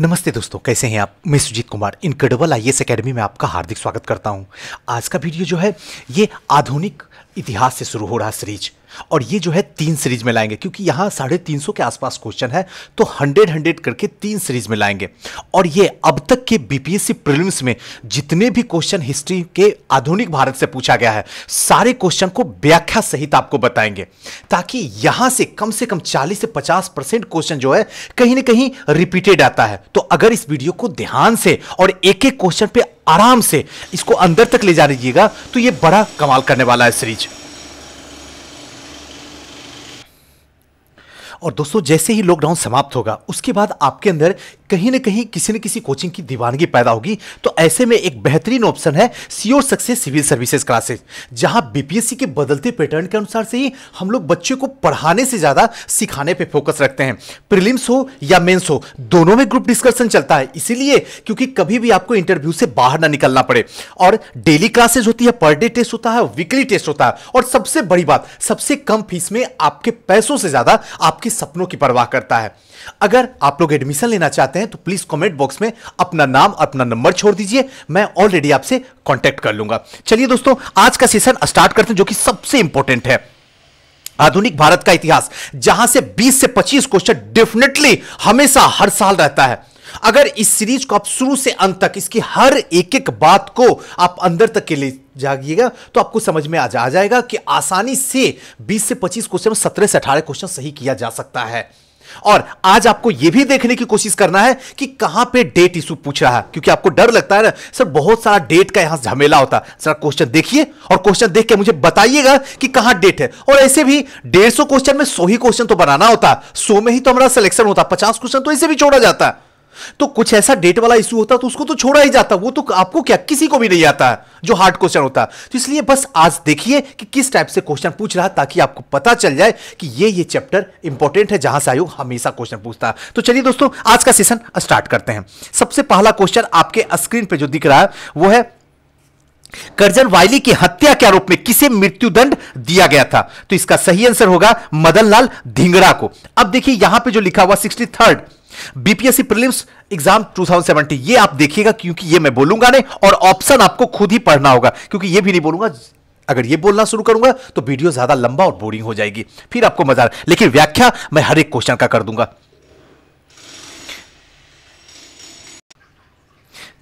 नमस्ते दोस्तों कैसे हैं आप मैं Sujit Kumar Incredible I S Academy में आपका हार्दिक स्वागत करता हूं आज का वीडियो जो है ये आधुनिक इतिहास से शुरू हो रहा सीरीज और ये जो है तीन सीरीज में लाएंगे क्योंकि यहां साढ़े तीन सौ के आसपास क्वेश्चन है तो हंड्रेड हंड्रेड करके तीन सीरीज में लाएंगे और ये अब तक के बीपीएससी प्रीलिम्स में जितने भी क्वेश्चन हिस्ट्री के आधुनिक भारत से पूछा गया है सारे क्वेश्चन को व्याख्या सहित आपको बताएंगे ताकि यहां से कम से कम चालीस से पचास परसेंट क्वेश्चन जो है कहीं ना कहीं रिपीटेड आता है तो अगर इस वीडियो को ध्यान से और एक एक क्वेश्चन पे आराम से इसको अंदर तक ले जा लीजिएगा तो ये बड़ा कमाल करने वाला है सीरीज और दोस्तों जैसे ही लॉकडाउन समाप्त होगा उसके बाद आपके अंदर कहीं ना कहीं किसी न किसी कोचिंग की दीवानगी पैदा होगी तो ऐसे में एक बेहतरीन ऑप्शन है सीओर सक्सेस सिविल सर्विसेज क्लासेस जहां बीपीएससी के बदलते पैटर्न के अनुसार से ही हम लोग बच्चे को पढ़ाने से ज़्यादा सिखाने पर फोकस रखते हैं प्रिलिम्स हो या मेन्स हो दोनों में ग्रुप डिस्कशन चलता है इसीलिए क्योंकि कभी भी आपको इंटरव्यू से बाहर ना निकलना पड़े और डेली क्लासेज होती है पर डे टेस्ट होता है वीकली टेस्ट होता है और सबसे बड़ी बात सबसे कम फीस में आपके पैसों से ज़्यादा आपके सपनों की परवाह करता है अगर आप लोग एडमिशन लेना चाहते हैं तो प्लीज कमेंट बॉक्स में अपना नाम अपना नंबर छोड़ दीजिए मैं ऑलरेडी आपसे कॉन्टेक्ट कर लूंगा चलिए दोस्तों आज का सेशन स्टार्ट करते हैं जो कि सबसे इंपॉर्टेंट है आधुनिक भारत का इतिहास जहां से 20 से 25 क्वेश्चन डेफिनेटली हमेशा हर साल रहता है अगर इस सीरीज को आप शुरू से अंत तक इसकी हर एक एक बात को आप अंदर तक के ले जागिएगा तो आपको समझ में आ, जा, आ जाएगा कि आसानी से 20 से 25 क्वेश्चन में 17 से 18 क्वेश्चन सही किया जा सकता है और आज आपको यह भी देखने की कोशिश करना है कि कहां पे डेट इशू पूछ रहा है क्योंकि आपको डर लगता है ना सर बहुत सारा डेट का यहां झमेला होता है सर क्वेश्चन देखिए और क्वेश्चन देख के मुझे बताइएगा कि कहां डेट है और ऐसे भी डेढ़ क्वेश्चन में सो ही क्वेश्चन तो बनाना होता है सो में ही तो हमारा सिलेक्शन होता है पचास क्वेश्चन तो ऐसे भी छोड़ा जाता है तो कुछ ऐसा डेट वाला इशू होता तो उसको तो छोड़ा ही जाता वो तो आपको क्या किसी को भी नहीं आता जो हार्ड क्वेश्चन होता तो इसलिए बस आज देखिए कि किस टाइप से क्वेश्चन पूछ रहा ताकि आपको पता चल जाए कि ये ये चैप्टर इंपॉर्टेंट है जहां से आयोग हमेशा क्वेश्चन पूछता है तो चलिए दोस्तों आज का सेशन स्टार्ट करते हैं सबसे पहला क्वेश्चन आपके स्क्रीन पर जो दिख रहा है वह है करजन वायली की हत्या के आरोप में किसे मृत्युदंड दिया गया था तो इसका सही आंसर होगा मदन लाल धिंगड़ा को अब देखिए यहां पे जो लिखा हुआ sixty third BPSC prelims exam 2070 ये आप देखिएगा क्योंकि ये मैं बोलूंगा नहीं और ऑप्शन आपको खुद ही पढ़ना होगा क्योंकि ये भी नहीं बोलूंगा अगर ये बोलना शुरू करूंगा तो वीडियो ज्यादा लंबा और बोरिंग हो जाएगी फिर आपको मजा लेकिन व्याख्या मैं हर एक क्वेश्चन का कर दूंगा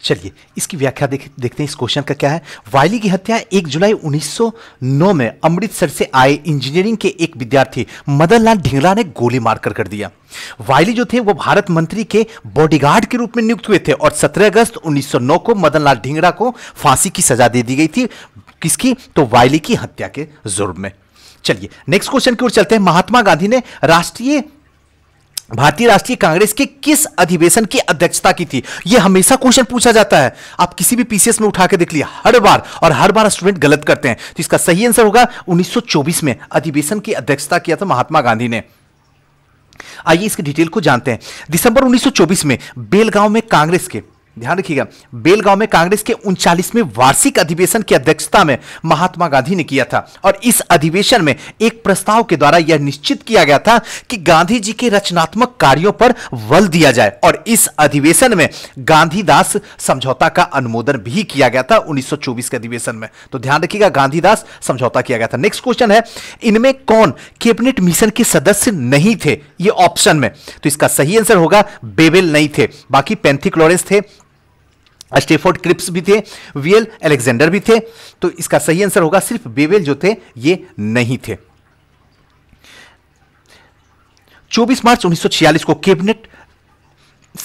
चलिए इसकी व्याख्या देख, देखते हैं इस क्वेश्चन का क्या है वायली की हत्या 1 जुलाई 1909 में अमृतसर से आए इंजीनियरिंग के एक विद्यार्थी लाल ढिंगरा ने गोली मारकर कर दिया वायली जो थे वो भारत मंत्री के बॉडीगार्ड के रूप में नियुक्त हुए थे और 17 अगस्त 1909 को मदन लाल ढिंगरा को फांसी की सजा दे दी गई थी किसकी तो वायली की हत्या के जुर्म में चलिए नेक्स्ट क्वेश्चन की ओर चलते हैं महात्मा गांधी ने राष्ट्रीय भारतीय राष्ट्रीय कांग्रेस के किस अधिवेशन की अध्यक्षता की थी यह हमेशा क्वेश्चन पूछा जाता है आप किसी भी पीसीएस में उठा के देख लिया हर बार और हर बार स्टूडेंट गलत करते हैं तो इसका सही आंसर होगा 1924 में अधिवेशन की अध्यक्षता किया था महात्मा गांधी ने आइए इसकी डिटेल को जानते हैं दिसंबर 1924 में बेलगांव में कांग्रेस के ध्यान रखिएगा बेलगांव में कांग्रेस के उनचालीसवें वार्षिक अधिवेशन की अध्यक्षता में महात्मा गांधी ने किया था और इस अधिवेशन में एक प्रस्ताव के द्वारा यह निश्चित किया गया था कि गांधी जी के रचनात्मक कार्यों पर बल दिया जाए और इस अधिवेशन में गांधीदास समझौता का अनुमोदन भी किया गया था उन्नीस के अधिवेशन में तो ध्यान रखिएगा गांधीदास समझौता किया गया था नेक्स्ट क्वेश्चन है इनमें कौन कैबिनेट मिशन के सदस्य नहीं थे ये ऑप्शन में तो इसका सही आंसर होगा बेबेल नहीं थे बाकी पेंथिक लॉरेंस थे स्टेफोर्ड क्रिप्स भी थे वीएल एलेक्जेंडर भी थे तो इसका सही आंसर होगा सिर्फ बेवेल जो थे ये नहीं थे 24 मार्च 1946 को कैबिनेट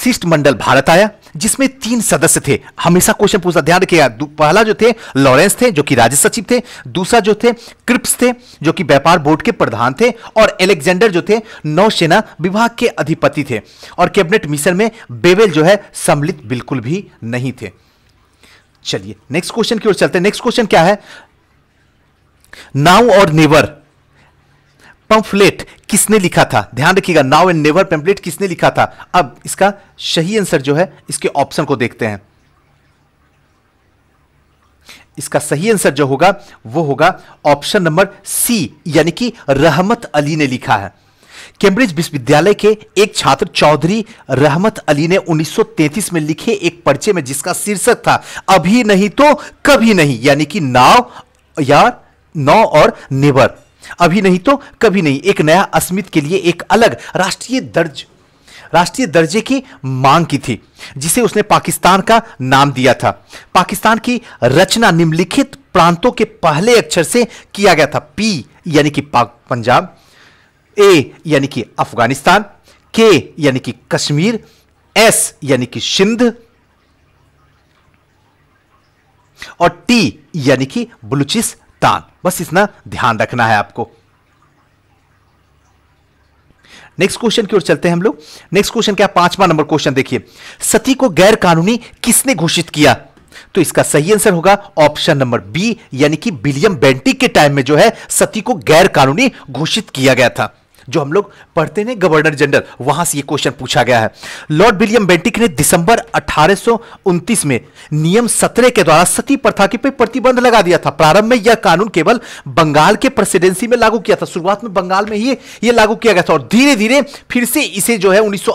शिष्टमंडल भारत आया जिसमें तीन सदस्य थे हमेशा क्वेश्चन पूछा ध्यान रखिएगा पहला जो थे लॉरेंस थे जो कि राज्य सचिव थे दूसरा जो थे क्रिप्स थे जो कि व्यापार बोर्ड के प्रधान थे और एलेक्जेंडर जो थे नौसेना विभाग के अधिपति थे और कैबिनेट मिशन में बेवेल जो है सम्मिलित बिल्कुल भी नहीं थे चलिए नेक्स्ट क्वेश्चन की ओर चलते हैं नेक्स्ट क्वेश्चन क्या है नाउ और नेवर पंफलेट किसने लिखा था ध्यान रखिएगा नाउ एंड नेवर पेम्पलेट किसने लिखा था अब इसका सही आंसर जो है इसके ऑप्शन को देखते हैं इसका सही आंसर जो होगा वो होगा ऑप्शन नंबर सी यानी कि रहमत अली ने लिखा है कैम्ब्रिज विश्वविद्यालय के एक छात्र चौधरी रहमत अली ने 1933 में लिखे एक पर्चे में जिसका शीर्षक था अभी नहीं तो कभी नहीं यानी कि नाव यार नौ और नेवर अभी नहीं तो कभी नहीं एक नया अस्मित के लिए एक अलग राष्ट्रीय दर्ज राष्ट्रीय दर्जे की मांग की थी जिसे उसने पाकिस्तान का नाम दिया था पाकिस्तान की रचना निम्नलिखित प्रांतों के पहले अक्षर से किया गया था पी यानी कि पंजाब ए यानी कि अफगानिस्तान के यानी कि कश्मीर एस यानी कि सिंध और टी यानी कि बलूचिस्तान दान बस इतना ध्यान रखना है आपको नेक्स्ट क्वेश्चन की ओर चलते हैं हम लोग नेक्स्ट क्वेश्चन क्या पांचवा नंबर क्वेश्चन देखिए सती को गैर कानूनी किसने घोषित किया तो इसका सही आंसर होगा ऑप्शन नंबर बी यानी कि विलियम बेंटिक के टाइम में जो है सती को गैर कानूनी घोषित किया गया था जो हम लोग पढ़ते हैं गवर्नर जनरल वहां से ये क्वेश्चन पूछा गया है लॉर्ड विलियम बेंटिक ने दिसंबर अठारह में नियम सत्रह के द्वारा सती प्रथा के प्रतिबंध लगा दिया था प्रारंभ में यह कानून केवल बंगाल के प्रेसिडेंसी में लागू किया था शुरुआत में बंगाल में ही यह लागू किया गया था और धीरे धीरे फिर से इसे जो है उन्नीस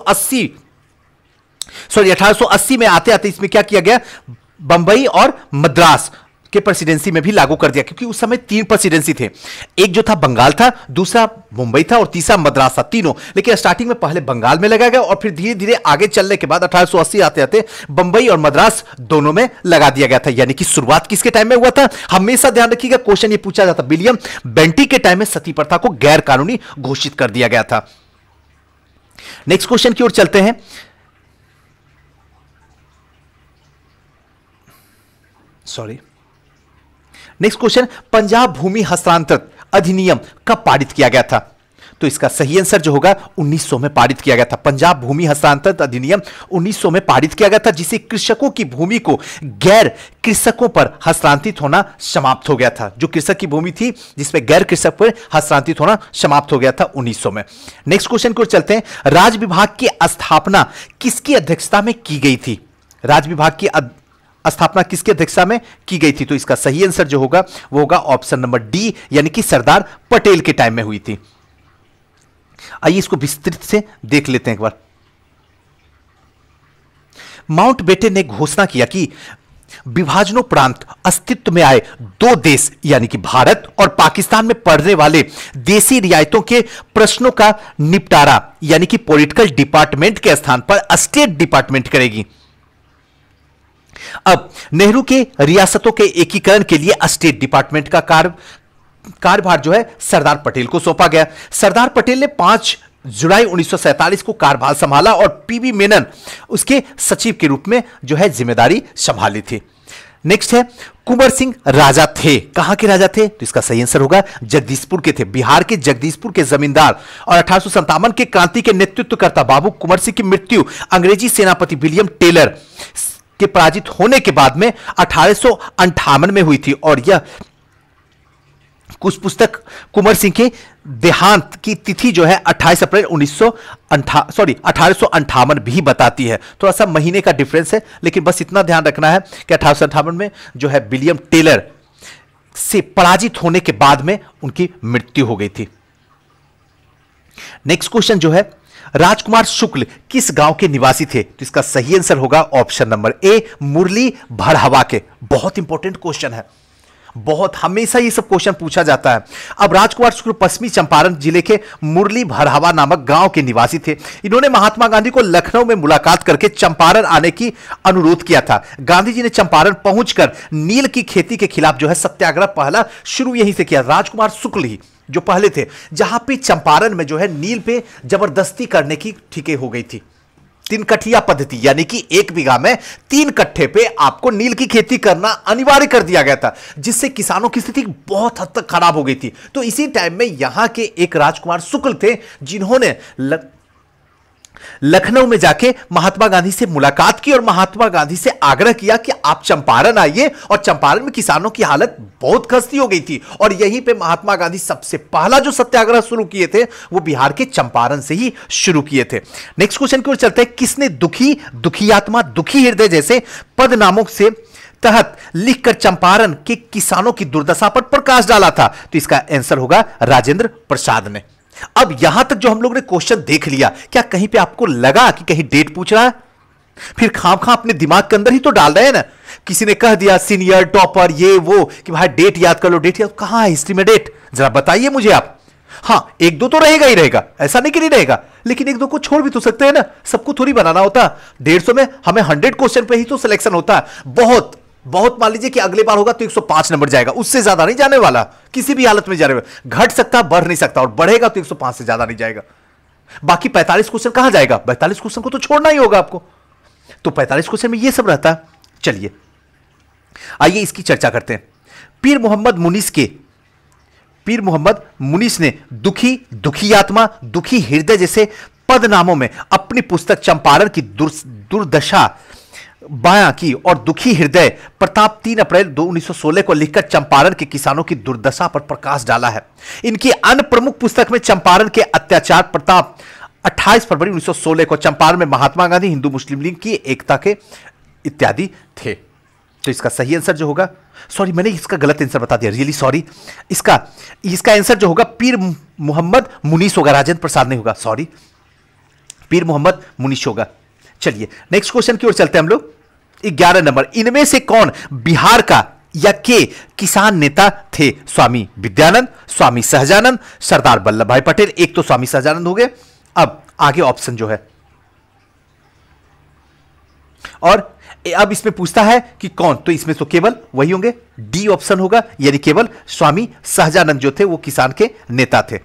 सॉरी अठारह में आते आते इसमें क्या किया गया बंबई और मद्रास के प्रेसिडेंसी में भी लागू कर दिया क्योंकि उस समय तीन प्रेसिडेंसी थे एक जो था बंगाल था दूसरा मुंबई था और तीसरा मद्रास था तीनों लेकिन स्टार्टिंग में पहले बंगाल में लगा गया और फिर धीरे धीरे आगे चलने के बाद अठारह आते आते बंबई और मद्रास दोनों में लगा दिया गया था यानी कि शुरुआत किसके टाइम में हुआ था हमेशा ध्यान रखिएगा क्वेश्चन ये पूछा जाता विलियम बेंटी के टाइम में सती प्रथा को गैर कानूनी घोषित कर दिया गया था नेक्स्ट क्वेश्चन की ओर चलते हैं सॉरी नेक्स्ट क्वेश्चन पंजाब भूमि हस्तांतरण अधिनियम कब पारित किया गया था तो इसका सही आंसर जो होगा 1900 में पारित किया गया था पंजाब भूमि हस्तांतरण अधिनियम 1900 में पारित किया गया था जिसे कृषकों की भूमि को गैर कृषकों पर हस्तांतरित होना समाप्त हो गया था जो कृषक की भूमि थी जिसमें गैर कृषक पर हस्तांतरित होना समाप्त हो गया था 1900 में नेक्स्ट क्वेश्चन को चलते हैं राज्य विभाग की स्थापना किसकी अध्यक्षता में की गई थी राज्य विभाग की स्थापना किसकी अध्यक्षता में की गई थी तो इसका सही आंसर जो होगा वो होगा ऑप्शन नंबर डी यानी कि सरदार पटेल के टाइम में हुई थी आइए इसको विस्तृत से देख लेते हैं एक बार माउंट बेटे ने घोषणा किया कि प्रांत अस्तित्व में आए दो देश यानी कि भारत और पाकिस्तान में पड़ने वाले देसी रियायतों के प्रश्नों का निपटारा यानी कि पॉलिटिकल डिपार्टमेंट के स्थान पर स्टेट डिपार्टमेंट करेगी अब नेहरू के रियासतों के एकीकरण के लिए स्टेट डिपार्टमेंट का कार्य कार्यभार जो है सरदार पटेल को सौंपा गया सरदार पटेल ने पांच जुलाई 1947 को कार्यभार संभाला और पीबी मेनन उसके सचिव के रूप में जो है जिम्मेदारी संभाली थी नेक्स्ट है कुंवर सिंह राजा थे कहां के राजा थे तो इसका सही आंसर होगा जगदीशपुर के थे बिहार के जगदीशपुर के जमींदार और अठारह के क्रांति के नेतृत्व करता बाबू कुंवर सिंह की मृत्यु अंग्रेजी सेनापति विलियम टेलर के पराजित होने के बाद में अठारह में हुई थी और यह कुछ पुस्तक कुंवर सिंह के देहांत की तिथि जो है 28 अप्रैल उन्नीस सॉरी अठारह भी बताती है थोड़ा सा महीने का डिफरेंस है लेकिन बस इतना ध्यान रखना है कि अठारह में जो है विलियम टेलर से पराजित होने के बाद में उनकी मृत्यु हो गई थी नेक्स्ट क्वेश्चन जो है राजकुमार शुक्ल किस गांव के निवासी थे तो इसका सही आंसर होगा ऑप्शन नंबर ए मुरली भड़हवा के बहुत इंपॉर्टेंट क्वेश्चन है बहुत हमेशा ये सब क्वेश्चन पूछा जाता है अब राजकुमार शुक्ल पश्चिमी चंपारण जिले के मुरली भरहावा नामक गांव के निवासी थे इन्होंने महात्मा गांधी को लखनऊ में मुलाकात करके चंपारण आने की अनुरोध किया था गांधी जी ने चंपारण पहुंचकर नील की खेती के खिलाफ जो है सत्याग्रह पहला शुरू यहीं से किया राजकुमार शुक्ल ही जो पहले थे जहां पे चंपारण में जो है नील पे जबरदस्ती करने की ठीके हो गई थी तीन कठिया पद्धति यानी कि एक बीघा में तीन कट्ठे पे आपको नील की खेती करना अनिवार्य कर दिया गया था जिससे किसानों की स्थिति बहुत हद तक खराब हो गई थी तो इसी टाइम में यहां के एक राजकुमार शुक्ल थे जिन्होंने लखनऊ में जाके महात्मा गांधी से मुलाकात की और महात्मा गांधी से आग्रह किया कि आप चंपारण आइए और चंपारण में किसानों की हालत बहुत खस्ती हो गई थी और यहीं पे महात्मा गांधी सबसे पहला जो सत्याग्रह शुरू किए थे वो बिहार के चंपारण से ही शुरू किए थे नेक्स्ट क्वेश्चन की ओर चलते हैं किसने दुखी दुखी आत्मा दुखी हृदय जैसे पद नामों से तहत लिखकर चंपारण के किसानों की दुर्दशा पर प्रकाश डाला था तो इसका आंसर होगा राजेंद्र प्रसाद ने अब यहां तक जो हम लोग ने क्वेश्चन देख लिया क्या कहीं पे आपको लगा कि कहीं डेट पूछ रहा है फिर खाम खां अपने दिमाग के अंदर ही तो डाल रहे हैं ना किसी ने कह दिया सीनियर टॉपर ये वो कि भाई डेट याद कर लो डेट याद कहां है हिस्ट्री में डेट जरा बताइए मुझे आप हाँ एक दो तो रहेगा ही रहेगा ऐसा नहीं कि नहीं रहेगा लेकिन एक दो को छोड़ भी तो सकते हैं ना सबको थोड़ी बनाना होता डेढ़ सौ में हमें हंड्रेड क्वेश्चन पे ही तो सिलेक्शन होता है बहुत बहुत मान लीजिए कि अगले बार होगा तो 105 नंबर जाएगा उससे ज्यादा नहीं जाने वाला किसी भी हालत में जाने वाला घट सकता बढ़ नहीं सकता और बढ़ेगा तो 105 से ज्यादा नहीं जाएगा बाकी 45 क्वेश्चन कहां जाएगा 45 क्वेश्चन को तो छोड़ना ही होगा आपको तो 45 क्वेश्चन में यह सब रहता है चलिए आइए इसकी चर्चा करते हैं पीर मोहम्मद मुनीस के पीर मोहम्मद मुनीस ने दुखी दुखी आत्मा दुखी हृदय जैसे पद नामों में अपनी पुस्तक चंपारण की दुर्दशा बाया की और दुखी हृदय प्रताप तीन अप्रैल दो 1916 को लिखकर चंपारण के किसानों की दुर्दशा पर प्रकाश डाला है इनकी अन्य प्रमुख पुस्तक में चंपारण के अत्याचार प्रताप 28 फरवरी 1916 को चंपारण में महात्मा गांधी हिंदू मुस्लिम लीग की एकता के इत्यादि थे तो इसका सही आंसर जो होगा सॉरी मैंने इसका गलत आंसर बता दिया रियली सॉरी इसका इसका आंसर जो होगा पीर मोहम्मद मुनीस होगा राजेंद्र प्रसाद नहीं होगा सॉरी पीर मोहम्मद मुनीस होगा चलिए नेक्स्ट क्वेश्चन की ओर चलते हैं हम लोग ग्यारह नंबर इनमें से कौन बिहार का या के किसान नेता थे स्वामी विद्यानंद स्वामी सहजानंद सरदार वल्लभ भाई पटेल एक तो स्वामी सहजानंद हो गए अब आगे ऑप्शन जो है और अब इसमें पूछता है कि कौन तो इसमें तो केवल वही होंगे डी ऑप्शन होगा यानी केवल स्वामी सहजानंद जो थे वो किसान के नेता थे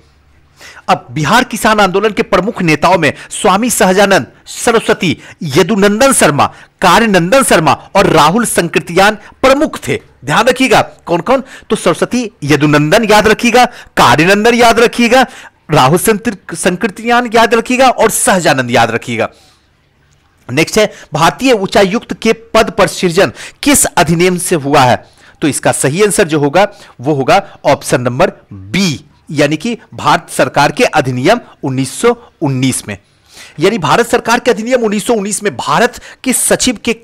अब बिहार किसान आंदोलन के प्रमुख नेताओं में स्वामी सहजानंद सरस्वती यदुनंदन शर्मा कार्यनंदन शर्मा और राहुल संकृतियान प्रमुख थे ध्यान रखिएगा कौन कौन तो सरस्वती यदुनंदन याद रखिएगा कार्यनंदन याद रखिएगा राहुल संकृतियान याद रखिएगा और सहजानंद याद रखिएगा नेक्स्ट है भारतीय उच्चायुक्त के पद पर सृजन किस अधिनियम से हुआ है तो इसका सही आंसर जो होगा वो होगा ऑप्शन नंबर बी यानी कि भारत सरकार के अधिनियम 1919 में यानी भारत सरकार के अधिनियम 1919 में भारत के सचिव के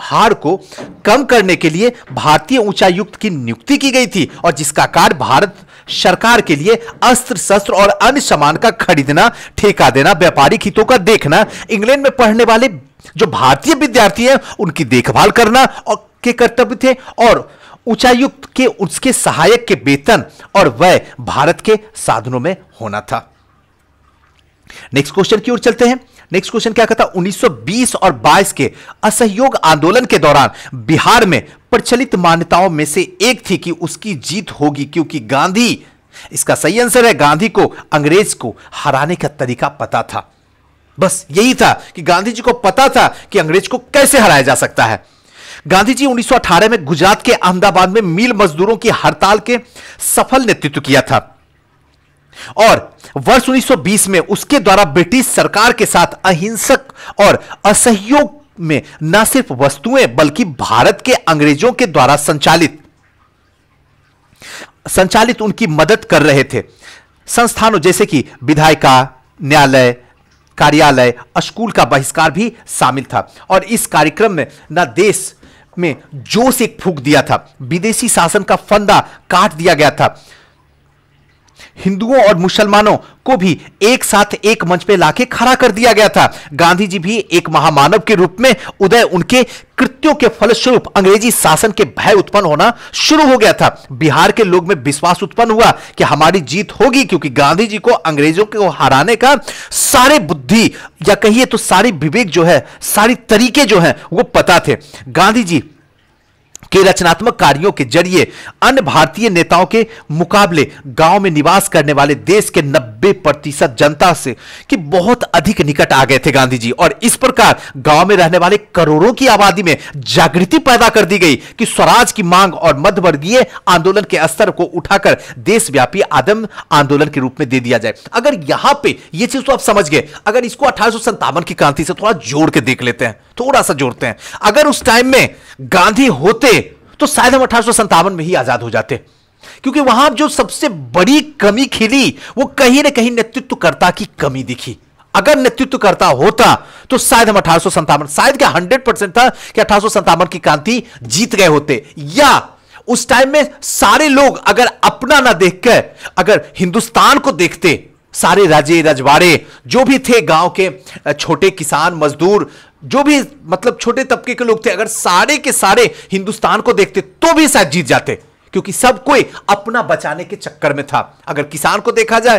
भार को कम करने के लिए भारतीय उच्चायुक्त की नियुक्ति की गई थी और जिसका कार्य भारत सरकार के लिए अस्त्र शस्त्र और अन्य सामान का खरीदना ठेका देना व्यापारिक हितों का देखना इंग्लैंड में पढ़ने वाले जो भारतीय विद्यार्थी हैं उनकी देखभाल करना और के कर्तव्य थे और उच्चायुक्त के उसके सहायक के वेतन और वह भारत के साधनों में होना था नेक्स्ट क्वेश्चन की ओर चलते हैं नेक्स्ट क्वेश्चन क्या कहता 1920 और 22 के असहयोग आंदोलन के दौरान बिहार में प्रचलित मान्यताओं में से एक थी कि उसकी जीत होगी क्योंकि गांधी इसका सही आंसर है गांधी को अंग्रेज को हराने का तरीका पता था बस यही था कि गांधी जी को पता था कि अंग्रेज को कैसे हराया जा सकता है गांधी जी उन्नीस में गुजरात के अहमदाबाद में मिल मजदूरों की हड़ताल के सफल नेतृत्व किया था और वर्ष 1920 में उसके द्वारा ब्रिटिश सरकार के साथ अहिंसक और असहयोग में न सिर्फ वस्तुएं बल्कि भारत के अंग्रेजों के द्वारा संचालित संचालित उनकी मदद कर रहे थे संस्थानों जैसे कि विधायिका न्यायालय कार्यालय स्कूल का बहिष्कार भी शामिल था और इस कार्यक्रम में न देश में जोश एक फूक दिया था विदेशी शासन का फंदा काट दिया गया था हिंदुओं और मुसलमानों को भी एक साथ एक मंच पे लाके खड़ा कर दिया गया था गांधी जी भी एक महामानव के रूप में उदय उनके कृत्यों के फलस्वरूप अंग्रेजी शासन के भय उत्पन्न होना शुरू हो गया था बिहार के लोग में विश्वास उत्पन्न हुआ कि हमारी जीत होगी क्योंकि गांधी जी को अंग्रेजों को हराने का सारे बुद्धि या कहिए तो सारी विवेक जो है सारी तरीके जो है वो पता थे गांधी जी के रचनात्मक कार्यों के जरिए अन्य भारतीय नेताओं के मुकाबले गांव में निवास करने वाले देश के 90 प्रतिशत जनता से कि बहुत अधिक निकट आ गए थे गांधी जी और इस प्रकार गांव में रहने वाले करोड़ों की आबादी में जागृति पैदा कर दी गई कि स्वराज की मांग और मध्यवर्गीय आंदोलन के स्तर को उठाकर देशव्यापी आदम आंदोलन के रूप में दे दिया जाए अगर यहां पे ये चीज तो आप समझ गए अगर इसको अठारह की क्रांति से थोड़ा जोड़ के देख लेते हैं थोड़ा सा जोड़ते हैं अगर उस टाइम में गांधी होते तो शायद हम अठारह में ही आजाद हो जाते क्योंकि वहां जो सबसे बड़ी कमी खिली वो कहीं ना कहीं नेतृत्वकर्ता की कमी दिखी अगर नेतृत्वकर्ता होता तो शायद हम अठारह शायद क्या हंड्रेड परसेंट था कि अठारह की क्रांति जीत गए होते या उस टाइम में सारे लोग अगर अपना ना देखकर अगर हिंदुस्तान को देखते सारे राजे रजवाड़े जो भी थे गांव के छोटे किसान मजदूर जो भी मतलब छोटे तबके के लोग थे अगर सारे के सारे हिंदुस्तान को देखते तो भी शायद जीत जाते क्योंकि सब कोई अपना बचाने के चक्कर में था अगर किसान को देखा जाए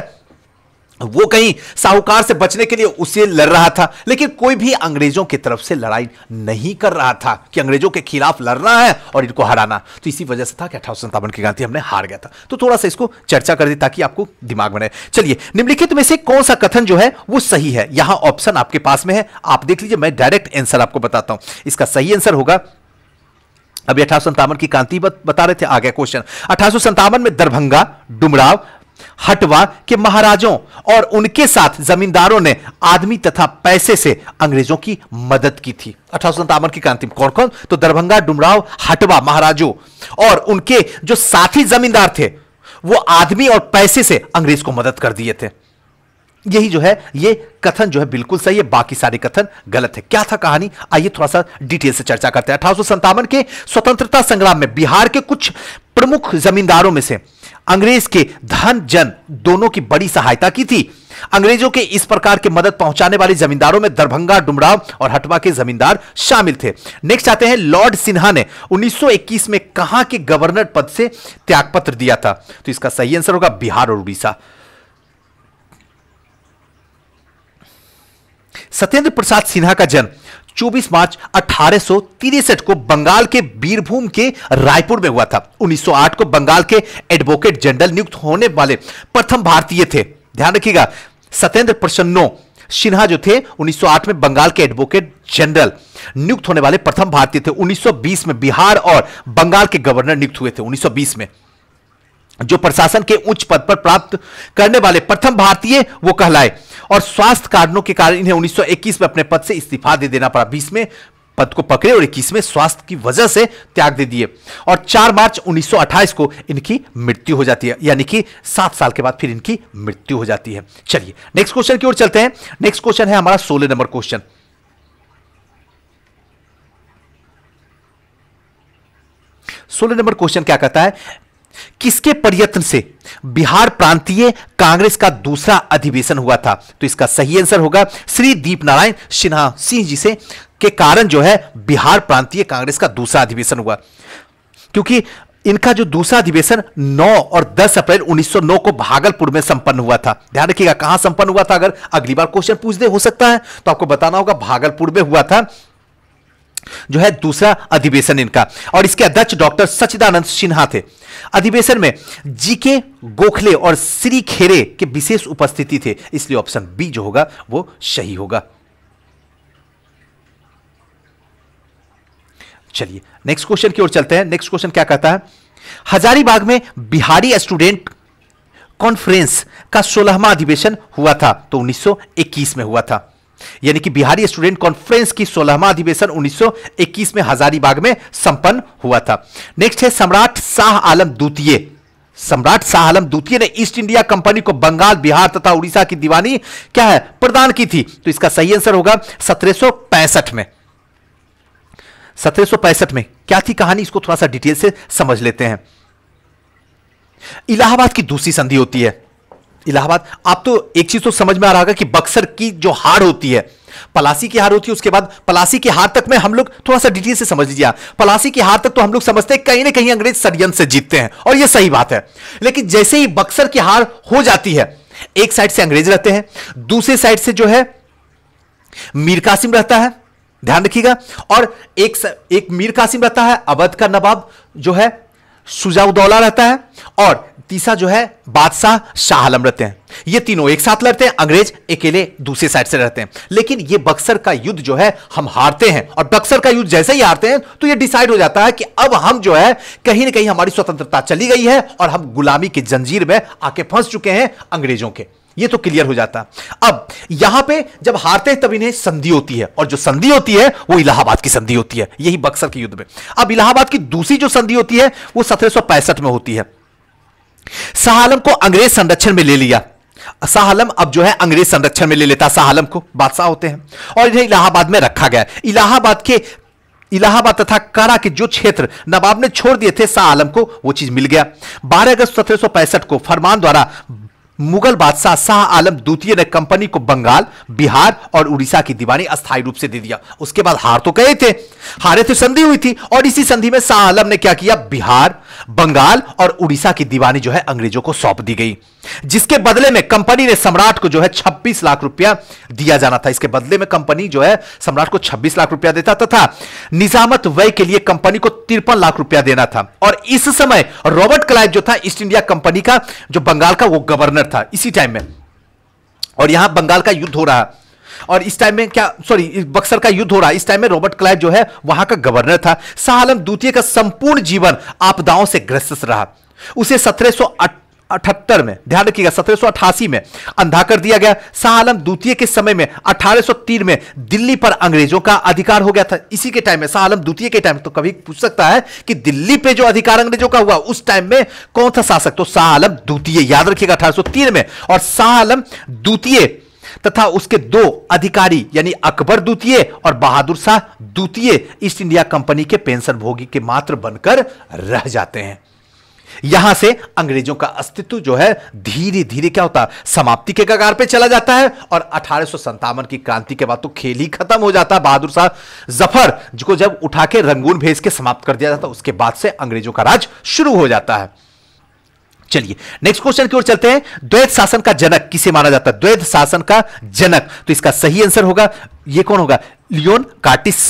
वो कहीं साहूकार से बचने के लिए उसे लड़ रहा था लेकिन कोई भी अंग्रेजों की तरफ से लड़ाई नहीं कर रहा था कि अंग्रेजों के खिलाफ लड़ना है और इनको हराना तो इसी वजह से था कि अठारह सौ की गांधी हमने हार गया था तो थोड़ा सा इसको चर्चा कर दी ताकि आपको दिमाग बने चलिए निम्नलिखित में से कौन सा कथन जो है वो सही है यहां ऑप्शन आपके पास में है आप देख लीजिए मैं डायरेक्ट आंसर आपको बताता हूं इसका सही आंसर होगा अभी अठारह की क्रांति बता रहे थे आ गया क्वेश्चन अठारह में दरभंगा डुमराव हटवा के महाराजों और उनके साथ जमींदारों ने आदमी तथा पैसे से अंग्रेजों की मदद की थी अठारह की क्रांति में कौन कौन तो दरभंगा डुमराव हटवा महाराजों और उनके जो साथी जमींदार थे वो आदमी और पैसे से अंग्रेज को मदद कर दिए थे यही जो है ये कथन जो है बिल्कुल सही है बाकी सारे कथन गलत है क्या था कहानी आइए थोड़ा सा डिटेल से चर्चा करते हैं अठारह के स्वतंत्रता संग्राम में बिहार के कुछ प्रमुख जमींदारों में से अंग्रेज के धन जन दोनों की बड़ी सहायता की थी अंग्रेजों के इस प्रकार के मदद पहुंचाने वाले जमींदारों में दरभंगा डुमराव और हटवा के जमींदार शामिल थे नेक्स्ट आते हैं लॉर्ड सिन्हा ने 1921 में कहा के गवर्नर पद से त्यागपत्र दिया था तो इसका सही आंसर होगा बिहार और उड़ीसा सत्येंद्र प्रसाद सिन्हा का जन्म 24 मार्च अठारह को बंगाल के बीरभूम के रायपुर में हुआ था 1908 को बंगाल के एडवोकेट जनरल नियुक्त होने वाले प्रथम भारतीय थे ध्यान रखिएगा सत्येंद्र प्रसन्नो सिन्हा जो थे 1908 में बंगाल के एडवोकेट जनरल नियुक्त होने वाले प्रथम भारतीय थे 1920 में बिहार और बंगाल के गवर्नर नियुक्त हुए थे 1920 में जो प्रशासन के उच्च पद पर प्राप्त करने वाले प्रथम भारतीय वो कहलाए और स्वास्थ्य कारणों के कारण इन्हें 1921 में अपने पद से इस्तीफा दे देना पड़ा बीस में पद को पकड़े और इक्कीस में स्वास्थ्य की वजह से त्याग दे दिए और 4 मार्च 1928 को इनकी मृत्यु हो जाती है यानी कि सात साल के बाद फिर इनकी मृत्यु हो जाती है चलिए नेक्स्ट क्वेश्चन की ओर चलते हैं नेक्स्ट क्वेश्चन है हमारा सोलह नंबर क्वेश्चन सोलह नंबर क्वेश्चन क्या कहता है किसके प्रयत्न से बिहार प्रांतीय कांग्रेस का दूसरा अधिवेशन हुआ था तो इसका सही आंसर होगा श्री दीप नारायण सिन्हा सिंह जी से के कारण जो है बिहार प्रांतीय कांग्रेस का दूसरा अधिवेशन हुआ क्योंकि इनका जो दूसरा अधिवेशन 9 और 10 अप्रैल 1909 को भागलपुर में संपन्न हुआ था ध्यान रखिएगा कहां संपन्न हुआ था अगर अगली बार क्वेश्चन पूछ दे हो सकता है तो आपको बताना होगा भागलपुर में हुआ था जो है दूसरा अधिवेशन इनका और इसके अध्यक्ष डॉक्टर सचिदानंद सिन्हा थे अधिवेशन में जीके गोखले और श्री खेरे के विशेष उपस्थिति थे इसलिए ऑप्शन बी जो होगा वो सही होगा चलिए नेक्स्ट क्वेश्चन की ओर चलते हैं नेक्स्ट क्वेश्चन क्या कहता है हजारीबाग में बिहारी स्टूडेंट कॉन्फ्रेंस का सोलहवा अधिवेशन हुआ था तो 1921 में हुआ था यानी कि बिहारी स्टूडेंट कॉन्फ्रेंस की सोलहवा अधिवेशन 1921 में हजारीबाग में संपन्न हुआ था नेक्स्ट है सम्राट शाह आलम द्वितीय सम्राट शाह आलम द्वितीय ने ईस्ट इंडिया कंपनी को बंगाल बिहार तथा उड़ीसा की दीवानी क्या है प्रदान की थी तो इसका सही आंसर होगा सत्रह में सत्रह में क्या थी कहानी इसको थोड़ा सा डिटेल से समझ लेते हैं इलाहाबाद की दूसरी संधि होती है इलाहाबाद आप तो एक चीज तो समझ में आ रहा होगा कि बक्सर की जो हार होती है पलासी की हार होती है उसके बाद पलासी की हार तक में हम लोग थोड़ा सा डिटेल से समझ लीजिए हाँ, पलासी की हार तक तो हम लोग समझते हैं कहीं ना कहीं अंग्रेज षडयंत्र से जीतते हैं और यह सही बात है लेकिन जैसे ही बक्सर की हार हो जाती है एक साइड से अंग्रेज रहते हैं दूसरे साइड से जो है मीर कासिम रहता है ध्यान रखिएगा और एक एक मीर कासिम रहता है अवध का नवाब जो है सुजाउदौला रहता है और तीसरा जो है बादशाह शाह आलम रहते हैं ये तीनों एक साथ लड़ते हैं अंग्रेज अकेले दूसरे साइड से रहते हैं लेकिन ये बक्सर का युद्ध जो है हम हारते हैं और बक्सर का युद्ध जैसे ही हारते हैं तो ये डिसाइड हो जाता है कि अब हम जो है कहीं ना कहीं हमारी स्वतंत्रता चली गई है और हम गुलामी की जंजीर में आके फंस चुके हैं अंग्रेजों के ये तो क्लियर हो जाता अब यहां पे जब हारते तब इन्हें संधि होती है और जो संधि होती है वो इलाहाबाद की संधि होती है यही बक्सर के युद्ध में अब इलाहाबाद की दूसरी जो संधि होती है वो सत्रह में होती है शाह आलम को अंग्रेज संरक्षण में ले लिया शाह आलम अब जो है अंग्रेज संरक्षण में ले लेता शाह आलम को बादशाह होते हैं और इन्हें इलाहाबाद में रखा गया इलाहाबाद के इलाहाबाद तथा कारा के जो क्षेत्र नवाब ने छोड़ दिए थे शाह आलम को वो चीज मिल गया 12 अगस्त सत्रह को फरमान द्वारा मुगल बादशाह शाह आलम द्वितीय ने कंपनी को बंगाल बिहार और उड़ीसा की दीवानी अस्थायी रूप से दे दिया उसके बाद हार तो गए थे हारे तो संधि हुई थी और इसी संधि में शाह आलम ने क्या किया बिहार बंगाल और उड़ीसा की दीवानी जो है अंग्रेजों को सौंप दी गई जिसके बदले में कंपनी ने सम्राट को जो है 26 लाख रुपया दिया जाना था इसके बदले में कंपनी जो है सम्राट को 26 लाख रुपया देता तथा निजामत व्यय के लिए कंपनी को तिरपन लाख रुपया देना था और इस समय रॉबर्ट क्लाइव जो था ईस्ट इंडिया कंपनी का जो बंगाल का वो गवर्नर था इसी टाइम में और यहां बंगाल का युद्ध हो रहा और इस टाइम में क्या सॉरी बक्सर का युद्ध हो रहा है इस टाइम में रॉबर्ट क्लाइव जो है वहां का गवर्नर था शाह आलम द्वितीय का संपूर्ण जीवन आपदाओं से ग्रसित रहा उसे सत्रह अठहत्तर में ध्यान रखिएगा सत्रह में अंधा कर दिया गया शाह आलम द्वितीय के समय में 1803 में दिल्ली पर अंग्रेजों का अधिकार हो गया था इसी के टाइम में शाह आलम द्वितीय के टाइम तो कभी पूछ सकता है कि दिल्ली पे जो अधिकार अंग्रेजों का हुआ उस टाइम में कौन था शासक तो शाह आलम द्वितीय याद रखिएगा अठारह में और शाह आलम द्वितीय तथा उसके दो अधिकारी यानी अकबर द्वितीय और बहादुर शाह द्वितीय ईस्ट इंडिया कंपनी के पेंशन भोगी के मात्र बनकर रह जाते हैं यहां से अंग्रेजों का अस्तित्व जो है धीरे धीरे क्या होता समाप्ति के कगार पे चला जाता है और अठारह की क्रांति के बाद तो खेल ही खत्म हो जाता है बहादुर शाह जफर जिसको जब उठा के रंगून भेज के समाप्त कर दिया जाता उसके बाद से अंग्रेजों का राज शुरू हो जाता है चलिए नेक्स्ट क्वेश्चन की ओर चलते हैं द्वैत शासन का जनक किसे माना जाता है द्वैत शासन का जनक तो इसका सही आंसर होगा ये कौन होगा लियोन कार्टिस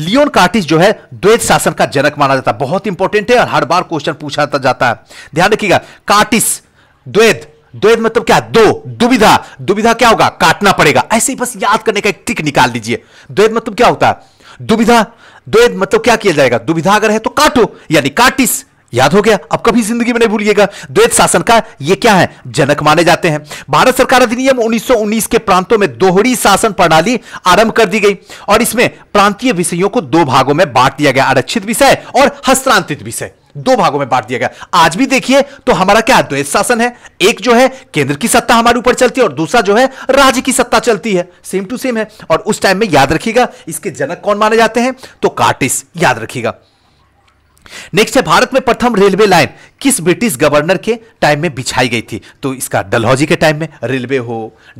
लियोन कार्टिस जो है द्वैत शासन का जनक माना जाता है बहुत इंपॉर्टेंट है और हर बार क्वेश्चन पूछा जाता है ध्यान रखिएगा कार्टिस द्वैत द्वैत मतलब क्या दो दुविधा दुविधा क्या होगा काटना पड़ेगा ऐसे ही बस याद करने का एक ट्रिक निकाल लीजिए द्वैत मतलब क्या होता है दुविधा द्वैत मतलब क्या किया जाएगा दुविधा अगर है तो काटो यानी काटिस याद हो गया अब कभी जिंदगी में नहीं भूलिएगा द्वैत शासन का ये क्या है जनक माने जाते हैं भारत सरकार अधिनियम 1919 के प्रांतों में दोहरी शासन प्रणाली आरंभ कर दी गई और इसमें प्रांतीय विषयों को दो भागों में बांट दिया गया आरक्षित विषय और हस्तांतरित विषय दो भागों में बांट दिया गया आज भी देखिए तो हमारा क्या द्वैत शासन है एक जो है केंद्र की सत्ता हमारे ऊपर चलती है और दूसरा जो है राज्य की सत्ता चलती है सेम टू सेम है और उस टाइम में याद रखिएगा इसके जनक कौन माने जाते हैं तो कार्टिस याद रखिएगा नेक्स्ट है भारत में प्रथम रेलवे लाइन किस ब्रिटिश गवर्नर के टाइम में बिछाई गई थी तो इसका डलहौजी के टाइम में रेलवे हो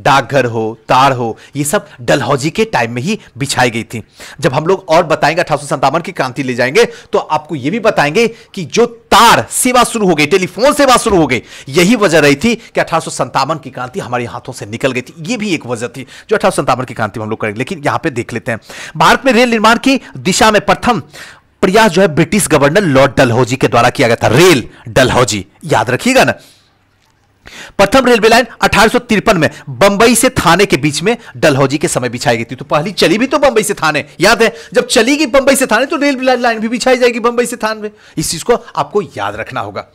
डाकघर हो तार हो ये सब डलहौजी के टाइम में ही बिछाई गई थी जब हम लोग और बताएंगे अठारह सौ की क्रांति ले जाएंगे तो आपको ये भी बताएंगे कि जो तार सेवा शुरू हो गई टेलीफोन सेवा शुरू हो गई यही वजह रही थी कि अठारह की क्रांति हमारे हाथों से निकल गई थी ये भी एक वजह थी जो अठारह की क्रांति हम लोग करेंगे लेकिन यहां पर देख लेते हैं भारत में रेल निर्माण की दिशा में प्रथम प्रयास जो है ब्रिटिश गवर्नर लॉर्ड डलहौजी के द्वारा किया गया था रेल डलहौजी याद रखिएगा ना प्रथम रेलवे लाइन अठारह में बंबई से थाने के बीच में डलहौजी के समय बिछाई गई थी तो पहली चली भी तो बंबई से थाने याद है जब चली गई बंबई से थाने तो रेलवे लाइन भी बिछाई जाएगी बंबई से थाने में इस चीज को आपको याद रखना होगा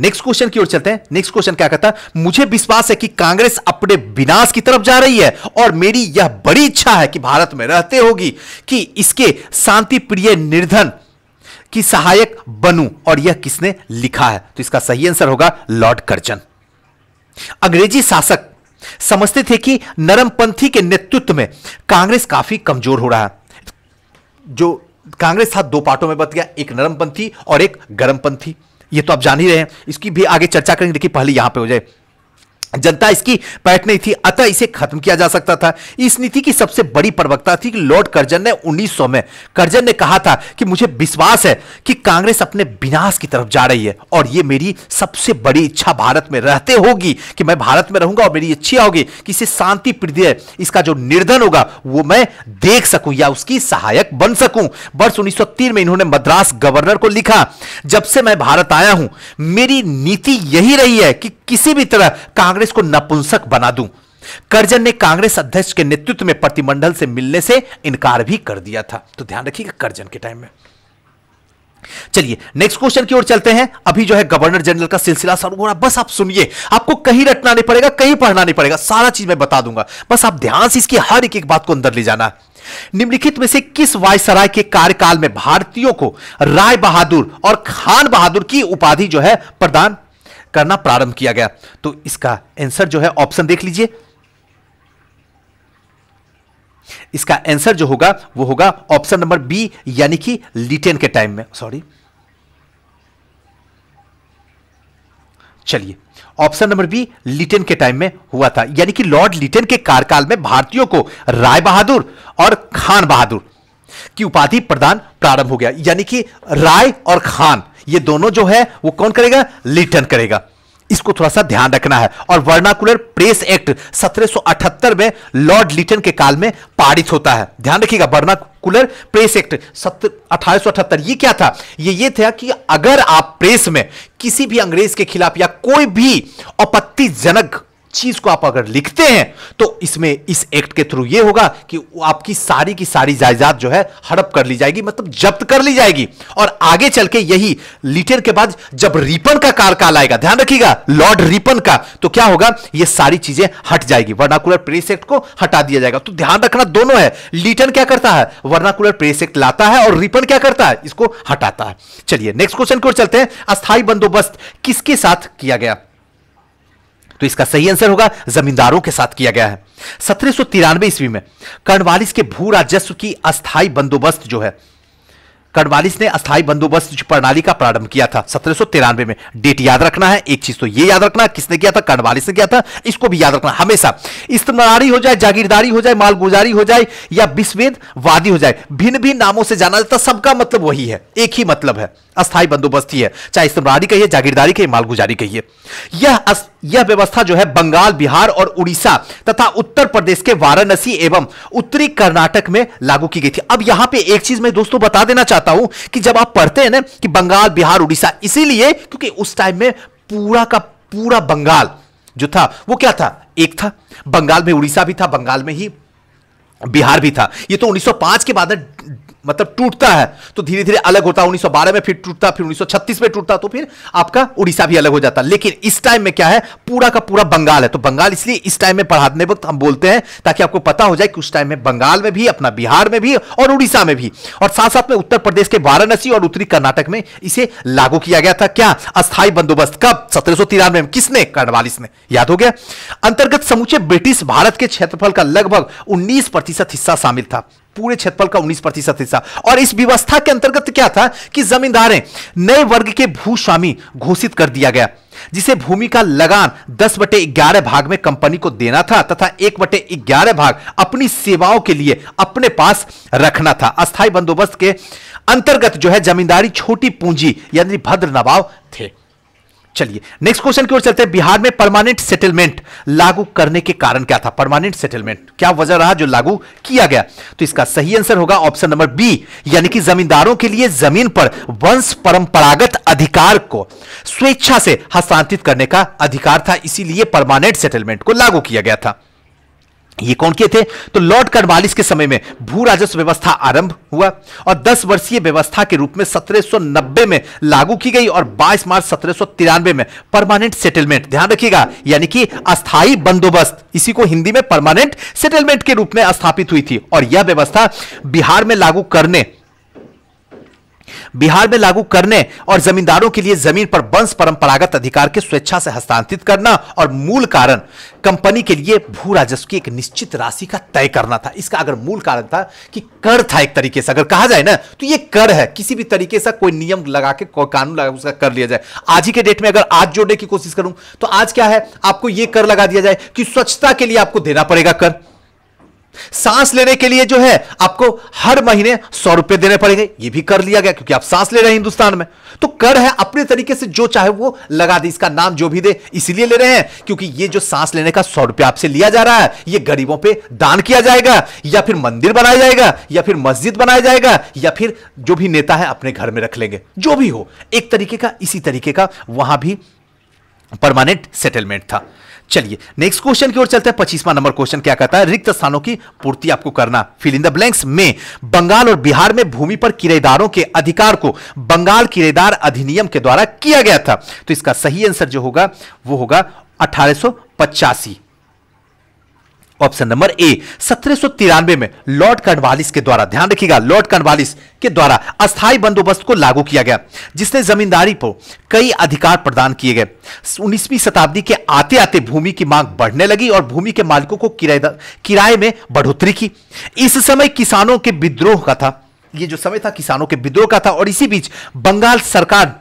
नेक्स्ट क्वेश्चन की ओर चलते हैं नेक्स्ट क्वेश्चन क्या कहता है मुझे विश्वास है कि कांग्रेस अपने विनाश की तरफ जा रही है और मेरी यह बड़ी इच्छा है कि भारत में रहते होगी कि इसके शांति प्रिय निर्धन की सहायक बनू और यह किसने लिखा है तो इसका सही आंसर होगा लॉर्ड कर्जन अंग्रेजी शासक समझते थे कि नरमपंथी के नेतृत्व में कांग्रेस काफी कमजोर हो रहा है जो कांग्रेस था दो पार्टों में बच गया एक नरमपंथी और एक गर्मपंथी ये तो आप जान ही रहे हैं इसकी भी आगे चर्चा करेंगे देखिए पहले यहाँ पे हो जाए जनता इसकी पैठ नहीं थी अतः इसे खत्म किया जा सकता था इस नीति की सबसे बड़ी प्रवक्ता थी कि लॉर्ड कर्जन ने 1900 में कर्जन ने कहा था कि मुझे विश्वास है कि कांग्रेस अपने विनाश की तरफ जा रही है और ये मेरी सबसे बड़ी इच्छा भारत में रहते होगी कि मैं भारत में रहूंगा और मेरी इच्छा होगी कि इसे शांति प्रिय इसका जो निर्धन होगा वो मैं देख सकूं या उसकी सहायक बन सकूं वर्ष उन्नीस में इन्होंने मद्रास गवर्नर को लिखा जब से मैं भारत आया हूं मेरी नीति यही रही है कि किसी भी तरह कांग्रेस को नपुंसक बना दूं करजन ने कांग्रेस अध्यक्ष के नेतृत्व में प्रतिमंडल से मिलने से इनकार भी कर दिया था तो ध्यान रखिएगा करजन के टाइम में चलिए नेक्स्ट क्वेश्चन की ओर चलते हैं अभी जो है गवर्नर जनरल का सिलसिला शुरू हो रहा बस आप सुनिए आपको कहीं रटना नहीं पड़ेगा कहीं पढ़ना नहीं पड़ेगा सारा चीज मैं बता दूंगा बस आप ध्यान से इसकी हर एक एक बात को अंदर ले जाना निम्नलिखित में से किस वायसराय के कार्यकाल में भारतीयों को राय बहादुर और खान बहादुर की उपाधि जो है प्रदान करना प्रारंभ किया गया तो इसका आंसर जो है ऑप्शन देख लीजिए इसका आंसर जो होगा वो होगा ऑप्शन नंबर बी यानी कि लिटेन के टाइम में सॉरी चलिए ऑप्शन नंबर बी लिटेन के टाइम में हुआ था यानी कि लॉर्ड लिटेन के कार्यकाल में भारतीयों को राय बहादुर और खान बहादुर की उपाधि प्रदान प्रारंभ हो गया यानी कि राय और खान ये दोनों जो है वो कौन करेगा लिटन करेगा इसको थोड़ा सा ध्यान रखना है और वर्नाकुलर प्रेस एक्ट 1778 में लॉर्ड लिटन के काल में पारित होता है ध्यान रखिएगा वर्नाकुलर प्रेस एक्ट अठारह ये क्या था ये ये था कि अगर आप प्रेस में किसी भी अंग्रेज के खिलाफ या कोई भी आपत्तिजनक चीज को आप अगर लिखते हैं तो इसमें इस एक्ट के थ्रू यह होगा कि आपकी सारी की सारी जायदाद जो है हड़प कर ली जाएगी मतलब जब्त कर ली जाएगी और आगे चल के यही लीटर के बाद जब रिपन का कार्यकाल आएगा ध्यान रखिएगा लॉर्ड रिपन का तो क्या होगा यह सारी चीजें हट जाएगी वर्नाकुलर प्रेस एक्ट को हटा दिया जाएगा तो ध्यान रखना दोनों है लीटन क्या करता है वर्नाकुलर प्रेस एक्ट लाता है और रिपन क्या करता है इसको हटाता है चलिए नेक्स्ट क्वेश्चन की ओर चलते हैं अस्थायी बंदोबस्त किसके साथ किया गया तो इसका सही आंसर होगा जमींदारों के साथ किया गया है सत्रह सौ तिरानवे ईस्वी में कर्णवालिस के भू राजस्व की अस्थायी बंदोबस्त जो है कर्णवालिस ने अस्थायी बंदोबस्त प्रणाली का प्रारंभ किया था सत्रह सो तिरानवे में डेट याद रखना है एक चीज तो यह याद रखना किसने किया था कर्णवालिस ने किया था इसको भी याद रखना हमेशा इस्तमारी हो जाए जागीरदारी हो जाए मालगुजारी हो जाए या विश्वेद वादी हो जाए भिन्न भिन्न नामों से जाना जाता सबका मतलब वही है एक ही मतलब है अस्थाई बंदोबस्ती है चाहे इस्तेमारी कहिए जागीरदारी कहिए मालगुजारी कहिए यह यह व्यवस्था जो है बंगाल बिहार और उड़ीसा तथा उत्तर प्रदेश के वाराणसी एवं उत्तरी कर्नाटक में लागू की गई थी अब यहां पे एक चीज मैं दोस्तों बता देना चाहता हूं कि जब आप पढ़ते हैं ना कि बंगाल बिहार उड़ीसा इसीलिए क्योंकि उस टाइम में पूरा का पूरा बंगाल जो था वो क्या था एक था बंगाल में उड़ीसा भी था बंगाल में ही बिहार भी था ये तो 1905 के बाद मतलब टूटता है तो धीरे धीरे अलग होता है 1912 में फिर टूटता फिर 1936 में टूटता तो फिर आपका उड़ीसा भी अलग हो जाता लेकिन इस टाइम में क्या है पूरा का पूरा बंगाल है तो बंगाल इसलिए इस टाइम में पढ़ाने वक्त हम बोलते हैं ताकि आपको पता हो जाए कि उस टाइम में बंगाल में भी अपना बिहार में भी और उड़ीसा में भी और साथ साथ में उत्तर प्रदेश के वाराणसी और उत्तरी कर्नाटक में इसे लागू किया गया था क्या अस्थायी बंदोबस्त कब सत्रह में किसने कर्णवालिस ने याद हो गया अंतर्गत समूचे ब्रिटिश भारत के क्षेत्रफल का लगभग उन्नीस हिस्सा शामिल था पूरे क्षेत्रफल का 19 प्रतिशत हिस्सा और इस व्यवस्था के अंतर्गत क्या था कि जमींदारें नए वर्ग के भूस्वामी घोषित कर दिया गया जिसे भूमि का लगान 10 बटे ग्यारह भाग में कंपनी को देना था तथा एक बटे ग्यारह भाग अपनी सेवाओं के लिए अपने पास रखना था अस्थायी बंदोबस्त के अंतर्गत जो है जमींदारी छोटी पूंजी यानी भद्र नवाब थे चलिए नेक्स्ट क्वेश्चन की ओर चलते हैं बिहार में परमानेंट सेटलमेंट लागू करने के कारण क्या था परमानेंट सेटलमेंट क्या वजह रहा जो लागू किया गया तो इसका सही आंसर होगा ऑप्शन नंबर बी यानी कि जमींदारों के लिए जमीन पर वंश परंपरागत अधिकार को स्वेच्छा से हस्तांतरित करने का अधिकार था इसीलिए परमानेंट सेटलमेंट को लागू किया गया था ये कौन किए थे तो लॉर्ड कर्नवालिस के समय में भू राजस्व व्यवस्था आरंभ हुआ और 10 वर्षीय व्यवस्था के रूप में 1790 में लागू की गई और 22 मार्च सत्रह में परमानेंट सेटलमेंट ध्यान रखिएगा यानी कि अस्थाई बंदोबस्त इसी को हिंदी में परमानेंट सेटलमेंट के रूप में स्थापित हुई थी और यह व्यवस्था बिहार में लागू करने बिहार में लागू करने और जमींदारों के लिए जमीन पर वंश परंपरागत अधिकार के स्वेच्छा से हस्तांतरित करना और मूल कारण कंपनी के लिए भू राजस्व की एक निश्चित राशि का तय करना था इसका अगर मूल कारण था कि कर था एक तरीके से अगर कहा जाए ना तो ये कर है किसी भी तरीके से कोई नियम लगा के कोई कानून लगा उसका कर लिया जाए आज ही के डेट में अगर आज जोड़ने की कोशिश करूं तो आज क्या है आपको यह कर लगा दिया जाए कि स्वच्छता के लिए आपको देना पड़ेगा कर सांस लेने के लिए जो है आपको हर महीने सौ रुपए देने पड़ेंगे ये भी कर लिया गया क्योंकि आप सांस ले रहे हैं हिंदुस्तान में तो कर है अपने तरीके से जो चाहे वो लगा दे इसका नाम जो भी दे इसलिए ले रहे हैं क्योंकि ये जो सांस लेने का सौ रुपया आपसे लिया जा रहा है ये गरीबों पे दान किया जाएगा या फिर मंदिर बनाया जाएगा या फिर मस्जिद बनाया जाएगा या फिर जो भी नेता है अपने घर में रख लेंगे जो भी हो एक तरीके का इसी तरीके का वहां भी परमानेंट सेटलमेंट था चलिए नेक्स्ट क्वेश्चन की ओर चलते हैं पच्चीसवा नंबर क्वेश्चन क्या कहता है रिक्त स्थानों की पूर्ति आपको करना फिल इन द ब्लैंक्स में बंगाल और बिहार में भूमि पर किरेदारों के अधिकार को बंगाल किरेदार अधिनियम के द्वारा किया गया था तो इसका सही आंसर जो होगा वो होगा अठारह ऑप्शन नंबर ए सत्रह में लॉर्ड कर्नवालिस के द्वारा ध्यान रखिएगा लॉर्ड कर्नवालिस के द्वारा अस्थायी बंदोबस्त को लागू किया गया जिसने जमींदारी को कई अधिकार प्रदान किए गए 19वीं शताब्दी के आते आते भूमि की मांग बढ़ने लगी और भूमि के मालिकों को किराए में बढ़ोतरी की इस समय किसानों के विद्रोह का था ये जो समय था किसानों के विद्रोह का था और इसी बीच बंगाल सरकार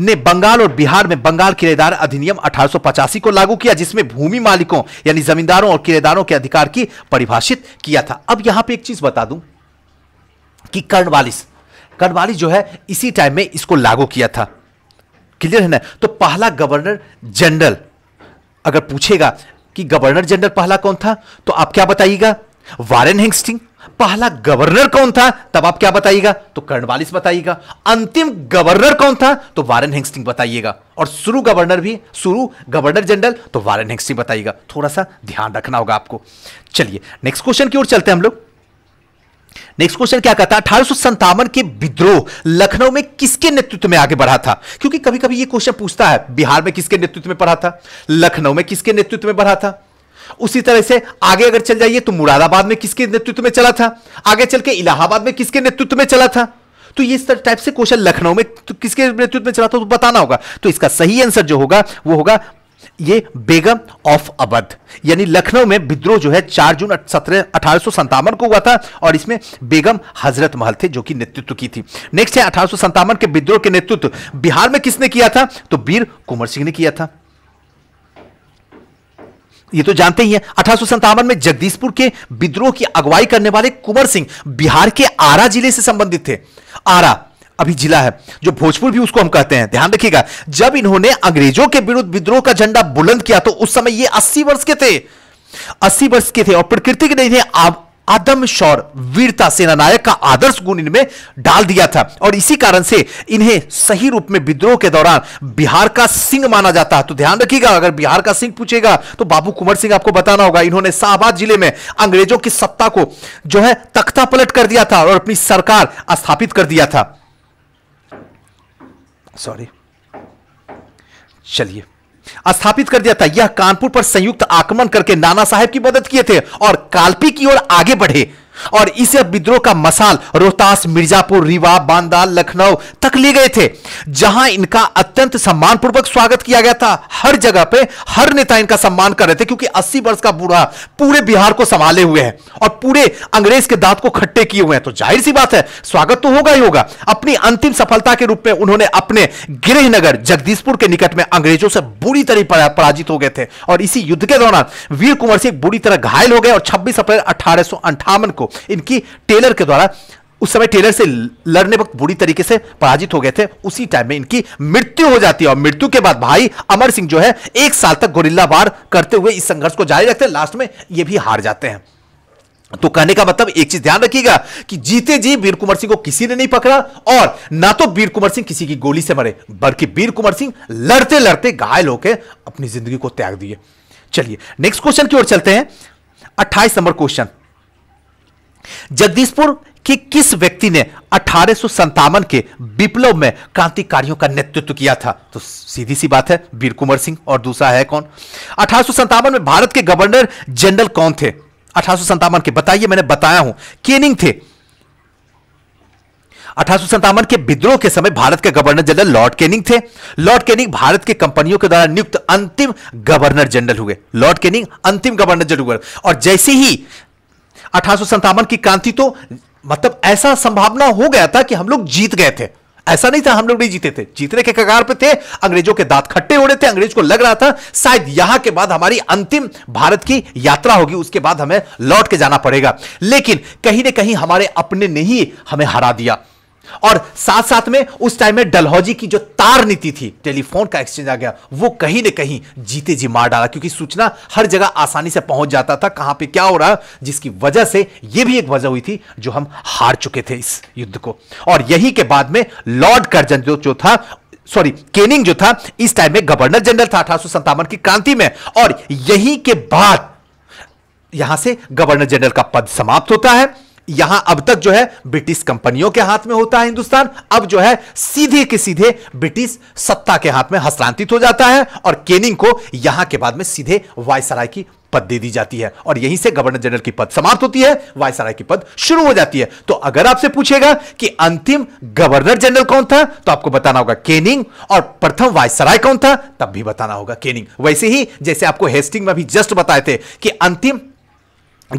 ने बंगाल और बिहार में बंगाल किरेदार अधिनियम अठारह को लागू किया जिसमें भूमि मालिकों यानी जमींदारों और किरेदारों के अधिकार की परिभाषित किया था अब यहां पे एक चीज बता दूं कि कर्णवालिस कर्णवालिस जो है इसी टाइम में इसको लागू किया था क्लियर है ना तो पहला गवर्नर जनरल अगर पूछेगा कि गवर्नर जनरल पहला कौन था तो आप क्या बताइएगा वारेन हेंगस्टिंग पहला गवर्नर कौन था तब आप क्या बताइएगा तो कर्णवालिस बताइएगा अंतिम गवर्नर कौन था तो वारन हेंगस्टिंग बताइएगा और शुरू गवर्नर भी शुरू गवर्नर जनरल तो वारन हेंगस्टिंग बताइएगा थोड़ा सा ध्यान रखना होगा आपको चलिए नेक्स्ट क्वेश्चन की ओर चलते हैं हम लोग नेक्स्ट क्वेश्चन क्या कहता अठारह सौ संतावन के विद्रोह लखनऊ में किसके नेतृत्व में आगे बढ़ा था क्योंकि कभी कभी ये क्वेश्चन पूछता है बिहार में किसके नेतृत्व में पढ़ा था लखनऊ में किसके नेतृत्व में बढ़ा था उसी तरह से आगे अगर चल जाइए तो मुरादाबाद में किसके नेतृत्व में चला था आगे चल के इलाहाबाद में किसके नेतृत्व में चला था तो ये इस टाइप से क्वेश्चन लखनऊ में तो किसके नेतृत्व में चला था तो बताना होगा तो इसका सही आंसर जो होगा वो होगा ये बेगम ऑफ अवध यानी लखनऊ में विद्रोह जो है 4 जून सत्रह अठारह को हुआ था और इसमें बेगम हजरत महल थे जो कि नेतृत्व की थी नेक्स्ट है अठारह के विद्रोह के नेतृत्व बिहार में किसने किया था तो वीर कुंवर सिंह ने किया था ये तो जानते ही हैं अठारह में जगदीशपुर के विद्रोह की अगुवाई करने वाले कुंवर सिंह बिहार के आरा जिले से संबंधित थे आरा अभी जिला है जो भोजपुर भी उसको हम कहते हैं ध्यान रखिएगा जब इन्होंने अंग्रेजों के विरुद्ध विद्रोह का झंडा बुलंद किया तो उस समय ये अस्सी वर्ष के थे अस्सी वर्ष के थे और प्रकृति के नहीं थे आप आदम शौर वीरता सेनानायक का आदर्श गुण इनमें डाल दिया था और इसी कारण से इन्हें सही रूप में विद्रोह के दौरान बिहार का सिंह माना जाता है तो ध्यान रखिएगा अगर बिहार का सिंह पूछेगा तो बाबू कुंवर सिंह आपको बताना होगा इन्होंने शाहबाद जिले में अंग्रेजों की सत्ता को जो है तख्ता पलट कर दिया था और अपनी सरकार स्थापित कर दिया था सॉरी चलिए स्थापित कर दिया था यह कानपुर पर संयुक्त आक्रमण करके नाना साहेब की मदद किए थे और कालपी की ओर आगे बढ़े और इसे विद्रोह का मसाल रोहतास मिर्जापुर रीवा बांदा लखनऊ तक ले गए थे जहां इनका अत्यंत सम्मानपूर्वक स्वागत किया गया था हर जगह पे हर नेता इनका सम्मान कर रहे थे क्योंकि 80 वर्ष का बूढ़ा पूरे बिहार को संभाले हुए हैं और पूरे अंग्रेज के दांत को खट्टे किए हुए हैं तो जाहिर सी बात है स्वागत तो होगा ही होगा अपनी अंतिम सफलता के रूप में उन्होंने अपने गृहनगर जगदीशपुर के निकट में अंग्रेजों से बुरी तरह पराजित हो गए थे और इसी युद्ध के दौरान वीर कुंवर सिंह बुरी तरह घायल हो गए और छब्बीस अप्रैल अठारह को को इनकी टेलर के द्वारा उस समय टेलर से लड़ने वक्त बुरी तरीके से पराजित हो गए थे उसी टाइम में इनकी मृत्यु हो जाती है और मृत्यु के बाद भाई अमर सिंह जो है एक साल तक गोरिल्ला वार करते हुए इस संघर्ष को जारी रखते हैं लास्ट में ये भी हार जाते हैं तो कहने का मतलब एक चीज ध्यान रखिएगा कि जीते जी वीर कुंवर सिंह को किसी ने नहीं पकड़ा और ना तो वीर कुंवर सिंह किसी की गोली से मरे बल्कि वीर कुंवर सिंह लड़ते लड़ते घायल होकर अपनी जिंदगी को त्याग दिए चलिए नेक्स्ट क्वेश्चन की ओर चलते हैं अट्ठाईस नंबर क्वेश्चन जगदीशपुर कि किस व्यक्ति ने अठारह के विप्लव में क्रांतिकारियों का नेतृत्व किया था तो सीधी सी बात है वीर कुंवर सिंह और दूसरा है कौन अठारह में भारत के गवर्नर जनरल कौन थे अठारह के बताइए मैंने बताया हूं केनिंग थे अठारह के विद्रोह के समय भारत के गवर्नर जनरल लॉर्ड केनिंग थे लॉर्ड केनिंग भारत के कंपनियों के द्वारा नियुक्त अंतिम गवर्नर जनरल हुए लॉर्ड केनिंग अंतिम गवर्नर जनरल हुए और जैसे ही अठारह की क्रांति तो मतलब ऐसा संभावना हो गया था कि हम लोग जीत गए थे ऐसा नहीं था हम लोग नहीं जीते थे जीतने के कगार पे थे अंग्रेजों के दांत खट्टे हो रहे थे अंग्रेज को लग रहा था शायद यहां के बाद हमारी अंतिम भारत की यात्रा होगी उसके बाद हमें लौट के जाना पड़ेगा लेकिन कहीं ना कहीं हमारे अपने ने ही हमें हरा दिया और साथ साथ में उस टाइम में डलहौजी की जो तार नीति थी टेलीफोन का एक्सचेंज आ गया वो कहीं ना कहीं जीते जी मार डाला क्योंकि सूचना हर जगह आसानी से पहुंच जाता था कहां पे क्या हो रहा जिसकी वजह से यह भी एक वजह हुई थी जो हम हार चुके थे इस युद्ध को और यही के बाद में लॉर्ड कर्जन जो, जो था सॉरी केनिंग जो था इस टाइम में गवर्नर जनरल था अठारह की क्रांति में और यही के बाद यहां से गवर्नर जनरल का पद समाप्त होता है यहां अब तक जो है ब्रिटिश कंपनियों के हाथ में होता है हिंदुस्तान अब जो है सीधे के सीधे ब्रिटिश सत्ता के हाथ में हस्तांतरित हो जाता है और केनिंग को यहां के बाद में सीधे वायसराय की पद दे दी जाती है और यहीं से गवर्नर जनरल की पद समाप्त होती है वायसराय की पद शुरू हो जाती है तो अगर आपसे पूछेगा कि अंतिम गवर्नर जनरल कौन था तो आपको बताना होगा केनिंग और प्रथम वायसराय कौन था तब भी बताना होगा केनिंग वैसे ही जैसे आपको हेस्टिंग में भी जस्ट बताए थे कि अंतिम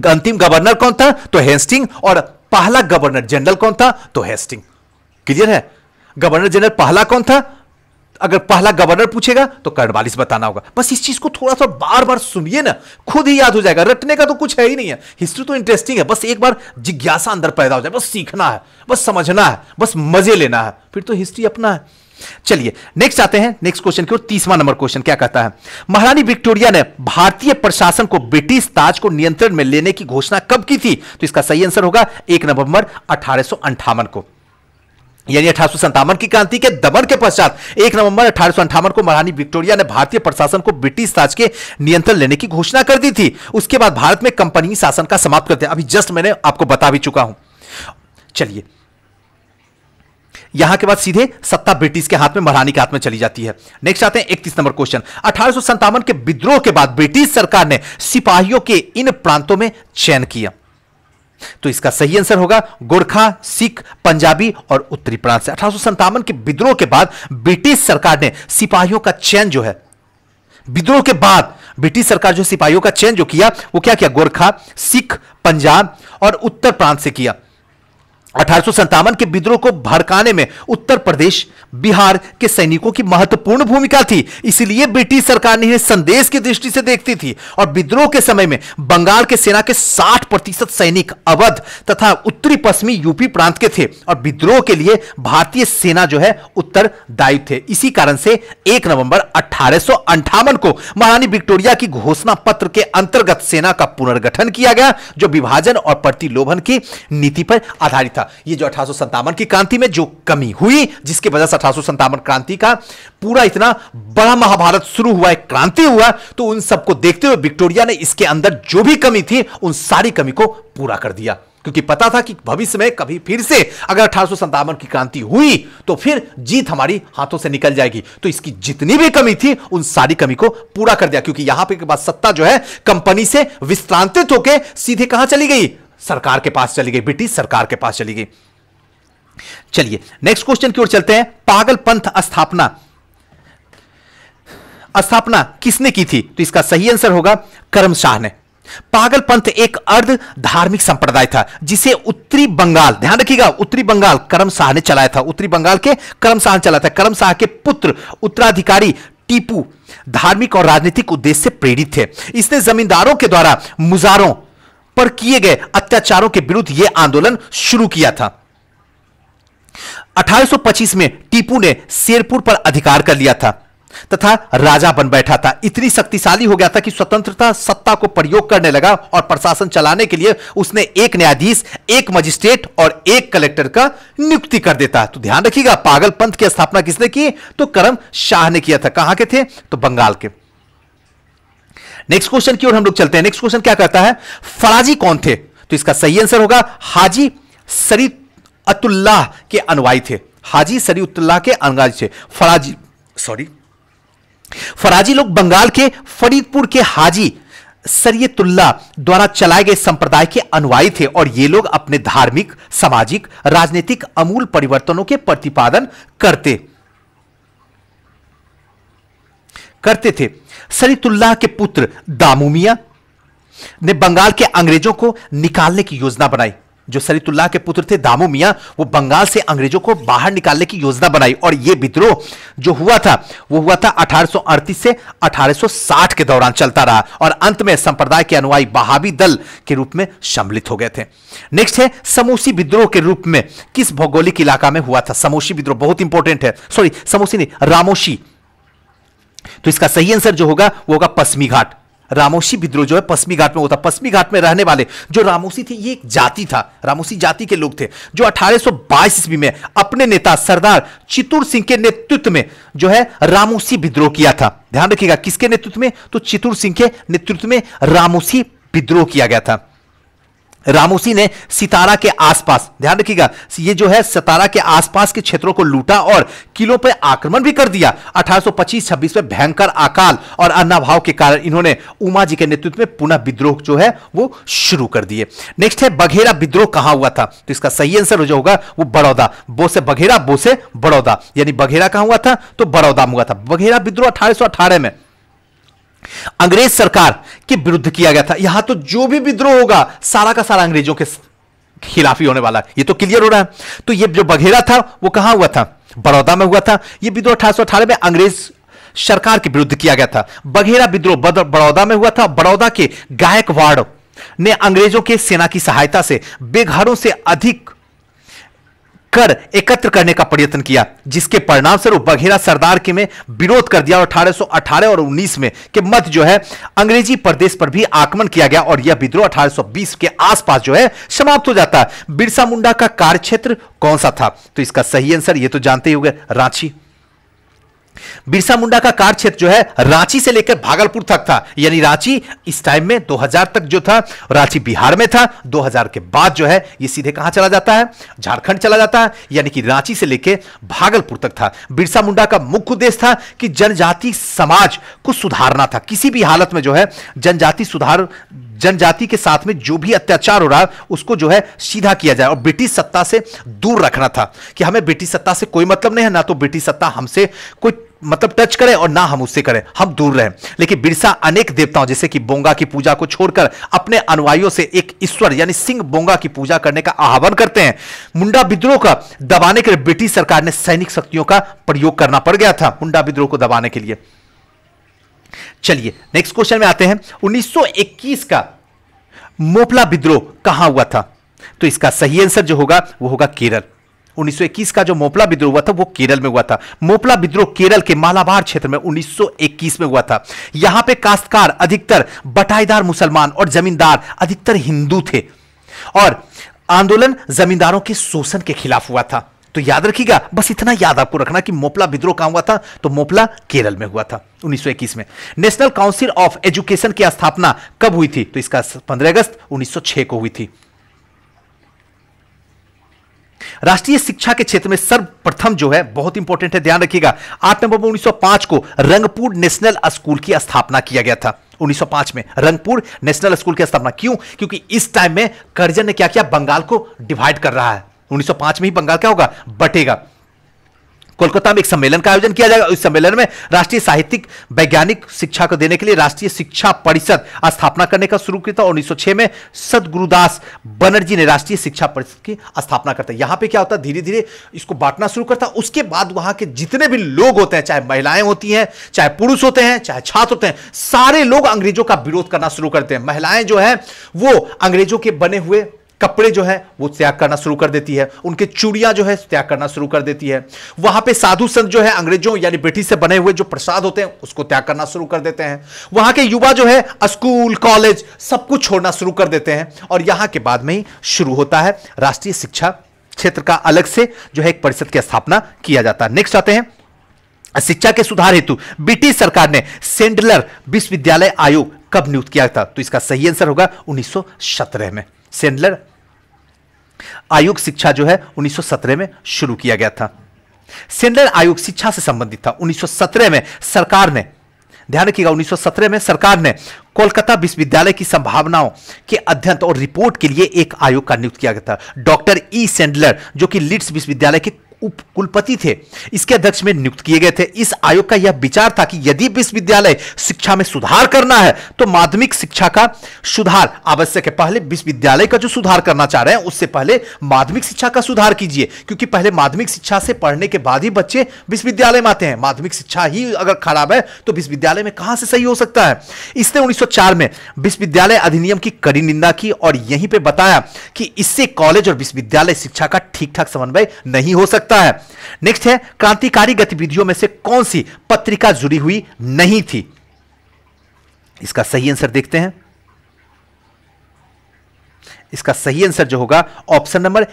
अंतिम गवर्नर कौन था तो हेस्टिंग और पहला गवर्नर जनरल कौन था तो हेस्टिंग क्लियर है गवर्नर जनरल पहला कौन था अगर पहला गवर्नर पूछेगा तो कर्णवालिस बताना होगा बस इस चीज को थोड़ा सा बार बार सुनिए ना खुद ही याद हो जाएगा रटने का तो कुछ है ही नहीं है हिस्ट्री तो इंटरेस्टिंग है बस एक बार जिज्ञासा अंदर पैदा हो जाए बस सीखना है बस समझना है बस मजे लेना है फिर तो हिस्ट्री अपना है चलिए नेक्स्ट आते हैं नेक्स्ट क्वेश्चन की ओर तीसवा नंबर क्वेश्चन क्या कहता है महारानी विक्टोरिया ने भारतीय प्रशासन को ब्रिटिश ताज को नियंत्रण में लेने की घोषणा कब की थी तो इसका सही आंसर होगा एक नवंबर अठारह को यानी अठारह की क्रांति के दमन के पश्चात एक नवंबर अठारह को महारानी विक्टोरिया ने भारतीय प्रशासन को ब्रिटिश राज के नियंत्रण लेने की घोषणा कर दी थी उसके बाद भारत में कंपनी शासन का समाप्त करते हैं अभी जस्ट मैंने आपको बता भी चुका हूं चलिए यहां के बाद सीधे सत्ता ब्रिटिश के हाथ में मरानी के हाथ में चली जाती है नेक्स्ट आते हैं इकतीस नंबर क्वेश्चन अठारह के विद्रोह के बाद ब्रिटिश सरकार ने सिपाहियों के इन प्रांतों में चयन किया तो इसका सही आंसर होगा गोरखा सिख पंजाबी और उत्तरी प्रांत से अठारह के विद्रोह के बाद ब्रिटिश सरकार ने सिपाहियों का चयन जो है विद्रोह के बाद ब्रिटिश सरकार जो सिपाहियों का चयन जो किया वो क्या किया गोरखा सिख पंजाब और उत्तर प्रांत से किया अठारह के विद्रोह को भड़काने में उत्तर प्रदेश बिहार के सैनिकों की महत्वपूर्ण भूमिका थी इसलिए ब्रिटिश सरकार ने संदेश की दृष्टि से देखती थी और विद्रोह के समय में बंगाल के सेना के 60 प्रतिशत सैनिक अवध तथा उत्तरी पश्चिमी यूपी प्रांत के थे और विद्रोह के लिए भारतीय सेना जो है उत्तरदायी थे इसी कारण से एक नवंबर अठारह को महारानी विक्टोरिया की घोषणा पत्र के अंतर्गत सेना का पुनर्गठन किया गया जो विभाजन और प्रतिलोभन की नीति पर आधारित था होगा ये जो अठारह की क्रांति में जो कमी हुई जिसकी वजह से अठारह क्रांति का पूरा इतना बड़ा महाभारत शुरू हुआ है क्रांति हुआ तो उन सबको देखते हुए विक्टोरिया ने इसके अंदर जो भी कमी थी उन सारी कमी को पूरा कर दिया क्योंकि पता था कि भविष्य में कभी फिर से अगर अठारह की क्रांति हुई तो फिर जीत हमारी हाथों से निकल जाएगी तो इसकी जितनी भी कमी थी उन सारी कमी को पूरा कर दिया क्योंकि यहां पे के बाद सत्ता जो है कंपनी से विस्तांतित होकर सीधे कहां चली गई सरकार के पास चली गई ब्रिटिश सरकार के पास चली गई चलिए नेक्स्ट क्वेश्चन की ओर चलते हैं पागल पंथ स्थापना स्थापना किसने की थी तो इसका सही आंसर होगा करम शाह ने पागल पंथ एक अर्ध धार्मिक संप्रदाय था जिसे उत्तरी बंगाल ध्यान रखिएगा उत्तरी बंगाल करम शाह ने चलाया था उत्तरी बंगाल के करम शाह ने चलाया था करम शाह के पुत्र उत्तराधिकारी टीपू धार्मिक और राजनीतिक उद्देश्य से प्रेरित थे इसने जमींदारों के द्वारा मुजारों पर किए गए अत्याचारों के विरुद्ध यह आंदोलन शुरू किया था 1825 में टीपू ने शेरपुर पर अधिकार कर लिया था तथा राजा बन बैठा था इतनी शक्तिशाली हो गया था कि स्वतंत्रता सत्ता को प्रयोग करने लगा और प्रशासन चलाने के लिए उसने एक न्यायाधीश एक मजिस्ट्रेट और एक कलेक्टर का नियुक्ति कर देता है तो ध्यान रखिएगा पागल पंथ की स्थापना किसने की तो करम शाह ने किया था कहां के थे तो बंगाल के नेक्स्ट क्वेश्चन की ओर हम लोग चलते हैं नेक्स्ट क्वेश्चन क्या कहता है फराजी कौन थे तो इसका सही आंसर होगा हाजी सरी अतुल्लाह के अनुवाई थे हाजी सरी उतुल्लाह के अनुवाई थे फराजी सॉरी फराजी लोग बंगाल के फरीदपुर के हाजी सरयतुल्ला द्वारा चलाए गए संप्रदाय के अनुयायी थे और ये लोग अपने धार्मिक सामाजिक राजनीतिक अमूल परिवर्तनों के प्रतिपादन करते करते थे सरितुल्लाह के पुत्र दामू ने बंगाल के अंग्रेजों को निकालने की योजना बनाई जो सरितुल्लाह के पुत्र थे दामू मिया वो बंगाल से अंग्रेजों को बाहर निकालने की योजना बनाई और ये विद्रोह जो हुआ था वो हुआ था 1838 से 1860 के दौरान चलता रहा और अंत में संप्रदाय के अनुयायी बहावी दल के रूप में सम्मिलित हो गए थे नेक्स्ट है समोसी विद्रोह के रूप में किस भौगोलिक इलाका में हुआ था समोसी विद्रोह बहुत इंपॉर्टेंट है सॉरी समोसी नहीं रामोशी तो इसका सही आंसर जो होगा वो होगा पश्चिमी घाट रामोशी विद्रोह जो है पश्चिमी घाट में होता पश्चिमी घाट में रहने वाले जो रामोसी थे ये एक जाति था रामोसी जाति के लोग थे जो 1822 ईस्वी में अपने नेता सरदार चितुर सिंह के नेतृत्व में जो है रामोसी विद्रोह किया था ध्यान रखिएगा किसके नेतृत्व में तो चितुर सिंह के नेतृत्व में रामोसी विद्रोह किया गया था रामोसी ने सितारा के आसपास ध्यान रखिएगा ये जो है सितारा के आसपास के क्षेत्रों को लूटा और किलों पर आक्रमण भी कर दिया 1825-26 में भयंकर अकाल और अन्नाभाव के कारण इन्होंने उमा जी के नेतृत्व में पुनः विद्रोह जो है वो शुरू कर दिए नेक्स्ट है बघेरा विद्रोह कहां हुआ था तो इसका सही आंसर जो होगा वो बड़ौदा बोसे बघेरा बोसे बड़ौदा यानी बघेरा कहां हुआ था तो बड़ौदा में हुआ था बघेरा विद्रोह अठारह में अंग्रेज सरकार के विरुद्ध किया गया था यहां तो जो भी विद्रोह होगा सारा का सारा अंग्रेजों के ही होने वाला है ये तो क्लियर हो रहा है तो ये जो बघेरा था वो कहां हुआ था बड़ौदा में हुआ था ये विद्रोह अठारह में अंग्रेज सरकार के विरुद्ध किया गया था बघेरा विद्रोह बड़ौदा में हुआ था बड़ौदा के गायकवाड़ ने अंग्रेजों के सेना की सहायता से बेघरों से अधिक कर एकत्र करने का प्रयत्न किया जिसके परिणाम स्वरूप बघेरा सरदार के में विरोध कर दिया और 1818 और 19 में के मध्य जो है अंग्रेजी प्रदेश पर भी आक्रमण किया गया और यह विद्रोह 1820 के आसपास जो है समाप्त हो जाता बिरसा मुंडा का कार्यक्षेत्र कौन सा था तो इसका सही आंसर यह तो जानते ही हो रांची बिरसा मुंडा का कार्य क्षेत्र जो है रांची से लेकर भागलपुर तक था यानी रांची इस टाइम में 2000 तक जो था रांची बिहार में था 2000 के बाद जो है ये सीधे कहां चला जाता है झारखंड चला जाता है यानी कि रांची से लेकर भागलपुर तक था बिरसा मुंडा का मुख्य उद्देश्य था कि जनजाति समाज को सुधारना था किसी भी हालत में जो है जनजाति सुधार जनजाति के साथ में जो भी अत्याचार हो रहा है उसको जो है सीधा किया जाए और ब्रिटिश सत्ता से दूर रखना था कि हमें ब्रिटिश सत्ता से कोई मतलब नहीं है ना तो ब्रिटिश सत्ता हमसे कोई मतलब टच करें और ना हम उससे करें हम दूर रहें लेकिन बिरसा अनेक देवताओं जैसे कि बोंगा की पूजा को छोड़कर अपने अनुयायियों से एक ईश्वर यानी सिंह बोंगा की पूजा करने का आह्वान करते हैं मुंडा विद्रोह का दबाने के लिए ब्रिटिश सरकार ने सैनिक शक्तियों का प्रयोग करना पड़ गया था मुंडा विद्रोह को दबाने के लिए चलिए नेक्स्ट क्वेश्चन में आते हैं 1921 का मोपला विद्रोह कहां हुआ था तो इसका सही आंसर जो होगा वो होगा केरल 1921 का जो मोपला विद्रोह हुआ था वो केरल में हुआ था मोपला विद्रोह केरल के मालाबार क्षेत्र में 1921 में हुआ था यहां पे काश्तकार अधिकतर बटाईदार मुसलमान और जमींदार अधिकतर हिंदू थे और आंदोलन जमींदारों के शोषण के खिलाफ हुआ था तो याद रखिएगा बस इतना याद आपको रखना कि मोपला विद्रोह कहां हुआ था तो मोपला केरल में हुआ था 1921 में नेशनल काउंसिल ऑफ एजुकेशन की स्थापना कब हुई थी तो इसका 15 अगस्त 1906 को हुई थी राष्ट्रीय शिक्षा के क्षेत्र में सर्वप्रथम जो है बहुत इंपॉर्टेंट है ध्यान रखिएगा आठ नवंबर 1905 को रंगपुर नेशनल स्कूल की स्थापना किया गया था 1905 में रंगपुर नेशनल स्कूल की स्थापना क्यों क्योंकि इस टाइम में करजन ने क्या किया बंगाल को डिवाइड कर रहा है 1905 में ही बंगाल क्या होगा बटेगा कोलकाता में एक सम्मेलन का आयोजन किया जाएगा इस सम्मेलन में राष्ट्रीय साहित्यिक वैज्ञानिक शिक्षा को देने के लिए राष्ट्रीय शिक्षा परिषद स्थापना करने का शुरू किया था उन्नीस में सदगुरुदास बनर्जी ने राष्ट्रीय शिक्षा परिषद की स्थापना करता है यहाँ पे क्या होता है धीरे धीरे इसको बांटना शुरू करता उसके बाद वहां के जितने भी लोग होते हैं चाहे महिलाएं होती हैं चाहे पुरुष होते हैं चाहे छात्र होते हैं सारे लोग अंग्रेजों का विरोध करना शुरू करते हैं महिलाएं जो है वो अंग्रेजों के बने हुए कपड़े जो है वो त्याग करना शुरू कर देती है उनके चूड़ियां जो है त्याग करना शुरू कर देती है वहां पे साधु संत जो है अंग्रेजों यानी ब्रिटिश से बने हुए जो प्रसाद होते हैं उसको त्याग करना शुरू कर देते हैं वहां के युवा जो है स्कूल कॉलेज सब कुछ छोड़ना शुरू कर देते हैं और यहां के बाद में ही शुरू होता है राष्ट्रीय शिक्षा क्षेत्र का अलग से जो है एक परिषद की स्थापना किया जाता है नेक्स्ट आते हैं शिक्षा के सुधार हेतु ब्रिटिश सरकार ने सेंडलर विश्वविद्यालय आयोग कब नियुक्त किया था तो इसका सही आंसर होगा उन्नीस में सेंडलर आयोग शिक्षा जो है 1917 में शुरू किया गया था सेंडलर आयोग शिक्षा से संबंधित था 1917 में सरकार ने ध्यान रखिएगा 1917 में सरकार ने कोलकाता विश्वविद्यालय की संभावनाओं के अध्ययन और रिपोर्ट के लिए एक आयोग का नियुक्त किया गया था डॉक्टर ई सेंडलर जो कि लिड्स विश्वविद्यालय के उपकुलपति थे इसके अध्यक्ष में नियुक्त किए गए थे इस आयोग का यह विचार था कि यदि विश्वविद्यालय शिक्षा में सुधार करना है तो माध्यमिक शिक्षा का सुधार आवश्यक है पहले विश्वविद्यालय का जो सुधार करना चाह रहे हैं उससे पहले माध्यमिक शिक्षा का सुधार कीजिए क्योंकि पहले माध्यमिक शिक्षा से पढ़ने के बाद ही बच्चे विश्वविद्यालय में आते हैं माध्यमिक शिक्षा ही अगर खराब है तो विश्वविद्यालय में कहां से सही हो सकता है इसने उन्नीस में विश्वविद्यालय अधिनियम की कड़ी निंदा की और यहीं पर बताया कि इससे कॉलेज और विश्वविद्यालय शिक्षा का ठीक ठाक समन्वय नहीं हो सकता सकता है नेक्स्ट है क्रांतिकारी गतिविधियों में से कौन सी पत्रिका जुड़ी हुई नहीं थी इसका सही आंसर देखते हैं इसका सही आंसर जो होगा ऑप्शन नंबर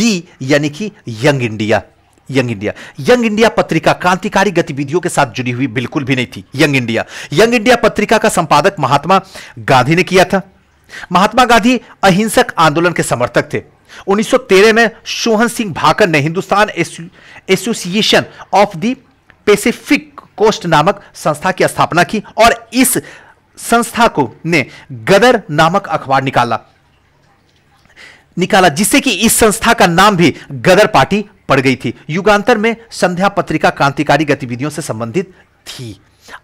डी यानी कि Young India Young India Young India पत्रिका क्रांतिकारी गतिविधियों के साथ जुड़ी हुई बिल्कुल भी नहीं थी यंग इंडिया यंग इंडिया पत्रिका का संपादक महात्मा गांधी ने किया था महात्मा गांधी अहिंसक आंदोलन के समर्थक थे 1913 में शोहन सिंह भाकर ने Hindustan Association of the Pacific Coast नामक संस्था की स्थापना की और इस संस्था को ने गदर नामक अखबार निकाला निकाला जिससे कि इस संस्था का नाम भी गदर पार्टी पड़ गई थी युगांतर में संध्या पत्रिका क्रांतिकारी गतिविधियों से संबंधित थी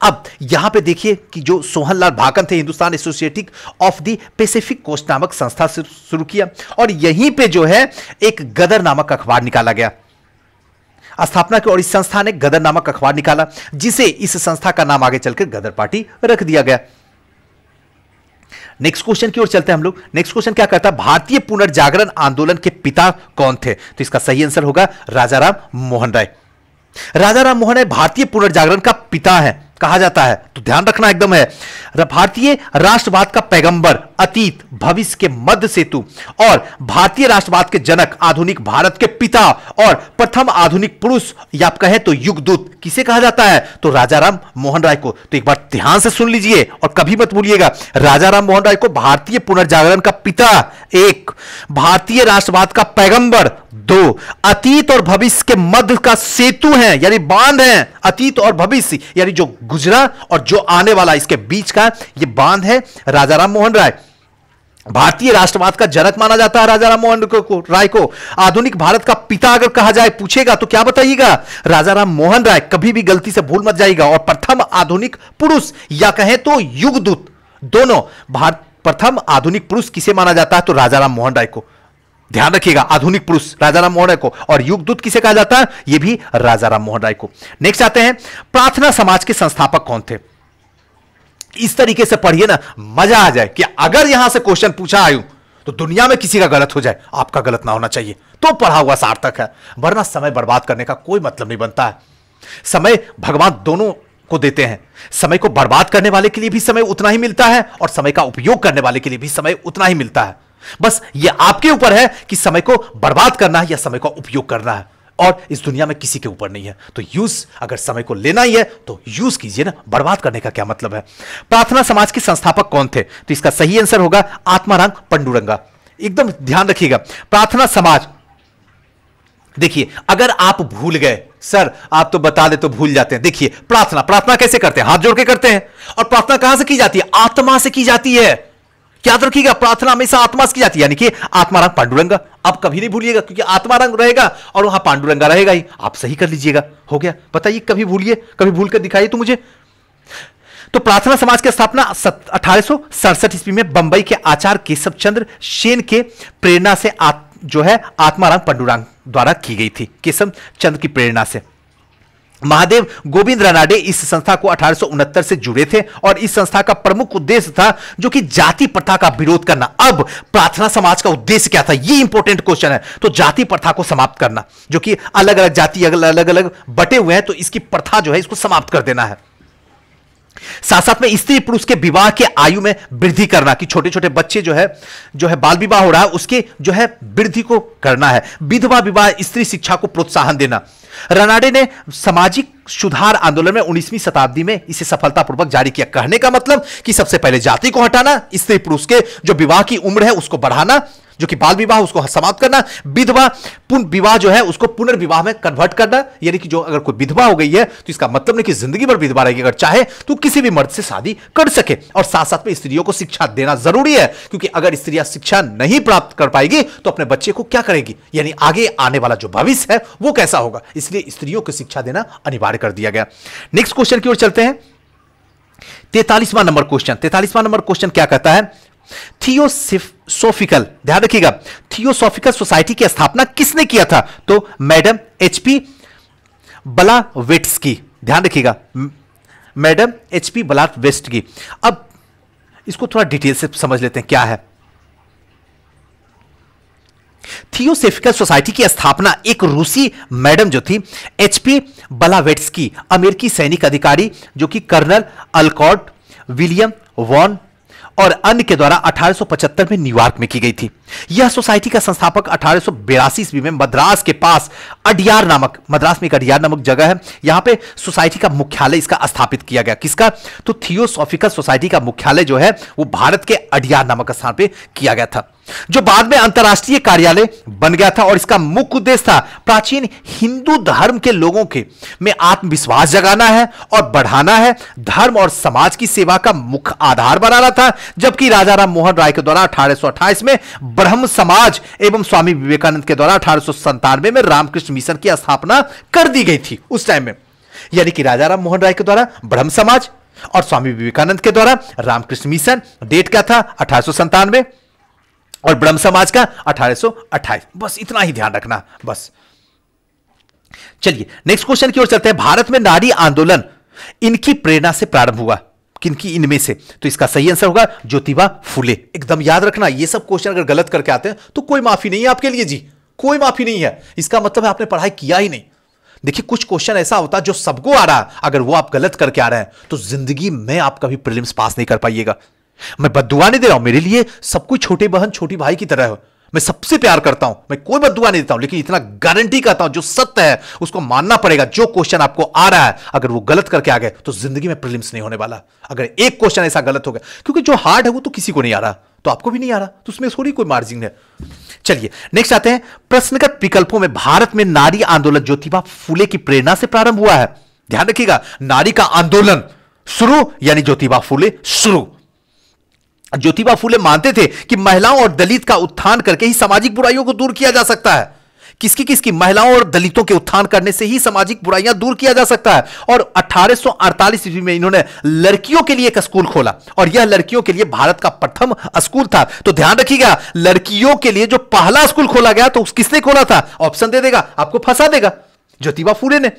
अब यहां पे देखिए कि जो सोहनलाल भाकन थे हिंदुस्तान एसोसिएटिक ऑफ दी पैसिफिक कोस्ट नामक संस्था शुरू किया और यहीं पे जो है एक गदर नामक अखबार निकाला गया स्थापना की और इस संस्था ने गदर नामक अखबार निकाला जिसे इस संस्था का नाम आगे चलकर गदर पार्टी रख दिया गया नेक्स्ट क्वेश्चन की ओर चलते हैं हम लोग नेक्स्ट क्वेश्चन क्या करता है भारतीय पुनर्जागरण आंदोलन के पिता कौन थे तो इसका सही आंसर होगा राजा राम मोहन राय राजा राम मोहन राय भारतीय पुनर्जागरण का पिता है कहा जाता है तो ध्यान रखना एकदम है भारतीय राष्ट्रवाद का पैगंबर अतीत भविष्य के मध्य सेतु और भारतीय राष्ट्रवाद के जनक आधुनिक भारत के पिता और प्रथम आधुनिक पुरुष या आप कहें तो युगदूत किसे कहा जाता है तो राजा राम मोहन राय को तो एक बार ध्यान से सुन लीजिए और कभी मत भूलिएगा राजा राम मोहन राय को भारतीय पुनर्जागरण का पिता एक भारतीय राष्ट्रवाद का पैगंबर दो अतीत और भविष्य के मध्य का सेतु है यानी बांध है अतीत और भविष्य यानी जो गुजरा और जो आने वाला इसके बीच का ये बांध है राजा राम मोहन राय भारतीय राष्ट्रवाद का जनक माना जाता है राजा राम मोहन को राय को आधुनिक भारत का पिता अगर कहा जाए पूछेगा तो क्या बताइएगा राजा राम मोहन राय कभी भी गलती से भूल मत जाएगा और प्रथम आधुनिक पुरुष या कहें तो युगदूत दोनों भारत प्रथम आधुनिक पुरुष किसे माना जाता है तो राजा राम मोहन राय को ध्यान रखिएगा आधुनिक पुरुष राजा राम मोहन राय को और युगदूत किसे कहा जाता है यह भी राजा राम मोहन राय को नेक्स्ट आते हैं प्रार्थना समाज के संस्थापक कौन थे इस तरीके से पढ़िए ना मजा आ जाए कि अगर यहां से क्वेश्चन पूछा आयु तो दुनिया में किसी का गलत हो जाए आपका गलत ना होना चाहिए तो पढ़ा हुआ सार्थक है वरना समय बर्बाद करने का कोई मतलब नहीं बनता है समय भगवान दोनों को देते हैं समय को बर्बाद करने वाले के लिए भी समय उतना ही मिलता है और समय का उपयोग करने वाले के लिए भी समय उतना ही मिलता है बस ये आपके ऊपर है कि समय को बर्बाद करना है या समय का उपयोग करना है और इस दुनिया में किसी के ऊपर नहीं है तो यूज अगर समय को लेना ही है तो यूज कीजिए ना बर्बाद करने का क्या मतलब है प्रार्थना समाज के संस्थापक कौन थे तो इसका सही आंसर होगा आत्माराम पंडुरंगा एकदम ध्यान रखिएगा प्रार्थना समाज देखिए अगर आप भूल गए सर आप तो बता दे तो भूल जाते हैं देखिए प्रार्थना प्रार्थना कैसे करते हैं हाथ जोड़ के करते हैं और प्रार्थना कहां से की जाती है आत्मा से की जाती है याद रखिएगा प्रार्थना हमेशा आत्मा से की जाती है यानी कि आत्मा रंग पांडुरंगा आप कभी नहीं भूलिएगा क्योंकि आत्मा रंग रहेगा और वहां पांडुरंगा रहेगा ही आप सही कर लीजिएगा हो गया बताइए कभी भूलिए कभी भूल कर दिखाइए तो मुझे तो प्रार्थना समाज की स्थापना अठारह ईस्वी में बंबई के आचार्य केशव चंद्र सेन के प्रेरणा से आ, जो है आत्माराम पंडुरांग द्वारा की गई थी केशव चंद्र की प्रेरणा से महादेव गोविंद रानाडे इस संस्था को अठारह से जुड़े थे और इस संस्था का प्रमुख उद्देश्य था जो कि जाति प्रथा का विरोध करना अब प्रार्थना समाज का उद्देश्य क्या था ये इंपॉर्टेंट क्वेश्चन है तो जाति प्रथा को समाप्त करना जो कि अलग अलग जाति अलग अलग बटे हुए हैं तो इसकी प्रथा जो है इसको समाप्त कर देना है साथ साथ में स्त्री पुरुष के विवाह के आयु में वृद्धि करना कि छोटे छोटे बच्चे जो है जो है बाल विवाह हो रहा है उसके जो है वृद्धि को करना है विधवा विवाह स्त्री शिक्षा को प्रोत्साहन देना रनाडे ने सामाजिक सुधार आंदोलन में 19वीं शताब्दी में इसे सफलतापूर्वक जारी किया कहने का मतलब कि सबसे पहले जाति को हटाना स्त्री पुरुष के जो विवाह की उम्र है उसको बढ़ाना जो कि बाल विवाह उसको समाप्त करना विधवा विवाह जो है उसको पुनर्विवाह में कन्वर्ट करना यानी कि जो अगर कोई विधवा हो गई है तो इसका मतलब नहीं कि जिंदगी भर विधवा रहेगी अगर चाहे तो किसी भी मर्द से शादी कर सके और साथ साथ में स्त्रियों को शिक्षा देना जरूरी है क्योंकि अगर स्त्रियां शिक्षा नहीं प्राप्त कर पाएगी तो अपने बच्चे को क्या करेगी यानी आगे आने वाला जो भविष्य है वो कैसा होगा इसलिए स्त्रियों को शिक्षा देना अनिवार्य कर दिया गया नेक्स्ट क्वेश्चन की ओर चलते हैं तैतालीसवां नंबर क्वेश्चन तैतालीसवां नंबर क्वेश्चन क्या कहता है थियोसोफिकल ध्यान रखिएगा थियोसोफिकल सोसाइटी की स्थापना किसने किया था तो मैडम एचपी की ध्यान रखिएगा मैडम एचपी वेस्ट की अब इसको थोड़ा डिटेल से समझ लेते हैं क्या है थियोसेफिकल सोसाइटी की स्थापना एक रूसी मैडम जो थी एचपी बलावेट्स की अमेरिकी सैनिक अधिकारी जो कि कर्नल अलकॉट विलियम वॉन और अन्य के द्वारा 1875 में न्यूयॉर्क में की गई थी यह सोसाइटी का संस्थापक अठारह ईस्वी में मद्रास के पास अडियार नामक मद्रास में एक अडियार नामक जगह है यहां पे सोसाइटी का मुख्यालय इसका स्थापित किया गया किसका तो थियोसॉफिकल सोसाइटी का मुख्यालय जो है वो भारत के अडियार नामक स्थान पर किया गया था जो बाद में अंतर्राष्ट्रीय कार्यालय बन गया था और इसका मुख्य उद्देश्य था प्राचीन हिंदू धर्म के लोगों के में आत्मविश्वास जगाना है और बढ़ाना है धर्म और समाज की सेवा का मुख्य आधार बनाना था जबकि राजा राम मोहन राय के द्वारा अठारह में ब्रह्म समाज एवं स्वामी विवेकानंद के द्वारा अठारह में रामकृष्ण मिशन की स्थापना कर दी गई थी उस टाइम में यानी कि राजा राम मोहन राय के द्वारा ब्रह्म समाज और स्वामी विवेकानंद के द्वारा रामकृष्ण मिशन डेट क्या था अठारह और ब्रह्म समाज का अठारह बस इतना ही ध्यान रखना बस चलिए नेक्स्ट क्वेश्चन की ओर चलते हैं भारत में नारी आंदोलन इनकी प्रेरणा से प्रारंभ हुआ किनकी इनमें से तो इसका सही आंसर होगा ज्योतिबा फुले एकदम याद रखना ये सब क्वेश्चन अगर गलत करके आते हैं तो कोई माफी नहीं है आपके लिए जी कोई माफी नहीं है इसका मतलब है आपने पढ़ाई किया ही नहीं देखिए कुछ क्वेश्चन ऐसा होता है जो सबको आ रहा है अगर वो आप गलत करके आ रहे हैं तो जिंदगी में आप कभी प्रिलिम्स पास नहीं कर पाइएगा मैं बदुआ नहीं दे रहा हूं मेरे लिए सब कोई छोटे बहन छोटी भाई की तरह मैं सबसे प्यार करता हूं मैं कोई बदुआ नहीं देता हूं लेकिन इतना गारंटी करता हूं जो सत्य है उसको मानना पड़ेगा जो क्वेश्चन आपको आ रहा है अगर वो गलत करके आ गए तो जिंदगी में प्रिलिम्स नहीं होने वाला अगर एक क्वेश्चन ऐसा गलत हो गया क्योंकि जो हार्ड है वो तो किसी को नहीं आ रहा तो आपको भी नहीं आ रहा तो उसमें थोड़ी कोई मार्जिन है चलिए नेक्स्ट आते हैं प्रश्नगत विकल्पों में भारत में नारी आंदोलन ज्योतिबा फूले की प्रेरणा से प्रारंभ हुआ है ध्यान रखिएगा नारी का आंदोलन शुरू यानी ज्योतिबा फूले शुरू ज्योतिबा फूले मानते थे कि महिलाओं और दलित का उत्थान करके ही सामाजिक बुराइयों को दूर किया जा सकता है किसकी किसकी महिलाओं और दलितों के उत्थान करने से ही सामाजिक बुराइयां दूर किया जा सकता है और 1848 ईस्वी में इन्होंने लड़कियों के लिए एक स्कूल खोला और यह लड़कियों के लिए भारत का प्रथम स्कूल था तो ध्यान रखिएगा लड़कियों के लिए जो पहला स्कूल खोला गया तो उस किसने खोला था ऑप्शन दे देगा आपको फंसा देगा ज्योतिबा फूले ने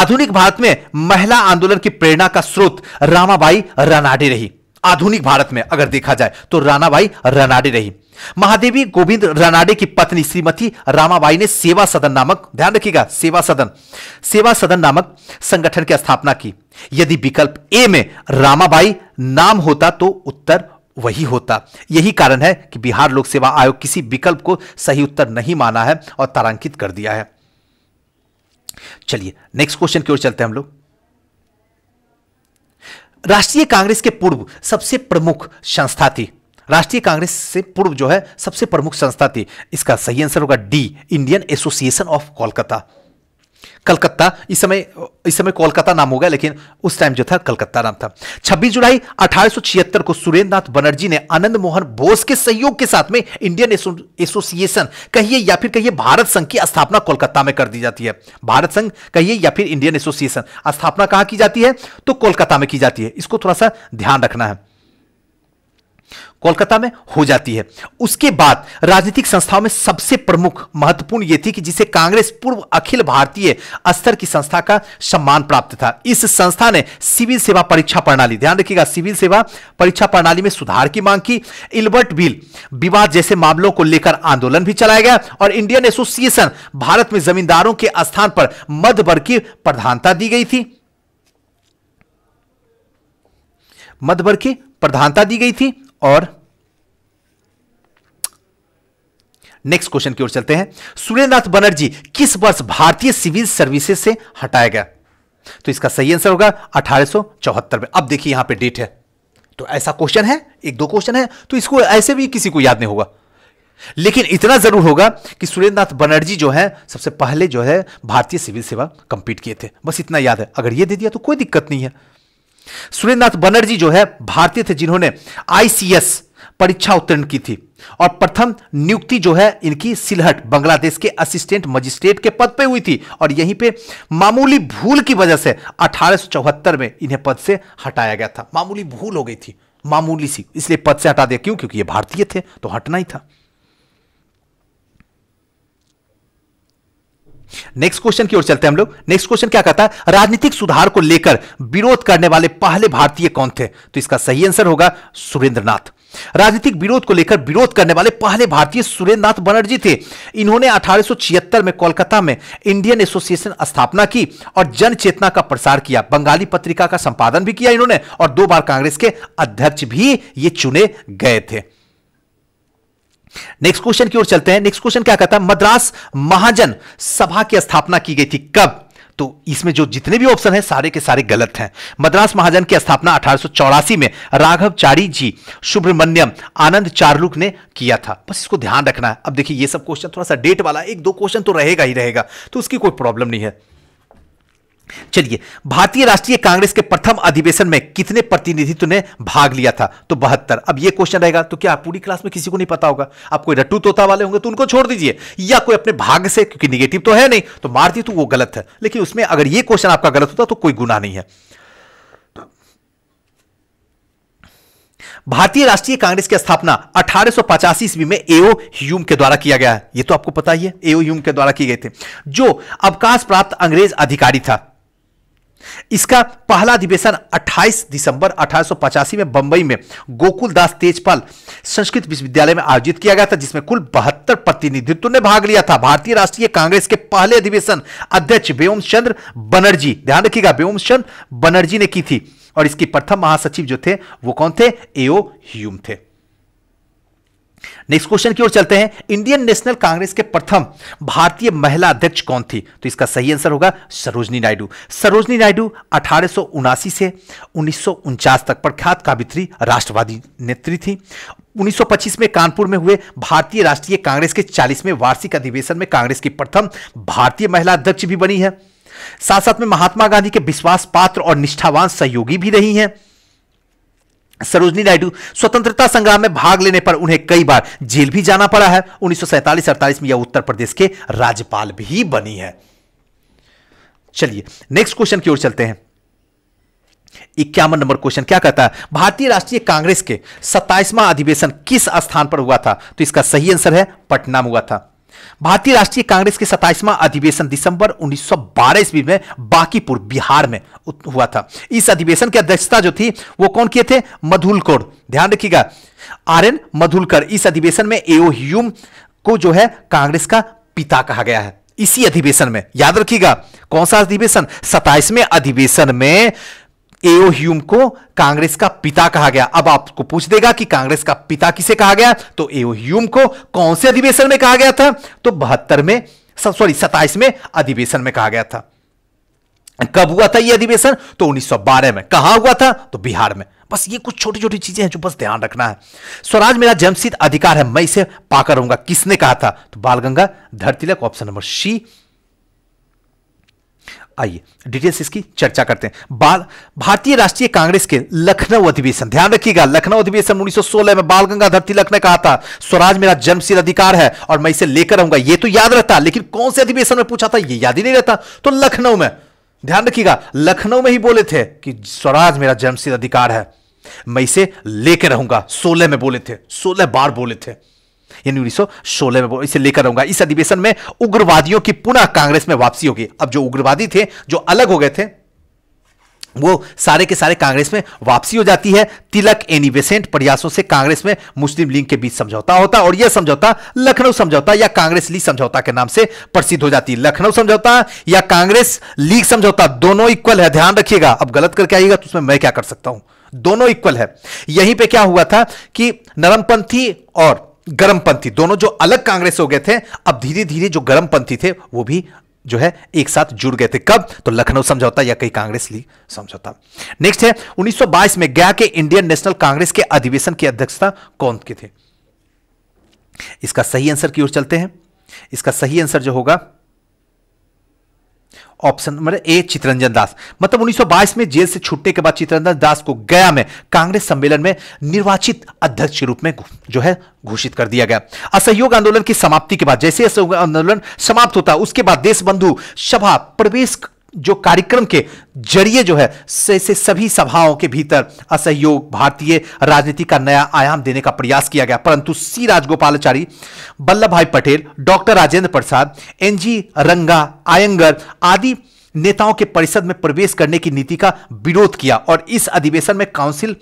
आधुनिक भारत में महिला आंदोलन की प्रेरणा का स्रोत रामाबाई रनाडे रही आधुनिक भारत में अगर देखा जाए तो रानाबाई रनाडे रही महादेवी गोविंद रनाडे की पत्नी श्रीमती रामाबाई ने सेवा सदन नामक ध्यान रखिएगा सेवा सदन सेवा सदन नामक संगठन की स्थापना की यदि विकल्प ए में रामाबाई नाम होता तो उत्तर वही होता यही कारण है कि बिहार लोक सेवा आयोग किसी विकल्प को सही उत्तर नहीं माना है और तारांकित कर दिया है चलिए नेक्स्ट क्वेश्चन की ओर चलते हैं हम लोग राष्ट्रीय कांग्रेस के पूर्व सबसे प्रमुख संस्था थी राष्ट्रीय कांग्रेस से पूर्व जो है सबसे प्रमुख संस्था थी इसका सही आंसर होगा D Indian Association of Kolkata Calcutta इस समय इस समय कोलकाता नाम हो गया लेकिन उस टाइम जो था कलकत्ता नाम था 26 जुलाई अठारह को सुरेंद्र नाथ बनर्जी ने आनंद मोहन बोस के सहयोग के साथ में इंडियन एसोसिएशन कहिए या फिर कहिए भारत संघ की स्थापना कोलकाता में कर दी जाती है भारत संघ कहिए या फिर इंडियन एसोसिएशन स्थापना कहां की जाती है तो कोलकाता में की जाती है इसको थोड़ा सा ध्यान रखना है कोलकाता में हो जाती है उसके बाद राजनीतिक संस्थाओं में सबसे प्रमुख महत्वपूर्ण यह थी कि जिसे कांग्रेस पूर्व अखिल भारतीय स्तर की संस्था का सम्मान प्राप्त था इस संस्था ने सिविल सेवा परीक्षा प्रणाली ध्यान रखिएगा सिविल सेवा परीक्षा प्रणाली में सुधार की मांग की इल्बर्ट बिल विवाद जैसे मामलों को लेकर आंदोलन भी चलाया गया और इंडियन एसोसिएशन भारत में जमींदारों के स्थान पर मध्य वर्ग की प्रधानता दी गई थी मध्य वर्ग की प्रधानता दी गई थी और नेक्स्ट क्वेश्चन की ओर चलते हैं सुरेंद्रनाथ बनर्जी किस वर्ष भारतीय सिविल सर्विसेज से हटाया गया तो इसका सही आंसर होगा अठारह में अब देखिए यहां पर डेट है तो ऐसा क्वेश्चन है एक दो क्वेश्चन है तो इसको ऐसे भी किसी को याद नहीं होगा लेकिन इतना जरूर होगा कि सुरेंद्रनाथ बनर्जी जो है सबसे पहले जो है भारतीय सिविल सेवा कंप्लीट किए थे बस इतना याद है अगर ये दे दिया तो कोई दिक्कत नहीं है सुरेंद्रनाथ बनर्जी जो है भारतीय थे जिन्होंने आईसीएस परीक्षा उत्तीर्ण की थी और प्रथम नियुक्ति जो है इनकी सिलहट बांग्लादेश के असिस्टेंट मजिस्ट्रेट के पद पे हुई थी और यहीं पे मामूली भूल की वजह से अठारह में इन्हें पद से हटाया गया था मामूली भूल हो गई थी मामूली सी इसलिए पद से हटा दिया क्यों क्योंकि ये भारतीय थे तो हटना ही था नेक्स्ट क्वेश्चन की ओर चलते हैं हम लोग नेक्स्ट क्वेश्चन क्या कहता है राजनीतिक सुधार को लेकर विरोध करने वाले पहले भारतीय कौन थे तो इसका सही आंसर होगा सुरेंद्रनाथ राजनीतिक विरोध को लेकर विरोध करने वाले पहले भारतीय सुरेंद्र नाथ बनर्जी थे इन्होंने अठारह में कोलकाता में इंडियन एसोसिएशन स्थापना की और जन चेतना का प्रसार किया बंगाली पत्रिका का संपादन भी किया इन्होंने और दो बार कांग्रेस के अध्यक्ष भी ये चुने गए थे नेक्स्ट क्वेश्चन की ओर चलते हैं नेक्स्ट क्वेश्चन क्या कहता है मद्रास महाजन सभा की स्थापना की गई थी कब तो इसमें जो जितने भी ऑप्शन है सारे के सारे गलत हैं मद्रास महाजन की स्थापना अठारह में राघव चारी जी सुब्रमण्यम आनंद चारलुक ने किया था बस इसको ध्यान रखना है अब देखिए ये सब क्वेश्चन थोड़ा सा डेट वाला एक दो क्वेश्चन तो रहेगा ही रहेगा तो उसकी कोई प्रॉब्लम नहीं है चलिए भारतीय राष्ट्रीय कांग्रेस के प्रथम अधिवेशन में कितने प्रतिनिधित्व ने भाग लिया था तो बहत्तर अब यह क्वेश्चन रहेगा तो क्या पूरी क्लास में किसी को नहीं पता होगा आप कोई रट्टू तोता वाले होंगे तो उनको छोड़ दीजिए या कोई अपने भाग से क्योंकि निगेटिव तो है नहीं तो मार दी तो वो गलत है लेकिन उसमें अगर यह क्वेश्चन आपका गलत होता तो कोई गुना नहीं है भारतीय राष्ट्रीय कांग्रेस की स्थापना अठारह ईस्वी में एओ ह्यूम के द्वारा किया गया है यह तो आपको पता ही है एओ ह्यूम के द्वारा की गई थी जो अवकाश प्राप्त अंग्रेज अधिकारी था इसका पहला अधिवेशन 28 दिसंबर अठारह में बंबई में गोकुलदास तेजपाल संस्कृत विश्वविद्यालय में आयोजित किया गया था जिसमें कुल बहत्तर प्रतिनिधित्व ने भाग लिया था भारतीय राष्ट्रीय कांग्रेस के पहले अधिवेशन अध्यक्ष व्योम चंद्र बनर्जी ध्यान रखिएगा व्योम चंद्र बनर्जी ने की थी और इसकी प्रथम महासचिव जो थे वो कौन थे एओ ह्यूम थे नेक्स्ट क्वेश्चन की ओर चलते हैं इंडियन नेशनल कांग्रेस के प्रथम भारतीय महिला अध्यक्ष कौन थी तो इसका सही आंसर होगा सरोजनी नायडू सरोजनी नायडू अठारह से उन्नीस तक प्रख्यात कावित्री राष्ट्रवादी नेत्री थी 1925 में कानपुर में हुए भारतीय राष्ट्रीय कांग्रेस के 40वें वार्षिक अधिवेशन में कांग्रेस की प्रथम भारतीय महिला अध्यक्ष भी बनी है साथ साथ में महात्मा गांधी के विश्वास पात्र और निष्ठावान सहयोगी भी रही हैं सरोजनी नायडू स्वतंत्रता संग्राम में भाग लेने पर उन्हें कई बार जेल भी जाना पड़ा है उन्नीस सौ में यह उत्तर प्रदेश के राज्यपाल भी बनी है चलिए नेक्स्ट क्वेश्चन की ओर चलते हैं इक्यावन नंबर क्वेश्चन क्या कहता है भारतीय राष्ट्रीय कांग्रेस के सत्ताईसवां अधिवेशन किस स्थान पर हुआ था तो इसका सही आंसर है पटना में हुआ था भारतीय राष्ट्रीय कांग्रेस के सताइसवां अधिवेशन दिसंबर 1912 ईस्वी में बाकीपुर बिहार में हुआ था इस अधिवेशन की अध्यक्षता जो थी वो कौन किए थे मधुलकोर ध्यान रखिएगा आर एन मधुलकर इस अधिवेशन में एओ ह्यूम को जो है कांग्रेस का पिता कहा गया है इसी अधिवेशन में याद रखिएगा कौन सा अधिवेशन सताइसवें अधिवेशन में एओ ह्यूम को कांग्रेस का पिता कहा गया अब आपको पूछ देगा कि कांग्रेस का पिता किसे कहा गया तो एओ ह्यूम को कौन से अधिवेशन में कहा गया था तो बहत्तर में सॉरी सत्ताईस में अधिवेशन में कहा गया था कब हुआ था यह अधिवेशन तो 1912 में कहा हुआ था तो बिहार में बस ये कुछ छोटी छोटी चीजें हैं जो बस ध्यान रखना है स्वराज मेरा जमसीद अधिकार है मैं इसे पाकर रहूंगा किसने कहा था तो Bal Ganga Dhartilak option number C आइए डिटेल्स इसकी चर्चा करते हैं बाल भारतीय राष्ट्रीय कांग्रेस के लखनऊ अधिवेशन ध्यान रखिएगा लखनऊ अधिवेशन 1916 में बाल गंगाधर तिलक ने कहा था स्वराज मेरा जन्मशील अधिकार है और मैं इसे लेकर आऊंगा यह तो याद रहता लेकिन कौन से अधिवेशन में पूछा था यह याद ही नहीं रहता तो लखनऊ में ध्यान रखिएगा लखनऊ में ही बोले थे कि स्वराज मेरा जन्मशील अधिकार है मैं इसे लेकर रहूंगा सोलह में बोले थे सोलह बार बोले थे यानी उन्नीस सौ में इसे लेकर रहूंगा इस अधिवेशन में उग्रवादियों की पुनः कांग्रेस में वापसी होगी अब जो उग्रवादी थे जो अलग हो गए थे वो सारे के सारे कांग्रेस में वापसी हो जाती है तिलक एनी बेसेंट प्रयासों से कांग्रेस में मुस्लिम लीग के बीच समझौता होता और यह समझौता लखनऊ समझौता या कांग्रेस लीग समझौता के नाम से प्रसिद्ध हो जाती है लखनऊ समझौता या कांग्रेस लीग समझौता दोनों इक्वल है ध्यान रखिएगा अब गलत करके आइएगा तो उसमें मैं क्या कर सकता हूं दोनों इक्वल है यहीं पर क्या हुआ था कि नरमपंथी और गर्मपंथी दोनों जो अलग कांग्रेस हो गए थे अब धीरे धीरे जो गर्मपंथी थे वो भी जो है एक साथ जुड़ गए थे कब तो लखनऊ समझौता या कई कांग्रेस लीग समझौता नेक्स्ट है 1922 में गया के इंडियन नेशनल कांग्रेस के अधिवेशन की अध्यक्षता कौन की थे इसका सही आंसर की ओर चलते हैं इसका सही आंसर जो होगा ऑप्शन मतलब ए चितरंजन दास मतलब 1922 में जेल से छुट्टे के बाद चितरंजन दास को गया में कांग्रेस सम्मेलन में निर्वाचित अध्यक्ष के रूप में जो है घोषित कर दिया गया असहयोग आंदोलन की समाप्ति के बाद जैसे असहयोग आंदोलन समाप्त होता उसके बाद देश बंधु सभा प्रवेश जो कार्यक्रम के जरिए जो है से, से सभी सभाओं के भीतर असहयोग भारतीय राजनीति का नया आयाम देने का प्रयास किया गया परंतु सी राजगोपालचारी वल्लभ भाई पटेल डॉक्टर राजेंद्र प्रसाद एनजी रंगा आयंगर आदि नेताओं के परिषद में प्रवेश करने की नीति का विरोध किया और इस अधिवेशन में काउंसिल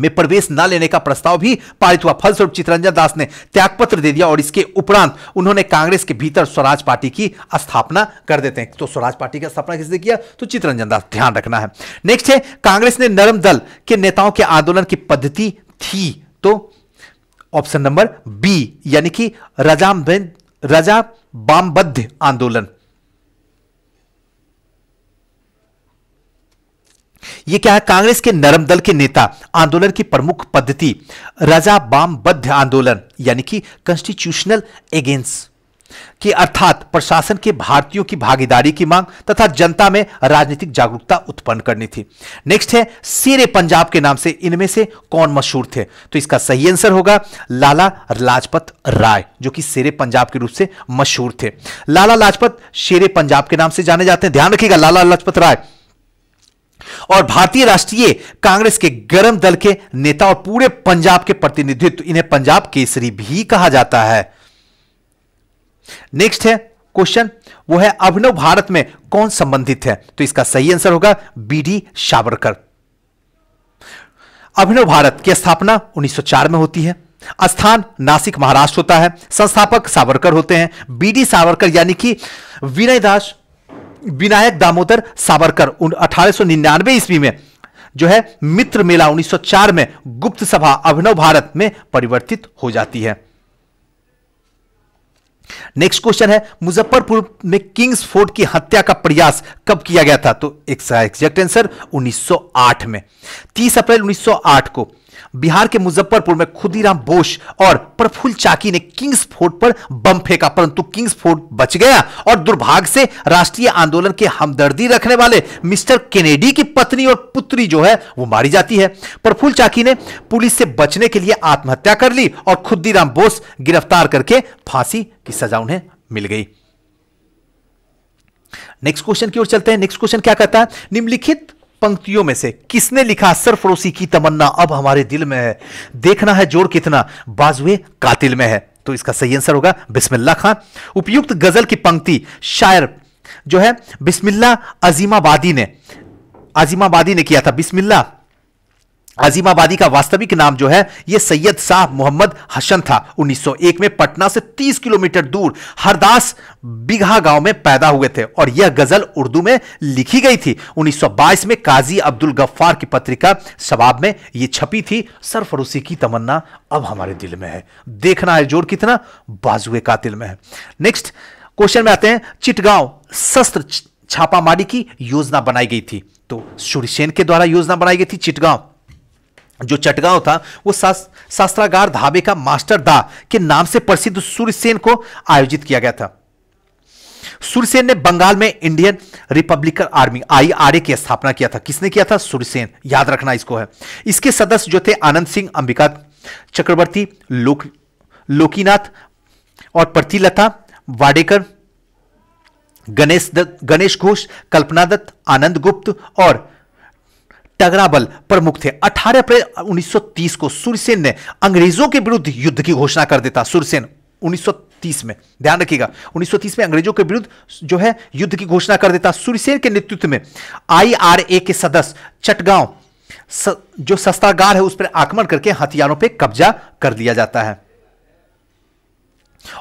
में प्रवेश न लेने का प्रस्ताव भी पारित हुआ फलस्वरूप चितरंजन दास ने त्यागपत्र दे दिया और इसके उपरांत उन्होंने कांग्रेस के भीतर स्वराज पार्टी की स्थापना कर देते हैं तो स्वराज पार्टी का स्थापना किसने किया तो चितरंजन दास ध्यान रखना है नेक्स्ट है कांग्रेस ने नरम दल के नेताओं के आंदोलन की पद्धति थी तो ऑप्शन नंबर बी यानी कि रजाम रजा बामबद्ध आंदोलन ये क्या है कांग्रेस के नरम दल के नेता आंदोलन की प्रमुख पद्धति रजा बामबद्ध आंदोलन यानी कि कंस्टिट्यूशनल एगेंस्ट कि अर्थात प्रशासन के भारतीयों की भागीदारी की मांग तथा जनता में राजनीतिक जागरूकता उत्पन्न करनी थी नेक्स्ट है शेरे पंजाब के नाम से इनमें से कौन मशहूर थे तो इसका सही आंसर होगा लाला लाजपत राय जो कि शेरे पंजाब के रूप से मशहूर थे लाला लाजपत शेरे पंजाब के नाम से जाने जाते हैं ध्यान रखिएगा लाला लाजपत राय और भारतीय राष्ट्रीय कांग्रेस के गर्म दल के नेता और पूरे पंजाब के प्रतिनिधित्व इन्हें पंजाब केसरी भी कहा जाता है नेक्स्ट है क्वेश्चन वो है अभिनव भारत में कौन संबंधित है तो इसका सही आंसर होगा बीडी सावरकर अभिनव भारत की स्थापना 1904 में होती है स्थान नासिक महाराष्ट्र होता है संस्थापक सावरकर होते हैं बीडी सावरकर यानी कि विनय दास विनायक दामोदर सावरकर अठारह सौ निन्यानवे ईस्वी में जो है मित्र मेला 1904 में गुप्त सभा अभिनव भारत में परिवर्तित हो जाती है नेक्स्ट क्वेश्चन है मुजफ्फरपुर में किंग्स फोर्ड की हत्या का प्रयास कब किया गया था तो एग्जैक्ट आंसर 1908 में 30 अप्रैल 1908 को बिहार के मुजफ्फरपुर में खुदीराम बोस और प्रफुल्ल चाकी ने किंग्स फोर्ट पर बम फेंका परंतु किंग्स फोर्ट बच गया और दुर्भाग्य से राष्ट्रीय आंदोलन के हमदर्दी रखने वाले मिस्टर केनेडी की पत्नी और पुत्री जो है वो मारी जाती है प्रफुल्ल चाकी ने पुलिस से बचने के लिए आत्महत्या कर ली और खुदीराम बोस गिरफ्तार करके फांसी की सजा उन्हें मिल गई नेक्स्ट क्वेश्चन की ओर चलते हैं नेक्स्ट क्वेश्चन क्या कहता है निम्नलिखित पंक्तियों में से किसने लिखा सरफरोशी की तमन्ना अब हमारे दिल में है देखना है जोर कितना बाजुए कातिल में है तो इसका सही आंसर होगा बिस्मिल्ला खां उपयुक्त गजल की पंक्ति शायर जो है बिस्मिल्ला अजीमाबादी ने अजीमाबादी ने किया था बिस्मिल्ला अजीमाबादी का वास्तविक नाम जो है यह सैयद शाह मोहम्मद हसन था 1901 में पटना से 30 किलोमीटर दूर हरदास बिघा गांव में पैदा हुए थे और यह गजल उर्दू में लिखी गई थी 1922 में काजी अब्दुल गफ्फार की पत्रिका शबाब में यह छपी थी सरफरोशी की तमन्ना अब हमारे दिल में है देखना है जोर कितना बाजुए कातिल में है नेक्स्ट क्वेश्चन में आते हैं चिटगांव शस्त्र छापामारी की योजना बनाई गई थी तो सूर्यसेन के द्वारा योजना बनाई गई थी चिटगांव जो चटगांव था वो शास्त्रागार धाबे का मास्टर दा के नाम से प्रसिद्ध सूर्यसेन को आयोजित किया गया था सूर्यसेन ने बंगाल में इंडियन रिपब्लिकन आर्मी आईआरए की स्थापना किया था किसने किया था सूर्यसेन याद रखना इसको है इसके सदस्य जो थे आनंद सिंह अंबिका चक्रवर्ती लोक लोकीनाथ और प्रतिलता वाडेकर गणेश गणेश घोष कल्पना दत्त आनंद गुप्त और बल प्रमुख थे 18 अप्रैल 1930 को सुरसेन ने अंग्रेजों के विरुद्ध युद्ध की घोषणा कर देता सुरसेन 1930 में ध्यान रखिएगा 1930 में अंग्रेजों के विरुद्ध जो है युद्ध की घोषणा कर देता सुरसेन के नेतृत्व में आईआरए के सदस्य चटगांव स, जो सस्तागार है उस पर आक्रमण करके हथियारों पर कब्जा कर लिया जाता है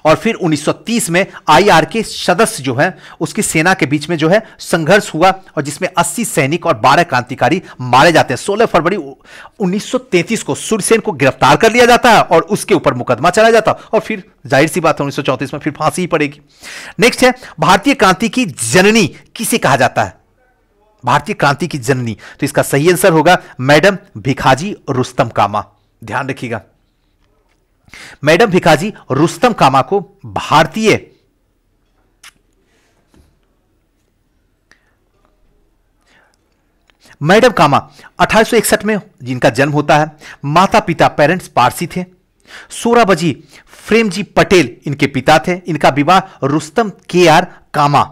और फिर 1930 में आईआर के सदस्य जो है उसकी सेना के बीच में जो है संघर्ष हुआ और जिसमें 80 सैनिक और 12 क्रांतिकारी मारे जाते हैं 16 फरवरी 1933 को सुरसेन को गिरफ्तार कर लिया जाता है और उसके ऊपर मुकदमा चलाया जाता और फिर जाहिर सी बात है उन्नीस में फिर फांसी ही पड़ेगी नेक्स्ट है भारतीय क्रांति की जननी किसे कहा जाता है भारतीय क्रांति की जननी तो इसका सही आंसर होगा मैडम भिखाजी रुस्तम कामा ध्यान रखिएगा मैडम भिखाजी रुस्तम कामा को भारतीय मैडम कामा 1861 में जिनका जन्म होता है माता पिता पेरेंट्स पारसी थे सोराबजी फ्रेमजी पटेल इनके पिता थे इनका विवाह रुस्तम के आर कामा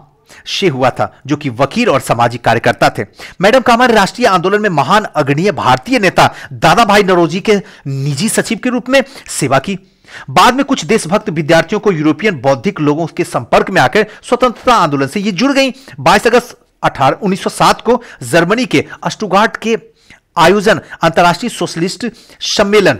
से हुआ था जो कि वकील और सामाजिक कार्यकर्ता थे मैडम का हमारे राष्ट्रीय आंदोलन में महान अग्रणीय भारतीय नेता दादा भाई नरोजी के निजी सचिव के रूप में सेवा की बाद में कुछ देशभक्त विद्यार्थियों को यूरोपियन बौद्धिक लोगों के संपर्क में आकर स्वतंत्रता आंदोलन से ये जुड़ गई 22 अगस्त अठारह उन्नीस को जर्मनी के अस्टुगाट के आयोजन अंतर्राष्ट्रीय सोशलिस्ट सम्मेलन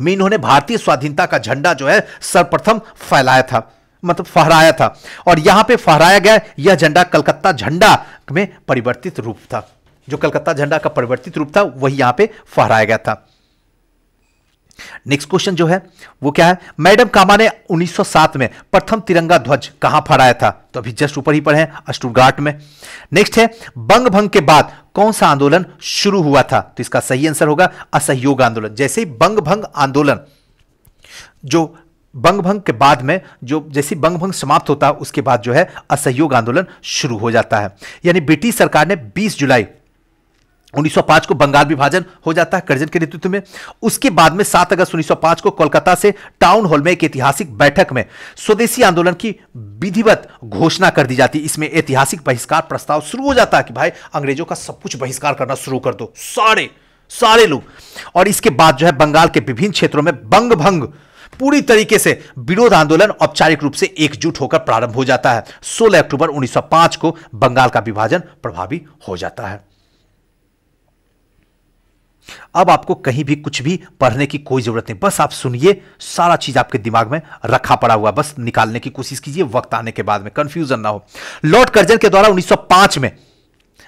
में इन्होंने भारतीय स्वाधीनता का झंडा जो है सर्वप्रथम फैलाया था मतलब फहराया था और यहां पे फहराया गया यह झंडा कलकत्ता झंडा में परिवर्तित रूप था जो कलकत्ता झंडा का परिवर्तित रूप था वही यहां पे फहराया गया था नेक्स्ट क्वेश्चन जो है वो क्या है मैडम कामा ने 1907 में प्रथम तिरंगा ध्वज कहां फहराया था तो अभी जस्ट ऊपर ही पढ़े अष्टुघाट में नेक्स्ट है बंग भंग के बाद कौन सा आंदोलन शुरू हुआ था तो इसका सही आंसर होगा असहयोग आंदोलन जैसे ही बंग भंग आंदोलन जो बंग भंग के बाद में जो जैसी बंग भंग समाप्त होता है उसके बाद जो है असहयोग आंदोलन शुरू हो जाता है यानी ब्रिटिश सरकार ने 20 जुलाई 1905 को बंगाल विभाजन हो जाता है करजन के नेतृत्व में उसके बाद में 7 अगस्त 1905 को कोलकाता से टाउन हॉल में एक ऐतिहासिक बैठक में स्वदेशी आंदोलन की विधिवत घोषणा कर दी जाती है इसमें ऐतिहासिक बहिष्कार प्रस्ताव शुरू हो जाता है कि भाई अंग्रेजों का सब कुछ बहिष्कार करना शुरू कर दो सारे सारे लोग और इसके बाद जो है बंगाल के विभिन्न क्षेत्रों में बंग भंग पूरी तरीके से विरोध आंदोलन औपचारिक रूप से एकजुट होकर प्रारंभ हो जाता है 16 अक्टूबर 1905 को बंगाल का विभाजन प्रभावी हो जाता है अब आपको कहीं भी कुछ भी पढ़ने की कोई जरूरत नहीं बस आप सुनिए सारा चीज आपके दिमाग में रखा पड़ा हुआ बस निकालने की कोशिश कीजिए वक्त आने के बाद में कंफ्यूजन ना हो लॉर्ड कर्जन के द्वारा 1905 में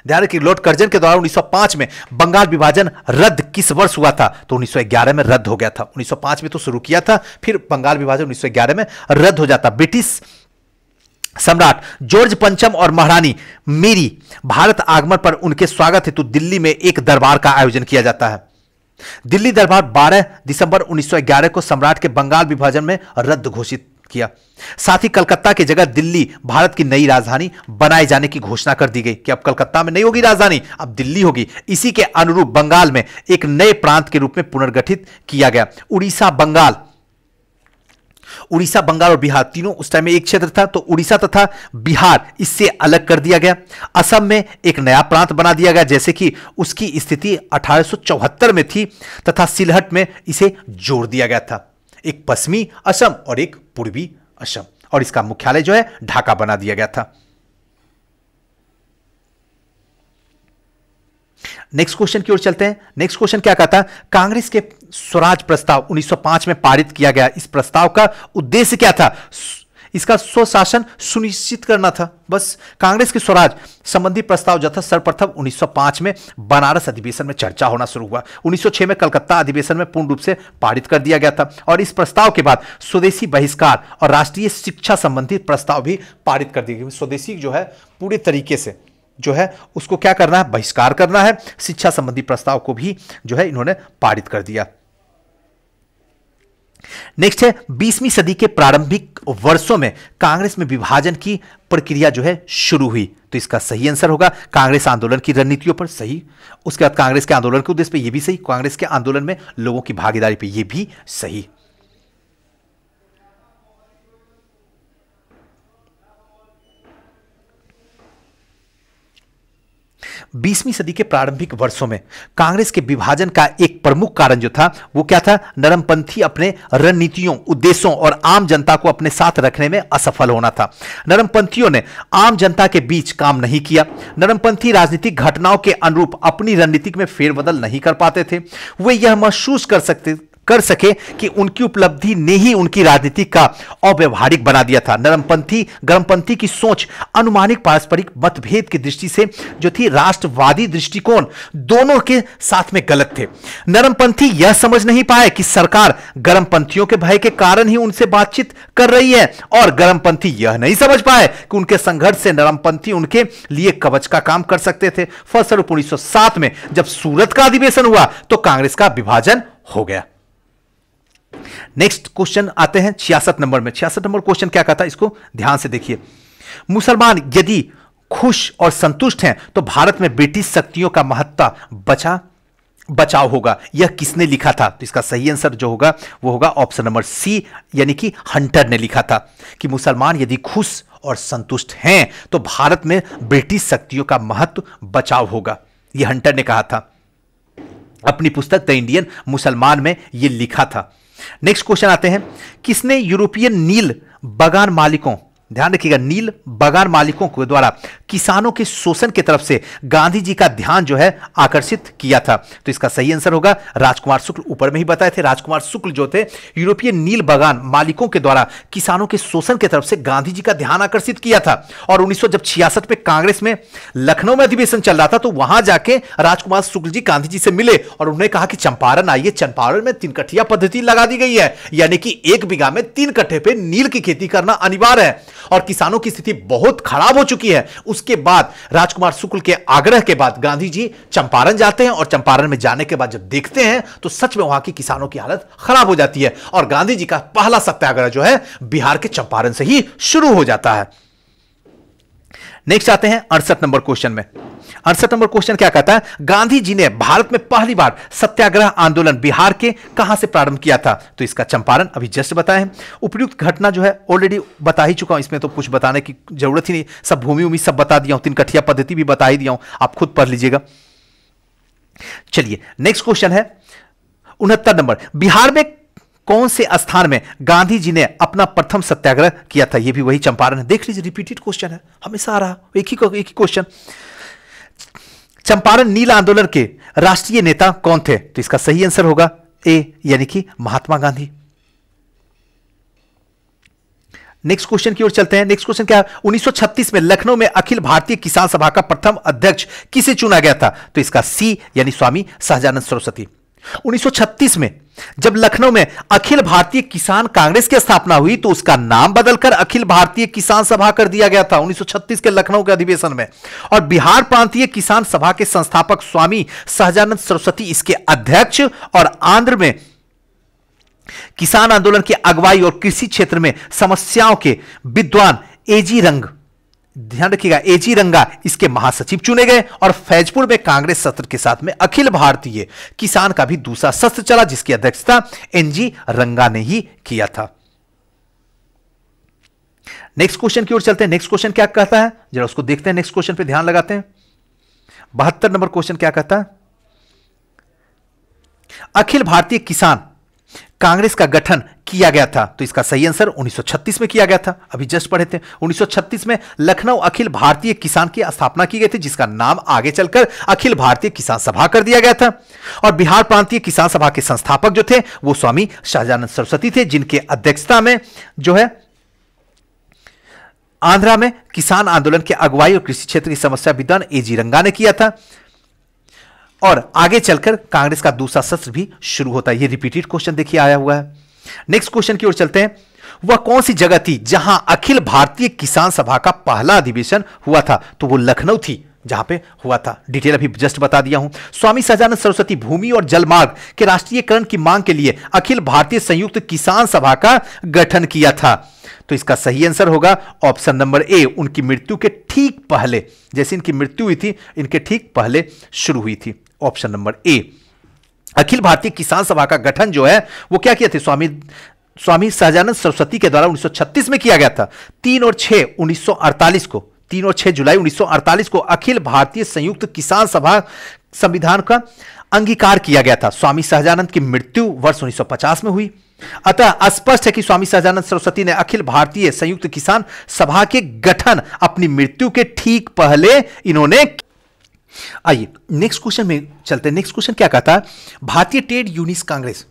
ध्यान रखिए लॉर्ड कर्जन के द्वारा 1905 में बंगाल विभाजन रद्द किस वर्ष हुआ था तो 1911 में रद्द हो गया था 1905 में तो शुरू किया था फिर बंगाल विभाजन 1911 में रद्द हो जाता ब्रिटिश सम्राट जॉर्ज पंचम और महारानी मेरी भारत आगमन पर उनके स्वागत हेतु दिल्ली में एक दरबार का आयोजन किया जाता है दिल्ली दरबार 12 दिसंबर 1911 को सम्राट के बंगाल विभाजन में रद्द घोषित किया साथ ही कलकत्ता की जगह दिल्ली भारत की नई राजधानी बनाए जाने की घोषणा कर दी गई कि अब कलकत्ता में नहीं होगी राजधानी अब दिल्ली होगी इसी के अनुरूप बंगाल में एक नए प्रांत के रूप में पुनर्गठित किया गया उड़ीसा बंगाल उड़ीसा बंगाल और बिहार तीनों उस टाइम में एक क्षेत्र था तो उड़ीसा तथा बिहार इससे अलग कर दिया गया असम में एक नया प्रांत बना दिया गया जैसे कि उसकी स्थिति अठारह में थी तथा सिलहट में इसे जोड़ दिया गया था एक पश्चिमी असम और एक पूर्वी असम और इसका मुख्यालय जो है ढाका बना दिया गया था नेक्स्ट क्वेश्चन की ओर चलते हैं नेक्स्ट क्वेश्चन क्या कहता है कांग्रेस के स्वराज प्रस्ताव 1905 में पारित किया गया इस प्रस्ताव का उद्देश्य क्या था इसका स्वशासन सुनिश्चित करना था बस कांग्रेस के स्वराज संबंधी प्रस्ताव था सर्वप्रथम 1905 में बनारस अधिवेशन में चर्चा होना शुरू हुआ 1906 में कलकत्ता अधिवेशन में पूर्ण रूप से पारित कर दिया गया था और इस प्रस्ताव के बाद स्वदेशी बहिष्कार और राष्ट्रीय शिक्षा संबंधी प्रस्ताव भी पारित कर दिए गए स्वदेशी जो है पूरे तरीके से जो है उसको क्या करना है बहिष्कार करना है शिक्षा संबंधी प्रस्ताव को भी जो है इन्होंने पारित कर दिया नेक्स्ट है बीसवीं सदी के प्रारंभिक वर्षों में कांग्रेस में विभाजन की प्रक्रिया जो है शुरू हुई तो इसका सही आंसर होगा कांग्रेस आंदोलन की रणनीतियों पर सही उसके बाद कांग्रेस के आंदोलन के उद्देश्य पर यह भी सही कांग्रेस के आंदोलन में लोगों की भागीदारी पर यह भी सही बीसवीं सदी के प्रारंभिक वर्षों में कांग्रेस के विभाजन का एक प्रमुख कारण जो था वो क्या था नरमपंथी अपने रणनीतियों उद्देश्यों और आम जनता को अपने साथ रखने में असफल होना था नरमपंथियों ने आम जनता के बीच काम नहीं किया नरमपंथी राजनीतिक घटनाओं के अनुरूप अपनी रणनीति में फेरबदल नहीं कर पाते थे वे यह महसूस कर सकते कर सके कि उनकी उपलब्धि ने ही उनकी राजनीति का अव्यवहारिक बना दिया था नरमपंथी गर्मपंथी की सोच अनुमानिक पारस्परिक मतभेद की दृष्टि से जो थी राष्ट्रवादी दृष्टिकोण दोनों के साथ में गलत थे नरमपंथी यह समझ नहीं पाए कि सरकार गर्मपंथियों के भय के कारण ही उनसे बातचीत कर रही है और गर्मपंथी यह नहीं समझ पाए कि उनके संघर्ष से नरमपंथी उनके लिए कवच का काम कर सकते थे फलस्वरूप उन्नीस में जब सूरत का अधिवेशन हुआ तो कांग्रेस का विभाजन हो गया नेक्स्ट क्वेश्चन आते हैं छियासठ नंबर में छियासठ नंबर क्वेश्चन क्या कहता है इसको ध्यान से देखिए मुसलमान यदि खुश और संतुष्ट हैं तो भारत में ब्रिटिश शक्तियों का महत्ता बचा बचाव होगा यह किसने लिखा था तो इसका सही आंसर जो होगा वो होगा ऑप्शन नंबर सी यानी कि हंटर ने लिखा था कि मुसलमान यदि खुश और संतुष्ट हैं तो भारत में ब्रिटिश शक्तियों का महत्व बचाव होगा यह हंटर ने कहा था अपनी पुस्तक द इंडियन मुसलमान में यह लिखा था नेक्स्ट क्वेश्चन आते हैं किसने यूरोपियन नील बगान मालिकों ध्यान रखिएगा नील बगान मालिकों के द्वारा किसानों के शोषण की तरफ से गांधी जी का ध्यान जो है आकर्षित किया था तो इसका सही आंसर होगा राजकुमार शुक्ल ऊपर में ही बताए थे राजकुमार शुक्ल जो थे यूरोपीय नील बगान मालिकों के द्वारा किसानों के शोषण की तरफ से गांधी जी का ध्यान आकर्षित किया था और उन्नीस जब में कांग्रेस में लखनऊ में अधिवेशन चल रहा था तो वहां जाके राजकुमार शुक्ल जी गांधी जी से मिले और उन्होंने कहा कि चंपारण आइए चंपारण में तीन कठिया पद्धति लगा दी गई है यानी कि एक बीघा में तीन कट्ठे पे नील की खेती करना अनिवार्य है और किसानों की स्थिति बहुत खराब हो चुकी है उसके बाद राजकुमार शुक्ल के आग्रह के बाद गांधी जी चंपारण जाते हैं और चंपारण में जाने के बाद जब देखते हैं तो सच में वहां की किसानों की हालत खराब हो जाती है और गांधी जी का पहला सत्याग्रह जो है बिहार के चंपारण से ही शुरू हो जाता है नेक्स्ट आते हैं अड़सठ नंबर क्वेश्चन में अड़सठ नंबर क्वेश्चन क्या कहता है गांधी जी ने भारत में पहली बार सत्याग्रह आंदोलन बिहार के कहां से प्रारंभ किया था तो इसका चंपारण अभी जस्ट बताएं उपयुक्त घटना जो है ऑलरेडी बता ही चुका हूं इसमें तो कुछ बताने की जरूरत ही नहीं सब भूमि उमी सब बता दिया हूं तीन कठिया पद्धति भी बता ही दिया हूं आप खुद पढ़ लीजिएगा चलिए नेक्स्ट क्वेश्चन है उनहत्तर नंबर बिहार में कौन से स्थान में गांधी जी ने अपना प्रथम सत्याग्रह किया था यह भी वही चंपारण है देख लीजिए रिपीटेड क्वेश्चन है हमेशा आ रहा एक ही एक ही क्वेश्चन चंपारण नील आंदोलन के राष्ट्रीय नेता कौन थे तो इसका सही आंसर होगा ए यानी कि महात्मा गांधी नेक्स्ट क्वेश्चन की ओर चलते हैं नेक्स्ट क्वेश्चन क्या है 1936 में लखनऊ में अखिल भारतीय किसान सभा का प्रथम अध्यक्ष किसे चुना गया था तो इसका सी यानी स्वामी सहजानंद सरस्वती 1936 में जब लखनऊ में अखिल भारतीय किसान कांग्रेस की स्थापना हुई तो उसका नाम बदलकर अखिल भारतीय किसान सभा कर दिया गया था 1936 के लखनऊ के अधिवेशन में और बिहार प्रांतीय किसान सभा के संस्थापक स्वामी सहजानंद सरस्वती इसके अध्यक्ष और आंध्र में किसान आंदोलन की अगुवाई और कृषि क्षेत्र में समस्याओं के विद्वान एजी रंग ध्यान रखिएगा एजी रंगा इसके महासचिव चुने गए और फैजपुर में कांग्रेस सत्र के साथ में अखिल भारतीय किसान का भी दूसरा सत्र चला जिसकी अध्यक्षता एनजी रंगा ने ही किया था नेक्स्ट क्वेश्चन की ओर चलते हैं नेक्स्ट क्वेश्चन क्या कहता है जरा उसको देखते हैं नेक्स्ट क्वेश्चन पे ध्यान लगाते हैं बहत्तर नंबर क्वेश्चन क्या कहता है अखिल भारतीय किसान कांग्रेस का गठन किया गया था तो इसका सही आंसर 1936 में किया गया था अभी जस्ट पढ़े थे 1936 में लखनऊ अखिल भारतीय किसान की स्थापना की गई थी जिसका नाम आगे चलकर अखिल भारतीय किसान सभा कर दिया गया था और बिहार प्रांतीय किसान सभा के संस्थापक जो थे वो स्वामी शाहजानंद सरस्वती थे जिनके अध्यक्षता में जो है आंध्रा में किसान आंदोलन के अगुवाई और कृषि क्षेत्र की समस्या विधान एजी रंगा ने किया था और आगे चलकर कांग्रेस का दूसरा सत्र भी शुरू होता है ये रिपीटेड क्वेश्चन देखिए आया हुआ है नेक्स्ट क्वेश्चन की ओर चलते हैं वह कौन सी जगह थी जहां अखिल भारतीय किसान सभा का पहला अधिवेशन हुआ था तो वो लखनऊ थी जहां पे हुआ था डिटेल अभी जस्ट बता दिया हूं स्वामी सजानंद सरस्वती भूमि और जलमार्ग के राष्ट्रीयकरण की मांग के लिए अखिल भारतीय संयुक्त किसान सभा का गठन किया था तो इसका सही आंसर होगा ऑप्शन नंबर ए उनकी मृत्यु के ठीक पहले जैसे इनकी मृत्यु हुई थी इनके ठीक पहले शुरू हुई थी ऑप्शन नंबर ए अखिल भारतीय किसान सभा का गठन जो है वो क्या किया थे स्वामी स्वामी सहजानंद सरस्वती के द्वारा 1936 में किया गया था तीन और छह 1948 को तीन और छह जुलाई 1948 को अखिल भारतीय संयुक्त किसान सभा संविधान का अंगीकार किया गया था स्वामी सहजानंद की मृत्यु वर्ष 1950 में हुई अतः स्पष्ट है कि स्वामी सहजानंद सरस्वती ने अखिल भारतीय संयुक्त किसान सभा के गठन अपनी मृत्यु के ठीक पहले इन्होंने आइए नेक्स्ट क्वेश्चन में चलते हैं नेक्स्ट क्वेश्चन क्या कहता है भारतीय ट्रेड यूनियन कांग्रेस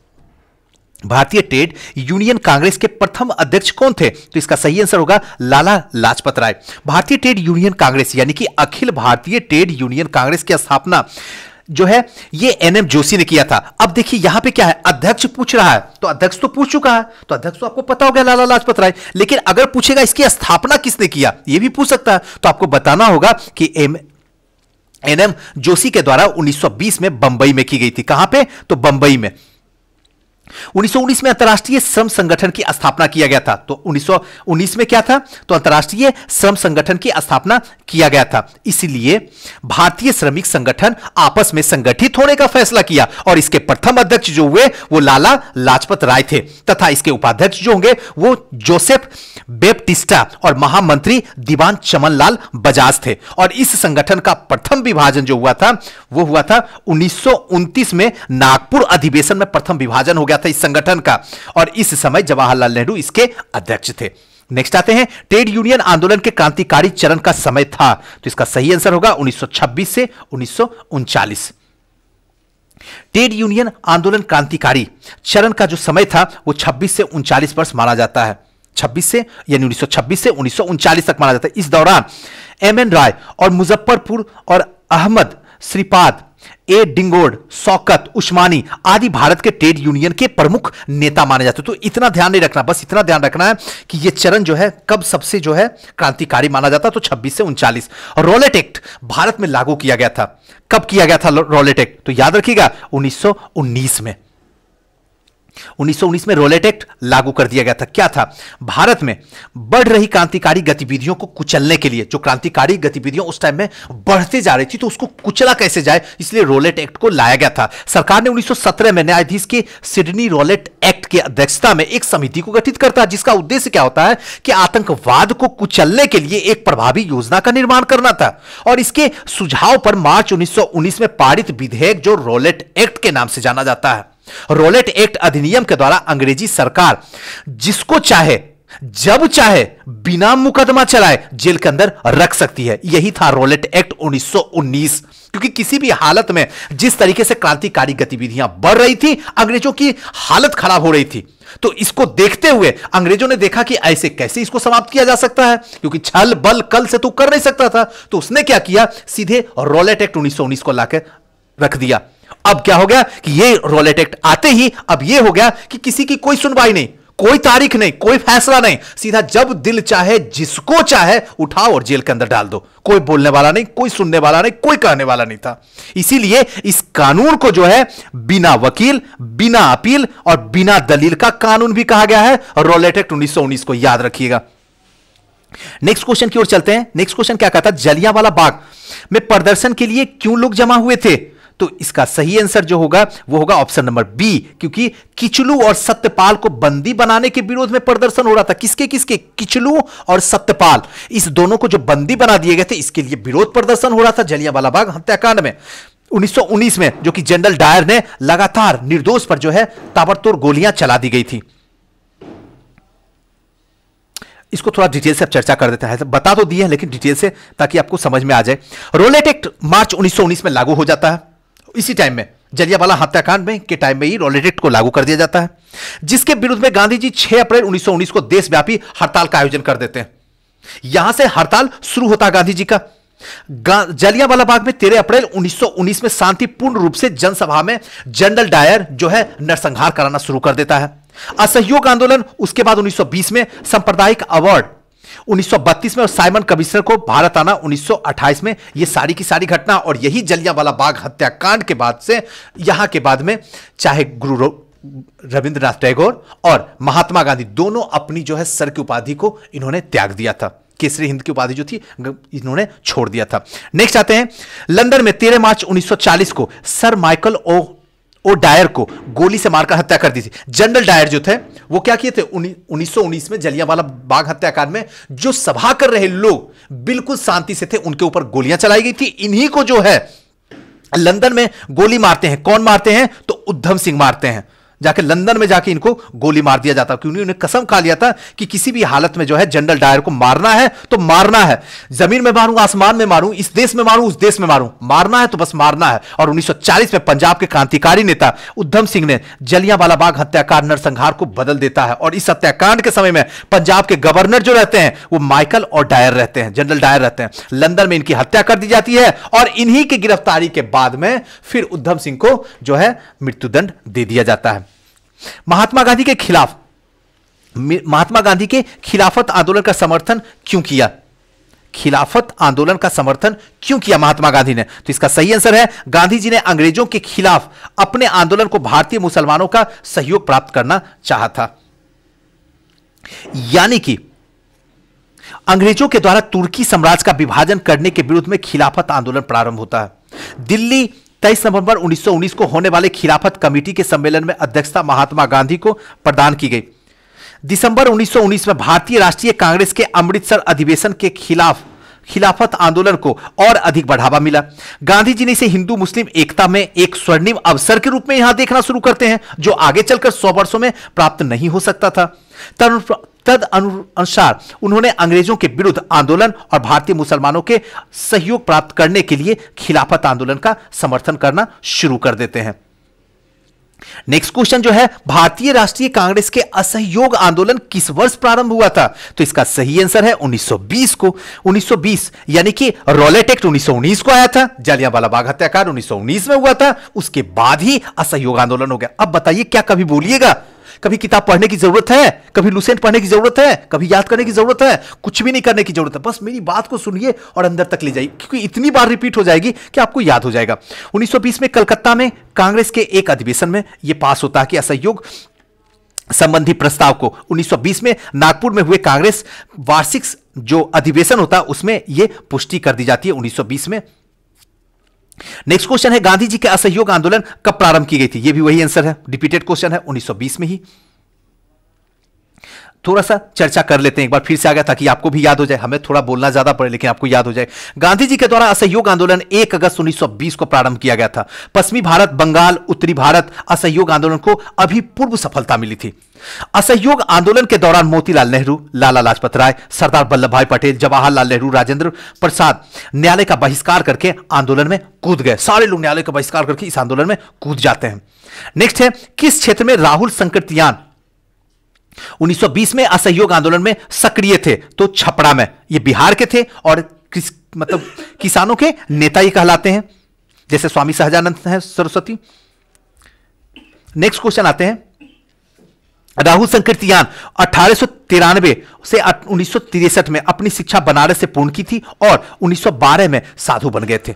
भारतीय ट्रेड यूनियन कांग्रेस के प्रथम अध्यक्ष कौन थे तो इसका सही आंसर होगा लाला लाजपत राय भारतीय ट्रेड यूनियन कांग्रेस यानी कि अखिल भारतीय ट्रेड यूनियन कांग्रेस की स्थापना जो है ये एन एम जोशी ने किया था अब देखिए यहां पे क्या है अध्यक्ष पूछ रहा है तो अध्यक्ष तो पूछ चुका है तो अध्यक्ष तो आपको पता हो गया लाला लाजपत राय लेकिन अगर पूछेगा इसकी स्थापना किसने किया ये भी पूछ सकता है तो आपको बताना होगा कि एम एनएम जोशी के द्वारा 1920 में बंबई में की गई थी कहां पे तो बंबई में 1919 में अंतर्राष्ट्रीय श्रम संगठन की स्थापना किया गया था तो 1919 में क्या था तो अंतर्राष्ट्रीय श्रम संगठन की स्थापना किया गया था इसीलिए भारतीय श्रमिक संगठन आपस में संगठित होने का फैसला किया और इसके प्रथम अध्यक्ष जो हुए वो लाला लाजपत राय थे तथा इसके उपाध्यक्ष जो होंगे वो जोसेफ बेप्टिस्टा और महामंत्री दीवान चमनलाल बजाज थे और इस संगठन का प्रथम विभाजन जो हुआ था वो हुआ था उन्नीस में नागपुर अधिवेशन में प्रथम विभाजन हो गया गया था इस संगठन का और इस समय जवाहरलाल नेहरू इसके अध्यक्ष थे नेक्स्ट आते हैं ट्रेड यूनियन आंदोलन के क्रांतिकारी चरण का समय था तो इसका सही आंसर होगा 1926 से उन्नीस ट्रेड यूनियन आंदोलन क्रांतिकारी चरण का जो समय था वो 26 से उनचालीस वर्ष माना जाता है 26 से यानी 1926 से उन्नीस तक माना जाता है इस दौरान एम एन राय और मुजफ्फरपुर और अहमद श्रीपाद ए डिंगोड शौकत उस्मानी आदि भारत के ट्रेड यूनियन के प्रमुख नेता माने जाते तो इतना ध्यान नहीं रखना बस इतना ध्यान रखना है कि यह चरण जो है कब सबसे जो है क्रांतिकारी माना जाता तो 26 से उनचालीस रोलेट एक्ट भारत में लागू किया गया था कब किया गया था रोलेट एक्ट तो याद रखिएगा 1919 में 1919 में रोलेट एक्ट लागू कर दिया गया था क्या था भारत में बढ़ रही क्रांतिकारी गतिविधियों को कुचलने के लिए जो क्रांतिकारी गतिविधियां उस टाइम में बढ़ते जा रही थी तो उसको कुचला कैसे जाए इसलिए रोलेट एक्ट को लाया गया था सरकार ने 1917 में न्यायाधीश के सिडनी रोलेट एक्ट की अध्यक्षता में एक समिति को गठित करता है जिसका उद्देश्य क्या होता है कि आतंकवाद को कुचलने के लिए एक प्रभावी योजना का निर्माण करना था और इसके सुझाव पर मार्च उन्नीस में पारित विधेयक जो रोलेट एक्ट के नाम से जाना जाता है रोलेट एक्ट अधिनियम के द्वारा अंग्रेजी सरकार जिसको चाहे जब चाहे बिना मुकदमा चलाए जेल के अंदर रख सकती है यही था रोलेट एक्ट 1919 क्योंकि किसी भी हालत में जिस तरीके से क्रांतिकारी गतिविधियां बढ़ रही थी अंग्रेजों की हालत खराब हो रही थी तो इसको देखते हुए अंग्रेजों ने देखा कि ऐसे कैसे इसको समाप्त किया जा सकता है क्योंकि छल बल कल से तो कर नहीं सकता था तो उसने क्या किया सीधे रोलेट एक्ट उन्नीस को लाकर रख दिया अब क्या हो गया कि ये रोलेट एक्ट आते ही अब ये हो गया कि किसी की कोई सुनवाई नहीं कोई तारीख नहीं कोई फैसला नहीं सीधा जब दिल चाहे जिसको चाहे उठाओ और जेल के अंदर डाल दो कोई बोलने वाला नहीं कोई सुनने वाला नहीं कोई कहने वाला नहीं था इसीलिए इस कानून को जो है बिना वकील बिना अपील और बिना दलील का कानून भी कहा गया है और रोलेट एक्ट उन्नीस को याद रखिएगा नेक्स्ट क्वेश्चन की ओर चलते हैं नेक्स्ट क्वेश्चन क्या कहता है जलिया वाला बाग में प्रदर्शन के लिए क्यों लोग जमा हुए थे तो इसका सही आंसर जो होगा वो होगा ऑप्शन नंबर बी क्योंकि किचलू और सत्यपाल को बंदी बनाने के विरोध में प्रदर्शन हो रहा था किसके किसके किचलू और सत्यपाल इस दोनों को जो बंदी बना दिए गए थे इसके लिए विरोध प्रदर्शन हो रहा था जलियावाला बाग हत्याकांड में 1919 में जो कि जनरल डायर ने लगातार निर्दोष पर जो है ताबड़तोड़ गोलियां चला दी गई थी इसको थोड़ा डिटेल से आप चर्चा कर देते हैं तो बता तो दिए हैं लेकिन डिटेल से ताकि आपको समझ में आ जाए रोलेट एक्ट मार्च 1919 में लागू हो जाता है इसी टाइम में जलियावाला हत्याकांड में के टाइम में ही रॉलेट एक्ट को लागू कर दिया जाता है जिसके विरुद्ध में गांधी जी 6 अप्रैल 1919 को देशव्यापी हड़ताल का आयोजन कर देते हैं यहां से हड़ताल शुरू होता है गांधी जी का जलियावाला बाग में 13 अप्रैल 1919 में शांतिपूर्ण रूप से जनसभा में जनरल डायर जो है नरसंहार कराना शुरू कर देता है असहयोग आंदोलन उसके बाद 1920 में सांप्रदायिक अवार्ड 1932 में और साइमन कमिश्नर को भारत आना 1928 में ये सारी की सारी घटना और यही जलियांवाला बाग हत्याकांड के बाद से यहां के बाद में चाहे गुरु रविंद्रनाथ टैगोर और महात्मा गांधी दोनों अपनी जो है सर की उपाधि को इन्होंने त्याग दिया था केसरी हिंद की उपाधि जो थी इन्होंने छोड़ दिया था नेक्स्ट आते हैं लंदन में 13 मार्च 1940 को sir Michael O O Dyer को गोली से मारकर हत्या कर दी थी जनरल डायर जो थे वो क्या किए थे उन्नीस में जलियावाला बाग हत्याकांड में जो सभा कर रहे लोग बिल्कुल शांति से थे उनके ऊपर गोलियां चलाई गई थी इन्हीं को जो है लंदन में गोली मारते हैं कौन मारते हैं तो उद्धम सिंह मारते हैं जाके लंदन में जाके इनको गोली मार दिया जाता क्योंकि उन्हें कसम खा लिया था कि किसी भी हालत में जो है जनरल डायर को मारना है तो मारना है जमीन में मारूं आसमान में मारूं इस देश में मारूं उस देश में मारूं मारना है तो बस मारना है और 1940 में पंजाब के क्रांतिकारी नेता उद्धम सिंह ने जलियावाला बाग हत्याकांड नरसंहार को बदल देता है और इस हत्याकांड के समय में पंजाब के गवर्नर जो रहते हैं वो माइकल और डायर रहते हैं जनरल डायर रहते हैं लंदन में इनकी हत्या कर दी जाती है और इन्हीं की गिरफ्तारी के बाद में फिर उद्धम सिंह को जो है मृत्युदंड दे दिया जाता है महात्मा गांधी के खिलाफ महात्मा गांधी के खिलाफत आंदोलन का समर्थन क्यों किया खिलाफत आंदोलन का समर्थन क्यों किया महात्मा गांधी ने तो इसका सही आंसर है गांधी जी ने अंग्रेजों के खिलाफ अपने आंदोलन को भारतीय मुसलमानों का सहयोग प्राप्त करना चाहा था यानी कि अंग्रेजों के द्वारा तुर्की साम्राज्य का विभाजन करने के विरुद्ध में खिलाफत आंदोलन प्रारंभ होता है दिल्ली तेईस नवंबर 1919 को होने वाले खिलाफत कमेटी के सम्मेलन में अध्यक्षता महात्मा गांधी को प्रदान की गई दिसंबर 1919 में भारतीय राष्ट्रीय कांग्रेस के अमृतसर अधिवेशन के खिलाफ खिलाफत आंदोलन को और अधिक बढ़ावा मिला गांधी जी ने इसे हिंदू मुस्लिम एकता में एक स्वर्णिम अवसर के रूप में यहां देखना शुरू करते हैं जो आगे चलकर सौ वर्षों में प्राप्त नहीं हो सकता था तद अनुसार उन्होंने अंग्रेजों के विरुद्ध आंदोलन और भारतीय मुसलमानों के सहयोग प्राप्त करने के लिए खिलाफत आंदोलन का समर्थन करना शुरू कर देते हैं नेक्स्ट क्वेश्चन जो है भारतीय राष्ट्रीय कांग्रेस के असहयोग आंदोलन किस वर्ष प्रारंभ हुआ था तो इसका सही आंसर है 1920 को 1920 यानी कि रॉलेट एक्ट 1919 को आया था जलियांवाला बाग हत्याकांड 1919 में हुआ था उसके बाद ही असहयोग आंदोलन हो गया अब बताइए क्या कभी बोलिएगा कभी किताब पढ़ने की जरूरत है कभी लुसेंट पढ़ने की जरूरत है कभी याद करने की जरूरत है कुछ भी नहीं करने की जरूरत है बस मेरी बात को सुनिए और अंदर तक ले जाइए क्योंकि इतनी बार रिपीट हो जाएगी कि आपको याद हो जाएगा उन्नीस में कलकत्ता में कांग्रेस के एक अधिवेशन में यह पास होता है कि असहयोग संबंधी प्रस्ताव को 1920 में नागपुर में हुए कांग्रेस वार्षिक जो अधिवेशन होता है उसमें यह पुष्टि कर दी जाती है 1920 में नेक्स्ट क्वेश्चन है गांधी जी के असहयोग आंदोलन कब प्रारंभ की गई थी यह भी वही आंसर है रिपीटेड क्वेश्चन है 1920 में ही थोड़ा सा चर्चा कर लेते हैं एक बार फिर से आ गया था कि आपको भी याद हो जाए हमें थोड़ा बोलना ज्यादा पड़े लेकिन आपको याद हो जाए गांधी जी के द्वारा असहयोग आंदोलन 1 अगस्त 1920 को प्रारंभ किया गया था पश्चिमी भारत बंगाल उत्तरी भारत असहयोग आंदोलन को अभी पूर्व सफलता मिली थी असहयोग आंदोलन के दौरान मोतीलाल नेहरू लाला लाजपत राय सरदार वल्लभ भाई पटेल जवाहरलाल नेहरू राजेंद्र प्रसाद न्यायालय का बहिष्कार करके आंदोलन में कूद गए सारे लोग न्यायालय का बहिष्कार करके इस आंदोलन में कूद जाते हैं नेक्स्ट है किस क्षेत्र में राहुल संकटियान 1920 में असहयोग आंदोलन में सक्रिय थे तो छपड़ा में ये बिहार के थे और किस, मतलब किसानों के नेता ही कहलाते हैं जैसे स्वामी सहजानंद है सरस्वती नेक्स्ट क्वेश्चन आते हैं राहुल शंकर तियान अठारह से उन्नीस में अपनी शिक्षा बनारस से पूर्ण की थी और 1912 में साधु बन गए थे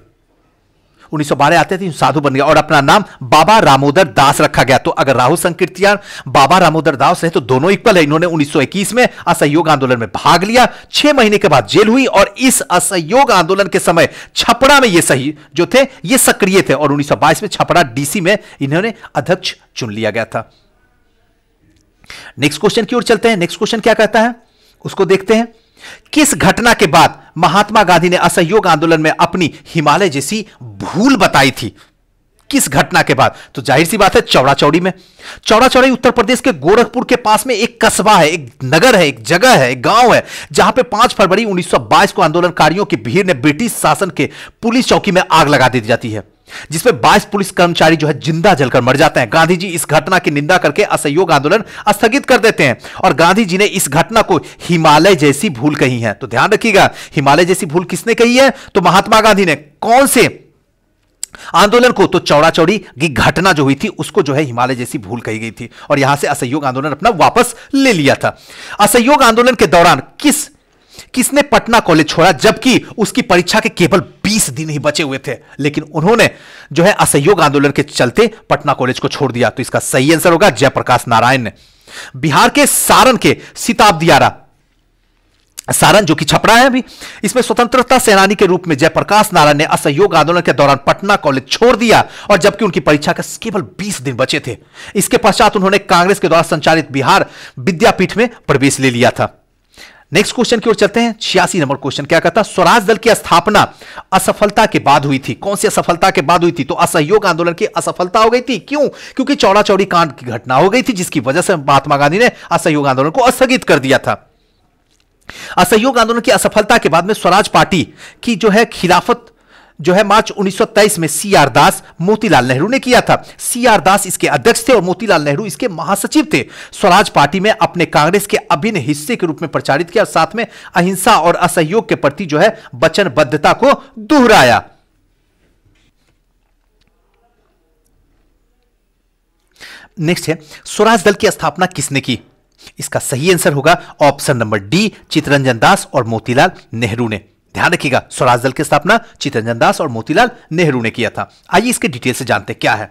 1912 आते थे साधु बन गया और अपना नाम बाबा रामोदर दास रखा गया तो अगर राहुल संकीर्तियान बाबा रामोदर दास है तो दोनों इक्वल है इन्होंने 1921 में असहयोग आंदोलन में भाग लिया छह महीने के बाद जेल हुई और इस असहयोग आंदोलन के समय छपड़ा में ये सही जो थे ये सक्रिय थे और उन्नीस में छपड़ा डीसी में इन्होंने अध्यक्ष चुन लिया गया था नेक्स्ट क्वेश्चन की ओर चलते हैं नेक्स्ट क्वेश्चन क्या कहता है उसको देखते हैं किस घटना के बाद महात्मा गांधी ने असहयोग आंदोलन में अपनी हिमालय जैसी भूल बताई थी किस घटना के बाद तो जाहिर सी बात है चौड़ा चौड़ी में चौड़ा चौड़ी उत्तर प्रदेश के गोरखपुर के पास में एक कस्बा है एक नगर है एक जगह है एक गांव है जहां पे 5 फरवरी 1922 को आंदोलनकारियों की भीड़ ने ब्रिटिश शासन के पुलिस चौकी में आग लगा दी जाती है जिसमें 22 पुलिस कर्मचारी जो है जिंदा जलकर मर जाते हैं गांधी जी इस घटना की निंदा करके असहयोग आंदोलन स्थगित कर देते हैं और गांधी जी ने इस घटना को हिमालय जैसी भूल कही है तो ध्यान रखिएगा हिमालय जैसी भूल किसने कही है तो महात्मा गांधी ने कौन से आंदोलन को तो चौड़ा चौड़ी की घटना जो हुई थी उसको जो है हिमालय जैसी भूल कही गई थी और यहां से असहयोग आंदोलन अपना वापस ले लिया था असहयोग आंदोलन के दौरान किस किसने पटना कॉलेज छोड़ा जबकि उसकी परीक्षा के केवल 20 दिन ही बचे हुए थे लेकिन उन्होंने जो है असहयोग आंदोलन के चलते पटना कॉलेज को छोड़ दिया तो इसका सही आंसर होगा जयप्रकाश नारायण ने बिहार के सारण के सिताब दियारा सारण जो कि छपरा है अभी इसमें स्वतंत्रता सेनानी के रूप में जयप्रकाश नारायण ने असहयोग आंदोलन के दौरान पटना कॉलेज छोड़ दिया और जबकि उनकी परीक्षा के केवल 20 दिन बचे थे इसके पश्चात उन्होंने कांग्रेस के द्वारा संचालित बिहार विद्यापीठ में प्रवेश ले लिया था नेक्स्ट क्वेश्चन की ओर चलते हैं छियासी नंबर क्वेश्चन क्या कहता स्वराज दल की स्थापना असफलता के बाद हुई थी कौन सी असफलता के बाद हुई थी तो असहयोग आंदोलन की असफलता हो गई थी क्यों क्योंकि चौड़ा चौड़ी कांड की घटना हो गई थी जिसकी वजह से महात्मा गांधी ने असहयोग आंदोलन को स्थगित कर दिया था असहयोग आंदोलन की असफलता के बाद में स्वराज पार्टी की जो है खिलाफत जो है मार्च 1923 में सी आर दास मोतीलाल नेहरू ने किया था सी आर दास इसके अध्यक्ष थे और मोतीलाल नेहरू इसके महासचिव थे स्वराज पार्टी में अपने कांग्रेस के अभिन्न हिस्से के रूप में प्रचारित किया और साथ में अहिंसा और असहयोग के प्रति जो है वचनबद्धता को दोहराया नेक्स्ट है स्वराज दल की स्थापना किसने की इसका सही आंसर होगा option number D Chittaranjan Das और मोतीलाल नेहरू ने ध्यान रखिएगा स्वराज दल की स्थापना चितरंजन दास और मोतीलाल नेहरू ने किया था आइए इसके डिटेल से जानते क्या है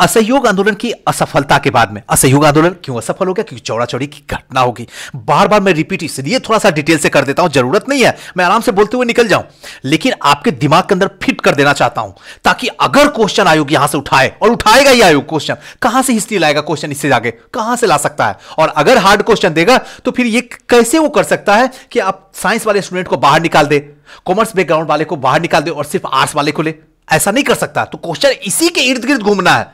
असहयोग आंदोलन की असफलता के बाद में असहयोग आंदोलन क्यों असफल हो गया क्योंकि चौड़ा चौड़ी की घटना होगी बार बार मैं रिपीट इसलिए थोड़ा सा डिटेल से कर देता हूं जरूरत नहीं है मैं आराम से बोलते हुए निकल जाऊं लेकिन आपके दिमाग के अंदर फिट कर देना चाहता हूं ताकि अगर क्वेश्चन आयोग यहां से उठाए और उठाएगा ही आयोग क्वेश्चन कहां से हिस्ट्री लाएगा क्वेश्चन इससे आगे कहां से ला सकता है और अगर हार्ड क्वेश्चन देगा तो फिर ये कैसे वो कर सकता है कि आप साइंस वाले स्टूडेंट को बाहर निकाल दे कॉमर्स बैकग्राउंड वाले को बाहर निकाल दे और सिर्फ आर्ट्स वाले को ले ऐसा नहीं कर सकता तो क्वेश्चन इसी के इर्द गिर्द घूमना है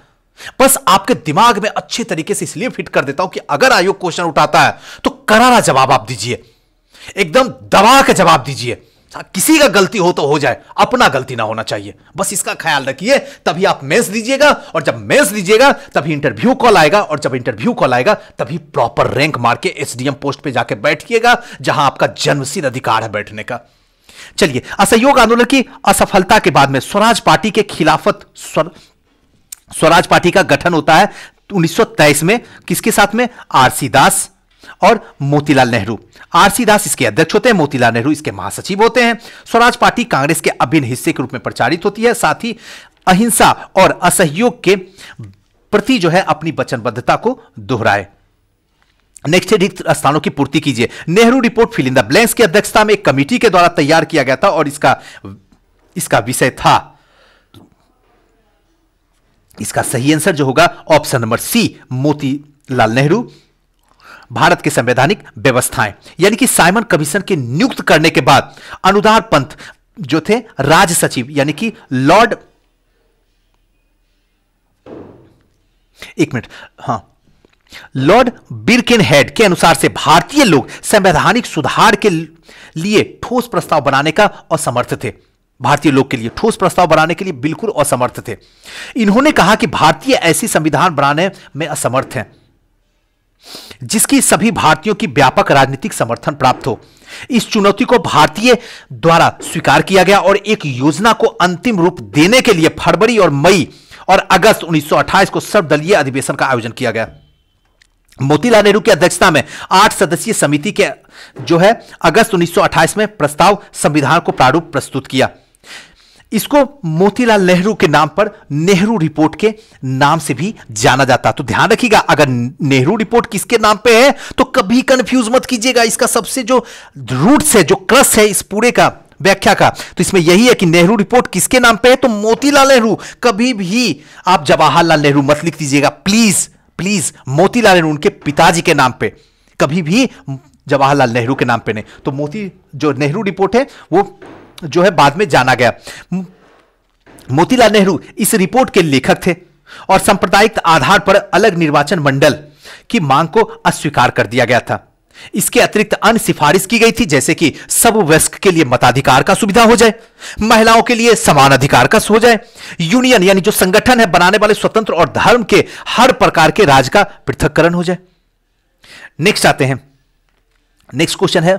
बस आपके दिमाग में अच्छे तरीके से इसलिए फिट कर देता हूं कि अगर आयोग क्वेश्चन उठाता है तो करारा जवाब आप दीजिए एकदम दबा के जवाब दीजिए हाँ, किसी का गलती हो तो हो जाए अपना गलती ना होना चाहिए बस इसका ख्याल रखिए तभी आप मेंस दीजिएगा और जब मेस दीजिएगा तभी इंटरव्यू कॉल आएगा और जब इंटरव्यू कॉल आएगा तभी प्रॉपर रैंक मार के एसडीएम पोस्ट पे जाके बैठिएगा जहां आपका जन्मसिद्ध अधिकार है बैठने का चलिए असहयोग आंदोलन की असफलता के बाद में स्वराज पार्टी के खिलाफत स्वर, स्वराज पार्टी का गठन होता है उन्नीस में किसके साथ में आरसी दास और मोतीलाल नेहरू आरसी दास इसके अध्यक्ष होते हैं मोतीलाल नेहरू इसके महासचिव होते हैं स्वराज पार्टी कांग्रेस के अभिन्न हिस्से के रूप में प्रचारित होती है साथ ही अहिंसा और असहयोग के प्रति जो है अपनी वचनबद्धता को दोहराए नेक्स्ट रिक्त स्थानों की पूर्ति कीजिए Nehru report fill in the blanks की अध्यक्षता में एक कमेटी के द्वारा तैयार किया गया था और इसका इसका विषय था इसका सही आंसर जो होगा option number C Motilal Nehru Bharat के संवैधानिक व्यवस्थाएं यानी कि साइमन कमीशन के नियुक्त करने के बाद अनुदार पंथ जो थे राज्य सचिव यानी कि लॉर्ड एक मिनट हाँ लॉर्ड बिरकिन हेड के अनुसार से भारतीय लोग संवैधानिक सुधार के लिए ठोस प्रस्ताव बनाने का असमर्थ थे भारतीय लोग के लिए ठोस प्रस्ताव बनाने के लिए बिल्कुल असमर्थ थे इन्होंने कहा कि भारतीय ऐसी संविधान बनाने में असमर्थ हैं जिसकी सभी भारतीयों की व्यापक राजनीतिक समर्थन प्राप्त हो इस चुनौती को भारतीय द्वारा स्वीकार किया गया और एक योजना को अंतिम रूप देने के लिए फरवरी और मई और अगस्त 1928 को सर्वदलीय अधिवेशन का आयोजन किया गया मोतीलाल नेहरू की अध्यक्षता में आठ सदस्यीय समिति के जो है अगस्त 1928 में प्रस्ताव संविधान को प्रारूप प्रस्तुत किया इसको मोतीलाल नेहरू के नाम पर नेहरू रिपोर्ट के नाम से भी जाना जाता तो ध्यान रखिएगा अगर नेहरू रिपोर्ट किसके नाम पे है तो कभी कंफ्यूज मत कीजिएगा इसका सबसे जो रूट्स है जो क्रस है इस पूरे का व्याख्या का तो इसमें यही है कि नेहरू रिपोर्ट किसके नाम पे है तो मोतीलाल नेहरू कभी भी आप जवाहरलाल नेहरू मत लिख दीजिएगा प्लीज प्लीज मोतीलाल नेहरू उनके पिताजी के नाम पे कभी भी जवाहरलाल नेहरू के नाम पे नहीं तो मोती जो नेहरू रिपोर्ट है वो जो है बाद में जाना गया मोतीलाल नेहरू इस रिपोर्ट के लेखक थे और सांप्रदायिक आधार पर अलग निर्वाचन मंडल की मांग को अस्वीकार कर दिया गया था इसके अतिरिक्त अन्य सिफारिश की गई थी जैसे कि सब वयस्क के लिए मताधिकार का सुविधा हो जाए महिलाओं के लिए समान अधिकार का हो जाए यूनियन यानी जो संगठन है बनाने वाले स्वतंत्र और धर्म के हर प्रकार के राज का पृथककरण हो जाए नेक्स्ट आते हैं नेक्स्ट क्वेश्चन है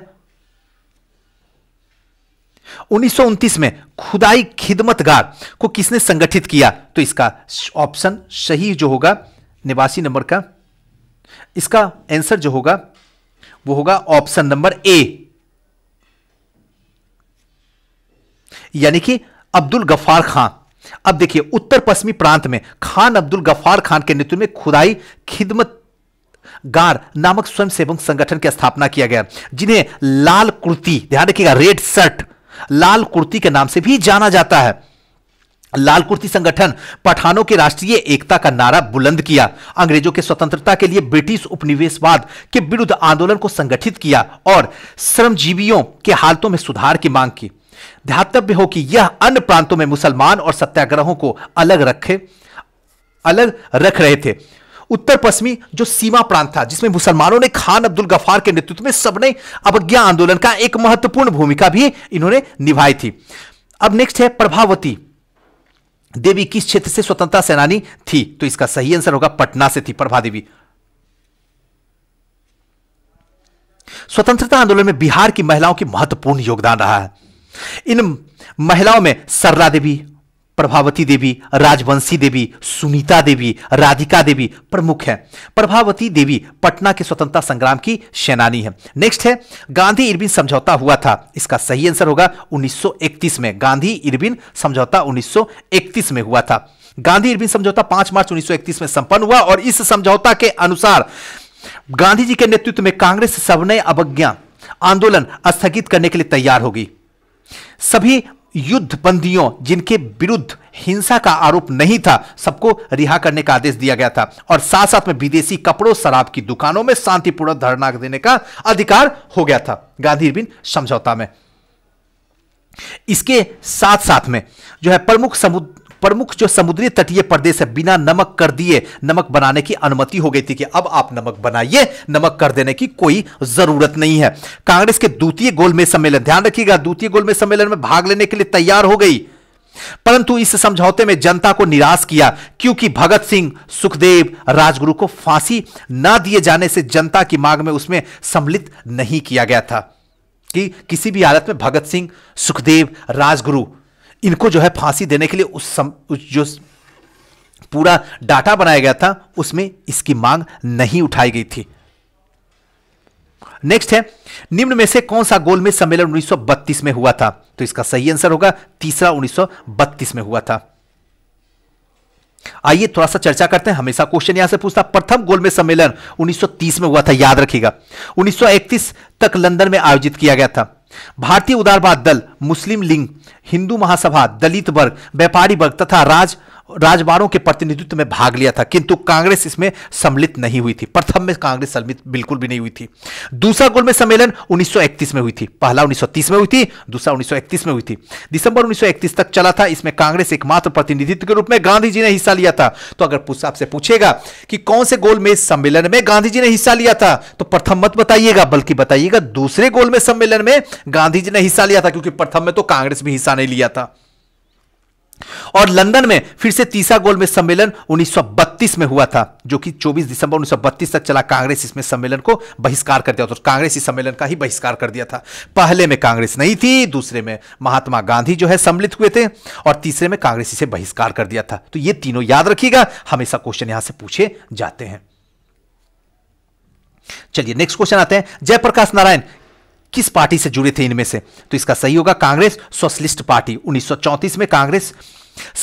उन्नीस में खुदाई खिदमतगार को किसने संगठित किया तो इसका ऑप्शन सही जो होगा निवासी नंबर का इसका आंसर जो होगा वो होगा ऑप्शन नंबर ए यानी कि अब्दुल गफ्फार खान अब देखिए उत्तर पश्चिमी प्रांत में खान अब्दुल गफार खान के नेतृत्व में खुदाई खिदमत गार नामक स्वयंसेवक संगठन की स्थापना किया गया जिन्हें लाल कुर्ती ध्यान रखिएगा रेड शर्ट लाल कुर्ती के नाम से भी जाना जाता है लाल कुर्ती संगठन पठानों के राष्ट्रीय एकता का नारा बुलंद किया अंग्रेजों के स्वतंत्रता के लिए ब्रिटिश उपनिवेशवाद के विरुद्ध आंदोलन को संगठित किया और श्रमजीवियों के हालतों में सुधार की मांग की ध्यातव्य हो कि यह अन्य प्रांतों में मुसलमान और सत्याग्रहों को अलग रखे अलग रख रहे थे उत्तर पश्चिमी जो सीमा प्रांत था जिसमें मुसलमानों ने खान अब्दुल गफार के नेतृत्व में सबने अवज्ञा आंदोलन का एक महत्वपूर्ण भूमिका भी इन्होंने निभाई थी अब नेक्स्ट है प्रभावती देवी किस क्षेत्र से स्वतंत्रता सेनानी थी तो इसका सही आंसर होगा पटना से थी प्रभा देवी स्वतंत्रता आंदोलन में बिहार की महिलाओं की महत्वपूर्ण योगदान रहा है इन महिलाओं में सरला देवी प्रभावती देवी राजवंशी देवी सुनीता देवी राधिका देवी प्रमुख हैं प्रभावती देवी पटना के स्वतंत्रता संग्राम की सेनानी है नेक्स्ट है गांधी इरबिन समझौता हुआ था इसका सही आंसर होगा 1931 में गांधी इरबिन समझौता 1931 में हुआ था गांधी इरबिन समझौता 5 मार्च 1931 में संपन्न हुआ और इस समझौता के अनुसार गांधी जी के नेतृत्व में कांग्रेस सवर्ण अवज्ञा आंदोलन स्थगित करने के लिए तैयार होगी सभी युद्धबंदियों जिनके विरुद्ध हिंसा का आरोप नहीं था सबको रिहा करने का आदेश दिया गया था और साथ साथ में विदेशी कपड़ों शराब की दुकानों में शांतिपूर्ण धरना देने का अधिकार हो गया था गांधी बिन समझौता में इसके साथ साथ में जो है प्रमुख समुद्र प्रमुख जो समुद्री तटीय प्रदेश है बिना नमक कर दिए नमक बनाने की अनुमति हो गई थी कि अब आप नमक बनाइए नमक कर देने की कोई जरूरत नहीं है कांग्रेस के द्वितीय गोलमेज सम्मेलन ध्यान रखिएगा द्वितीय गोलमेज सम्मेलन में भाग लेने के लिए तैयार हो गई परंतु इस समझौते में जनता को निराश किया क्योंकि भगत सिंह सुखदेव राजगुरु को फांसी ना दिए जाने से जनता की मांग में उसमें सम्मिलित नहीं किया गया था कि किसी भी हालत में भगत सिंह सुखदेव राजगुरु इनको जो है फांसी देने के लिए उस, सम, उस जो पूरा डाटा बनाया गया था उसमें इसकी मांग नहीं उठाई गई थी नेक्स्ट है निम्न में से कौन सा गोलमेज सम्मेलन 1932 में हुआ था तो इसका सही आंसर होगा तीसरा 1932 में हुआ था आइए थोड़ा सा चर्चा करते हैं हमेशा क्वेश्चन यहां से पूछता प्रथम गोलमेज सम्मेलन 1930 में हुआ था याद रखिएगा 1931 तक लंदन में आयोजित किया गया था भारतीय उदारवाद दल मुस्लिम लिंग हिंदू महासभा दलित वर्ग व्यापारी वर्ग तथा राज राजबारों के प्रतिनिधित्व में भाग लिया था किंतु कांग्रेस इसमें सम्मिलित नहीं हुई थी प्रथम में कांग्रेस सम्मिलित बिल्कुल भी नहीं हुई थी दूसरा गोलमेज सम्मेलन उन्नीस में हुई थी पहला उन्नीस में हुई थी दूसरा उन्नीस में हुई थी दिसंबर उन्नीस तक चला था इसमें कांग्रेस एकमात्र प्रतिनिधित्व के रूप में गांधी जी ने हिस्सा लिया था तो अगर आपसे पूछेगा कि कौन से गोलमेज सम्मेलन में गांधी जी ने हिस्सा लिया था तो प्रथम मत बताइएगा बल्कि बताइएगा दूसरे गोलमेज सम्मेलन में गांधी जी ने हिस्सा लिया था क्योंकि प्रथम में तो कांग्रेस भी हिस्सा नहीं लिया था और लंदन में फिर से तीसरा में सम्मेलन 1932 में हुआ था जो कि 24 दिसंबर 1932 तक चला कांग्रेस इसमें सम्मेलन को बहिष्कार कर दिया था तो कांग्रेस इस सम्मेलन का ही बहिष्कार कर दिया था पहले में कांग्रेस नहीं थी दूसरे में महात्मा गांधी जो है सम्मिलित हुए थे और तीसरे में कांग्रेस इसे बहिष्कार कर दिया था तो ये तीनों याद रखिएगा हमेशा क्वेश्चन यहां से पूछे जाते हैं चलिए नेक्स्ट क्वेश्चन आते हैं जयप्रकाश नारायण किस पार्टी से जुड़े थे इनमें से तो इसका सही होगा कांग्रेस सोशलिस्ट पार्टी 1934 में कांग्रेस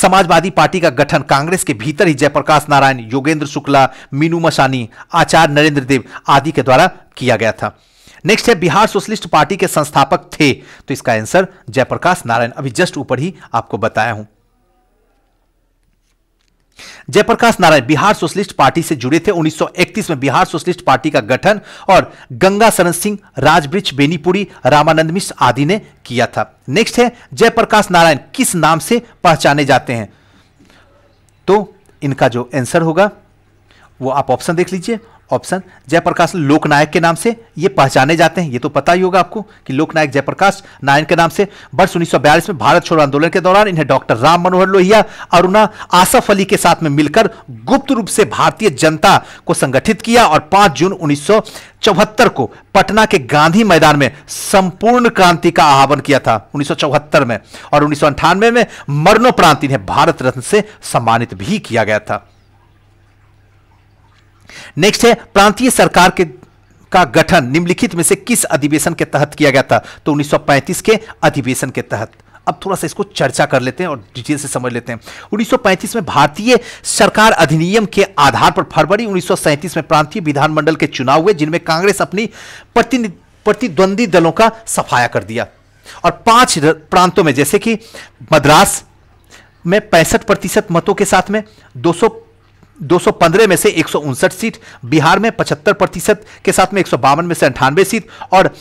समाजवादी पार्टी का गठन कांग्रेस के भीतर ही जयप्रकाश नारायण योगेंद्र शुक्ला मीनू मशानी आचार्य नरेंद्र देव आदि के द्वारा किया गया था नेक्स्ट है बिहार सोशलिस्ट पार्टी के संस्थापक थे तो इसका आंसर जयप्रकाश नारायण अभी जस्ट ऊपर ही आपको बताया हूं जयप्रकाश नारायण बिहार सोशलिस्ट पार्टी से जुड़े थे 1931 में बिहार सोशलिस्ट पार्टी का गठन और गंगा शरण सिंह राजवृक्ष बेनीपुरी रामानंद मिश्र आदि ने किया था नेक्स्ट है जयप्रकाश नारायण किस नाम से पहचाने जाते हैं तो इनका जो आंसर होगा वो आप ऑप्शन देख लीजिए ऑप्शन जयप्रकाश लोकनायक के नाम से ये पहचाने जाते हैं ये तो पता ही होगा आपको कि लोकनायक जयप्रकाश नारायण के नाम से वर्ष उन्नीस में भारत छोड़ो आंदोलन के दौरान इन्हें डॉक्टर राम मनोहर लोहिया अरुणा आसफ अली के साथ में मिलकर गुप्त रूप से भारतीय जनता को संगठित किया और पांच जून उन्नीस को पटना के गांधी मैदान में संपूर्ण क्रांति का आह्वान किया था उन्नीस में और उन्नीस में मरणोपरांत इन्हें भारत रत्न से सम्मानित भी किया गया था नेक्स्ट है प्रांतीय सरकार के का गठन निम्नलिखित में से किस अधिवेशन के तहत किया गया था तो 1935 के अधिवेशन के तहत अब थोड़ा सा इसको चर्चा कर लेते हैं और डिटेल से समझ लेते हैं 1935 में भारतीय सरकार अधिनियम के आधार पर फरवरी उन्नीस में प्रांतीय विधानमंडल के चुनाव हुए जिनमें कांग्रेस अपनी प्रतिद्वंदी दलों का सफाया कर दिया और पांच प्रांतों में जैसे कि मद्रास में पैंसठ प्रतिशत मतों के साथ में दो 215 में से एक सीट बिहार में 75 प्रतिशत के साथ में एक में से अंठानवे सीट और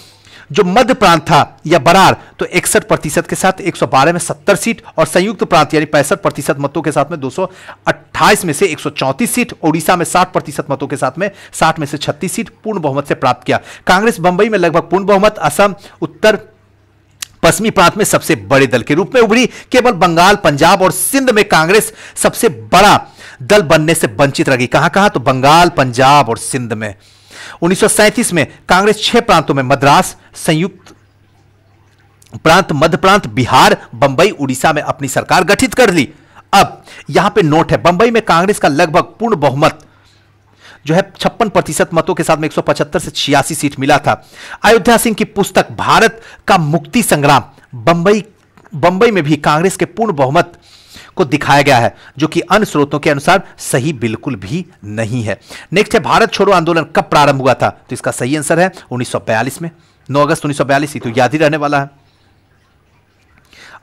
जो मध्य प्रांत था या बरार तो इकसठ प्रतिशत के साथ 112 में 70 सीट और संयुक्त प्रांत यानी पैंसठ प्रतिशत मतों के साथ में 228 में से 134 सीट ओडिशा में 60 प्रतिशत मतों के साथ में 60 में से 36 सीट पूर्ण बहुमत से प्राप्त किया कांग्रेस बंबई में लगभग पूर्ण बहुमत असम उत्तर पश्चिमी प्रांत में सबसे बड़े दल के रूप में उभरी केवल बंगाल पंजाब और सिंध में कांग्रेस सबसे बड़ा दल बनने से वंचित रही कहां कहां तो बंगाल पंजाब और सिंध में उन्नीस में कांग्रेस छह प्रांतों में मद्रास संयुक्त प्रांत मध्य प्रांत बिहार बंबई उड़ीसा में अपनी सरकार गठित कर ली अब यहां पे नोट है बंबई में कांग्रेस का लगभग पूर्ण बहुमत जो है छप्पन प्रतिशत मतों के साथ में 175 से छियासी सीट मिला था अयोध्या सिंह की पुस्तक भारत का मुक्ति संग्राम बंबई बंबई में भी कांग्रेस के पूर्ण बहुमत को दिखाया गया है जो कि अन्य स्रोतों के अनुसार सही बिल्कुल भी नहीं है नेक्स्ट है भारत छोड़ो आंदोलन कब प्रारंभ हुआ था तो इसका सही आंसर है 1942 में 9 अगस्त 1942 सौ तो याद ही रहने वाला है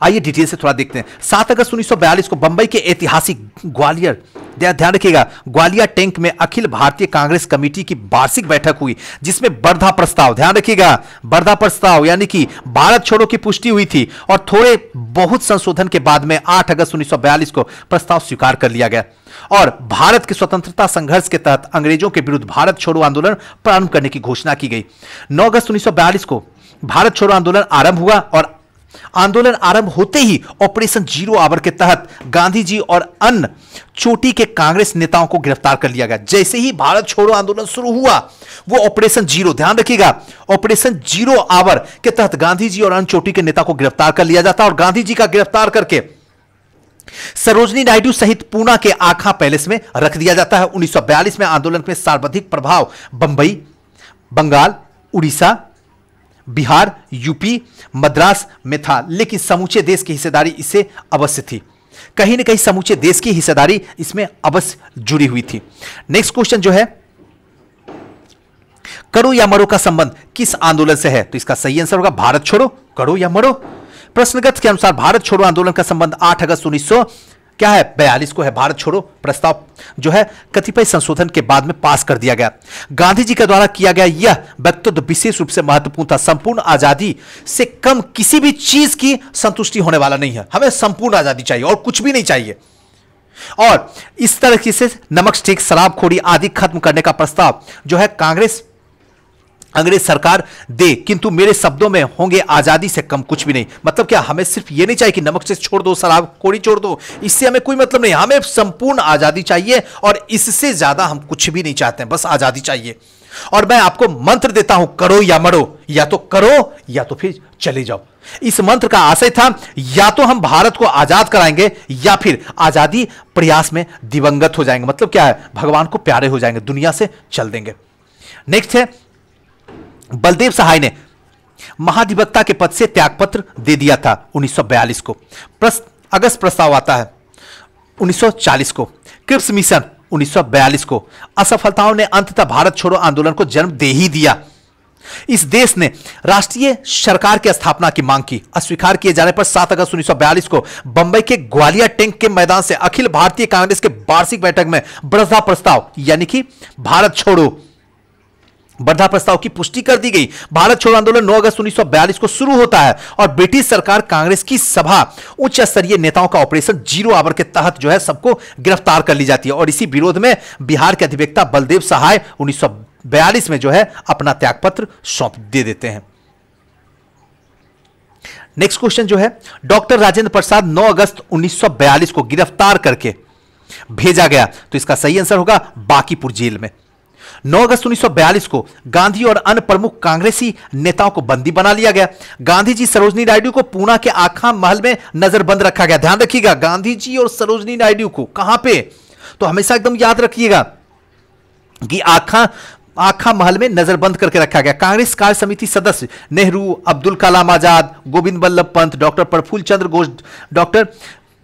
आइए डिटेल से थोड़ा देखते हैं सात अगस्त उन्नीस को बंबई के ऐतिहासिक ग्वालियर ध्यान रखिएगा ग्वालियर टैंक में अखिल भारतीय कांग्रेस कमेटी की वार्षिक बैठक हुई जिसमें बर्धा प्रस्ताव ध्यान रखिएगा बर्धा प्रस्ताव यानी कि भारत छोड़ो की पुष्टि हुई थी और थोड़े बहुत संशोधन के बाद में 8 अगस्त 1942 को प्रस्ताव स्वीकार कर लिया गया और भारत के स्वतंत्रता संघर्ष के तहत अंग्रेजों के विरुद्ध भारत छोड़ो आंदोलन प्रारंभ करने की घोषणा की गई नौ अगस्त उन्नीस को भारत छोड़ो आंदोलन आरंभ हुआ और आंदोलन आरंभ होते ही ऑपरेशन जीरो आवर के तहत गांधी जी और अन्य चोटी के कांग्रेस नेताओं को गिरफ्तार कर लिया गया जैसे ही भारत छोड़ो आंदोलन शुरू हुआ वो ऑपरेशन जीरो ध्यान रखिएगा ऑपरेशन जीरो आवर के तहत गांधी जी और अन्य चोटी के नेता को गिरफ्तार कर लिया जाता और गांधी जी का गिरफ्तार करके सरोजनी नायडू सहित पूना के आखा पैलेस में रख दिया जाता है 1942 में आंदोलन में सर्वाधिक प्रभाव बंबई बंगाल उड़ीसा बिहार यूपी मद्रास में था लेकिन समूचे देश की हिस्सेदारी इससे अवश्य थी कहीं ना कहीं समूचे देश की हिस्सेदारी इसमें अवश्य जुड़ी हुई थी नेक्स्ट क्वेश्चन जो है करो या मरो का संबंध किस आंदोलन से है तो इसका सही आंसर होगा भारत छोड़ो करो या मरो प्रश्नगत के अनुसार भारत छोड़ो आंदोलन का संबंध 8 अगस्त उन्नीस क्या है बयालीस को है भारत छोड़ो प्रस्ताव जो है कतिपय संशोधन के बाद में पास कर दिया गया गांधी जी के द्वारा किया गया यह वक्तव्य विशेष रूप से महत्वपूर्ण था संपूर्ण आजादी से कम किसी भी चीज की संतुष्टि होने वाला नहीं है हमें संपूर्ण आजादी चाहिए और कुछ भी नहीं चाहिए और इस तरह से नमक स्टिक शराबखोरी आदि खत्म करने का प्रस्ताव जो है कांग्रेस अंग्रेज सरकार दे किंतु मेरे शब्दों में होंगे आज़ादी से कम कुछ भी नहीं मतलब क्या हमें सिर्फ ये नहीं चाहिए कि नमक से छोड़ दो शराब कोड़ी छोड़ दो इससे हमें कोई मतलब नहीं हमें संपूर्ण आज़ादी चाहिए और इससे ज़्यादा हम कुछ भी नहीं चाहते हैं बस आज़ादी चाहिए और मैं आपको मंत्र देता हूं करो या मरो या तो करो या तो फिर चले जाओ इस मंत्र का आशय था या तो हम भारत को आजाद कराएंगे या फिर आजादी प्रयास में दिवंगत हो जाएंगे मतलब क्या है भगवान को प्यारे हो जाएंगे दुनिया से चल देंगे नेक्स्ट है बलदेव सहाय ने महाधिवक्ता के पद से त्यागपत्र दे दिया था 1942 को प्रस्त, अगस्त प्रस्ताव आता है 1940 को क्रिप्स मिशन 1942 को असफलताओं ने अंततः भारत छोड़ो आंदोलन को जन्म दे ही दिया इस देश ने राष्ट्रीय सरकार की स्थापना की मांग की अस्वीकार किए जाने पर 7 अगस्त 1942 को बंबई के ग्वालियर टैंक के मैदान से अखिल भारतीय कांग्रेस के वार्षिक बैठक में ब्रस्ता प्रस्ताव यानी कि भारत छोड़ो वर्धा प्रस्ताव की पुष्टि कर दी गई भारत छोड़ो आंदोलन 9 अगस्त 1942 को शुरू होता है और ब्रिटिश सरकार कांग्रेस की सभा उच्च स्तरीय नेताओं का ऑपरेशन जीरो आवर के तहत जो है सबको गिरफ्तार कर ली जाती है और इसी विरोध में बिहार के अधिवक्ता बलदेव सहाय उन्नीस में जो है अपना त्यागपत्र सौंप दे देते हैं नेक्स्ट क्वेश्चन जो है डॉक्टर राजेंद्र प्रसाद 9 अगस्त 1942 को गिरफ्तार करके भेजा गया तो इसका सही आंसर होगा बाकीपुर जेल में 9 अगस्त 1942 को गांधी और अन्य प्रमुख कांग्रेसी नेताओं को बंदी बना लिया गया गांधी जी सरोजनी नायडू को पूना के आखा महल में नजरबंद रखा गया ध्यान रखिएगा गांधी जी और सरोजनी नायडू को कहां पे तो हमेशा एकदम याद रखिएगा कि आखा आखा महल में नजरबंद करके रखा गया कांग्रेस कार्य समिति सदस्य Nehru Abdul Kalam Azad Govind Vallabh Pant doctor Prafulla Chandra Ghosh doctor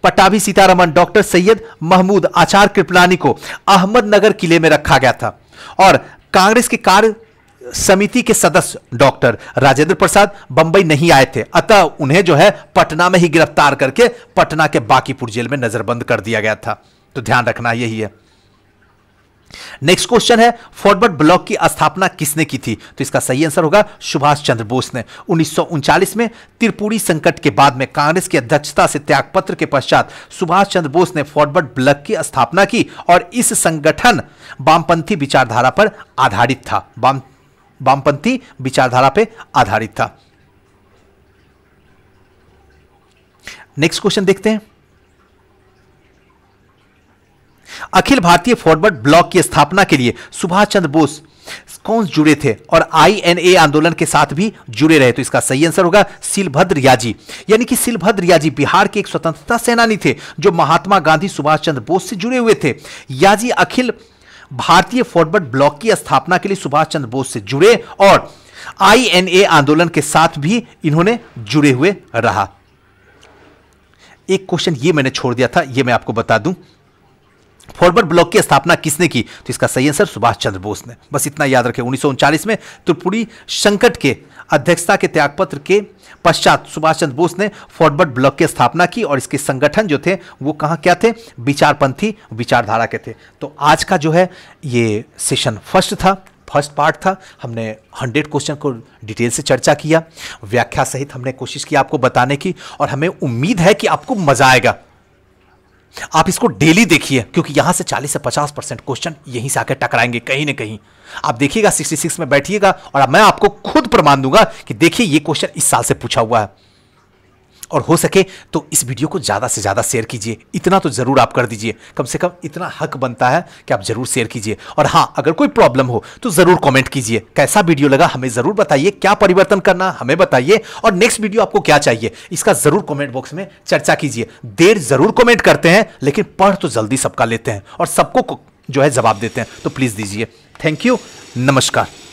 Pattabhi Sitaraman doctor Syed Mahmud Acharya Kripalani को अहमदनगर किले में रखा गया था और कांग्रेस के कार्य समिति के सदस्य डॉक्टर राजेंद्र प्रसाद बंबई नहीं आए थे अतः उन्हें जो है पटना में ही गिरफ्तार करके पटना के बाकीपुर जेल में नजरबंद कर दिया गया था तो ध्यान रखना यही है नेक्स्ट क्वेश्चन है फॉरवर्ड ब्लॉक की स्थापना किसने की थी तो इसका सही आंसर होगा सुभाष चंद्र बोस ने उन्नीस में त्रिपुरी संकट के बाद में कांग्रेस की अध्यक्षता से त्यागपत्र के पश्चात सुभाष चंद्र बोस ने फॉरवर्ड ब्लॉक की स्थापना की और इस संगठन वामपंथी विचारधारा पर आधारित था वामपंथी वामपंथी विचारधारा पर आधारित था नेक्स्ट क्वेश्चन देखते हैं अखिल भारतीय फॉरवर्ड ब्लॉक की स्थापना के लिए सुभाष चंद्र बोस कौन जुड़े थे और आईएनए आंदोलन के साथ भी जुड़े रहे तो इसका सही आंसर होगा सिलभद्र याजी यानी कि सिलभद्र याजी बिहार के एक स्वतंत्रता सेनानी थे जो महात्मा गांधी सुभाष चंद्र बोस से जुड़े हुए थे याजी अखिल भारतीय फॉरवर्ड ब्लॉक की स्थापना के लिए सुभाष चंद्र बोस से जुड़े और आईएनए आंदोलन के साथ भी इन्होंने जुड़े हुए रहा एक क्वेश्चन ये मैंने छोड़ दिया था ये मैं आपको बता दूं फॉरवर्ड ब्लॉक की स्थापना किसने की तो इसका सही आंसर सुभाष चंद्र बोस ने बस इतना याद रखें उन्नीस में त्रिपुरी संकट के अध्यक्षता के त्यागपत्र के पश्चात सुभाष चंद्र बोस ने फॉरवर्ड ब्लॉक की स्थापना की और इसके संगठन जो थे वो कहाँ क्या थे विचारपंथी विचारधारा के थे तो आज का जो है ये सेशन फर्स्ट था फर्स्ट पार्ट था हमने हंड्रेड क्वेश्चन को डिटेल से चर्चा किया व्याख्या सहित हमने कोशिश की आपको बताने की और हमें उम्मीद है कि आपको मज़ा आएगा आप इसको डेली देखिए क्योंकि यहां से 40 से 50 परसेंट क्वेश्चन यहीं से आकर टकराएंगे कहीं ना कहीं आप देखिएगा 66 में बैठिएगा और मैं आपको खुद प्रमाण दूंगा कि देखिए ये क्वेश्चन इस साल से पूछा हुआ है और हो सके तो इस वीडियो को ज़्यादा से ज़्यादा शेयर कीजिए इतना तो ज़रूर आप कर दीजिए कम से कम इतना हक बनता है कि आप ज़रूर शेयर कीजिए और हाँ अगर कोई प्रॉब्लम हो तो ज़रूर कॉमेंट कीजिए कैसा वीडियो लगा हमें ज़रूर बताइए क्या परिवर्तन करना हमें बताइए और नेक्स्ट वीडियो आपको क्या चाहिए इसका ज़रूर कॉमेंट बॉक्स में चर्चा कीजिए देर ज़रूर कॉमेंट करते हैं लेकिन पढ़ तो जल्दी सबका लेते हैं और सबको जो है जवाब देते हैं तो प्लीज़ दीजिए थैंक यू नमस्कार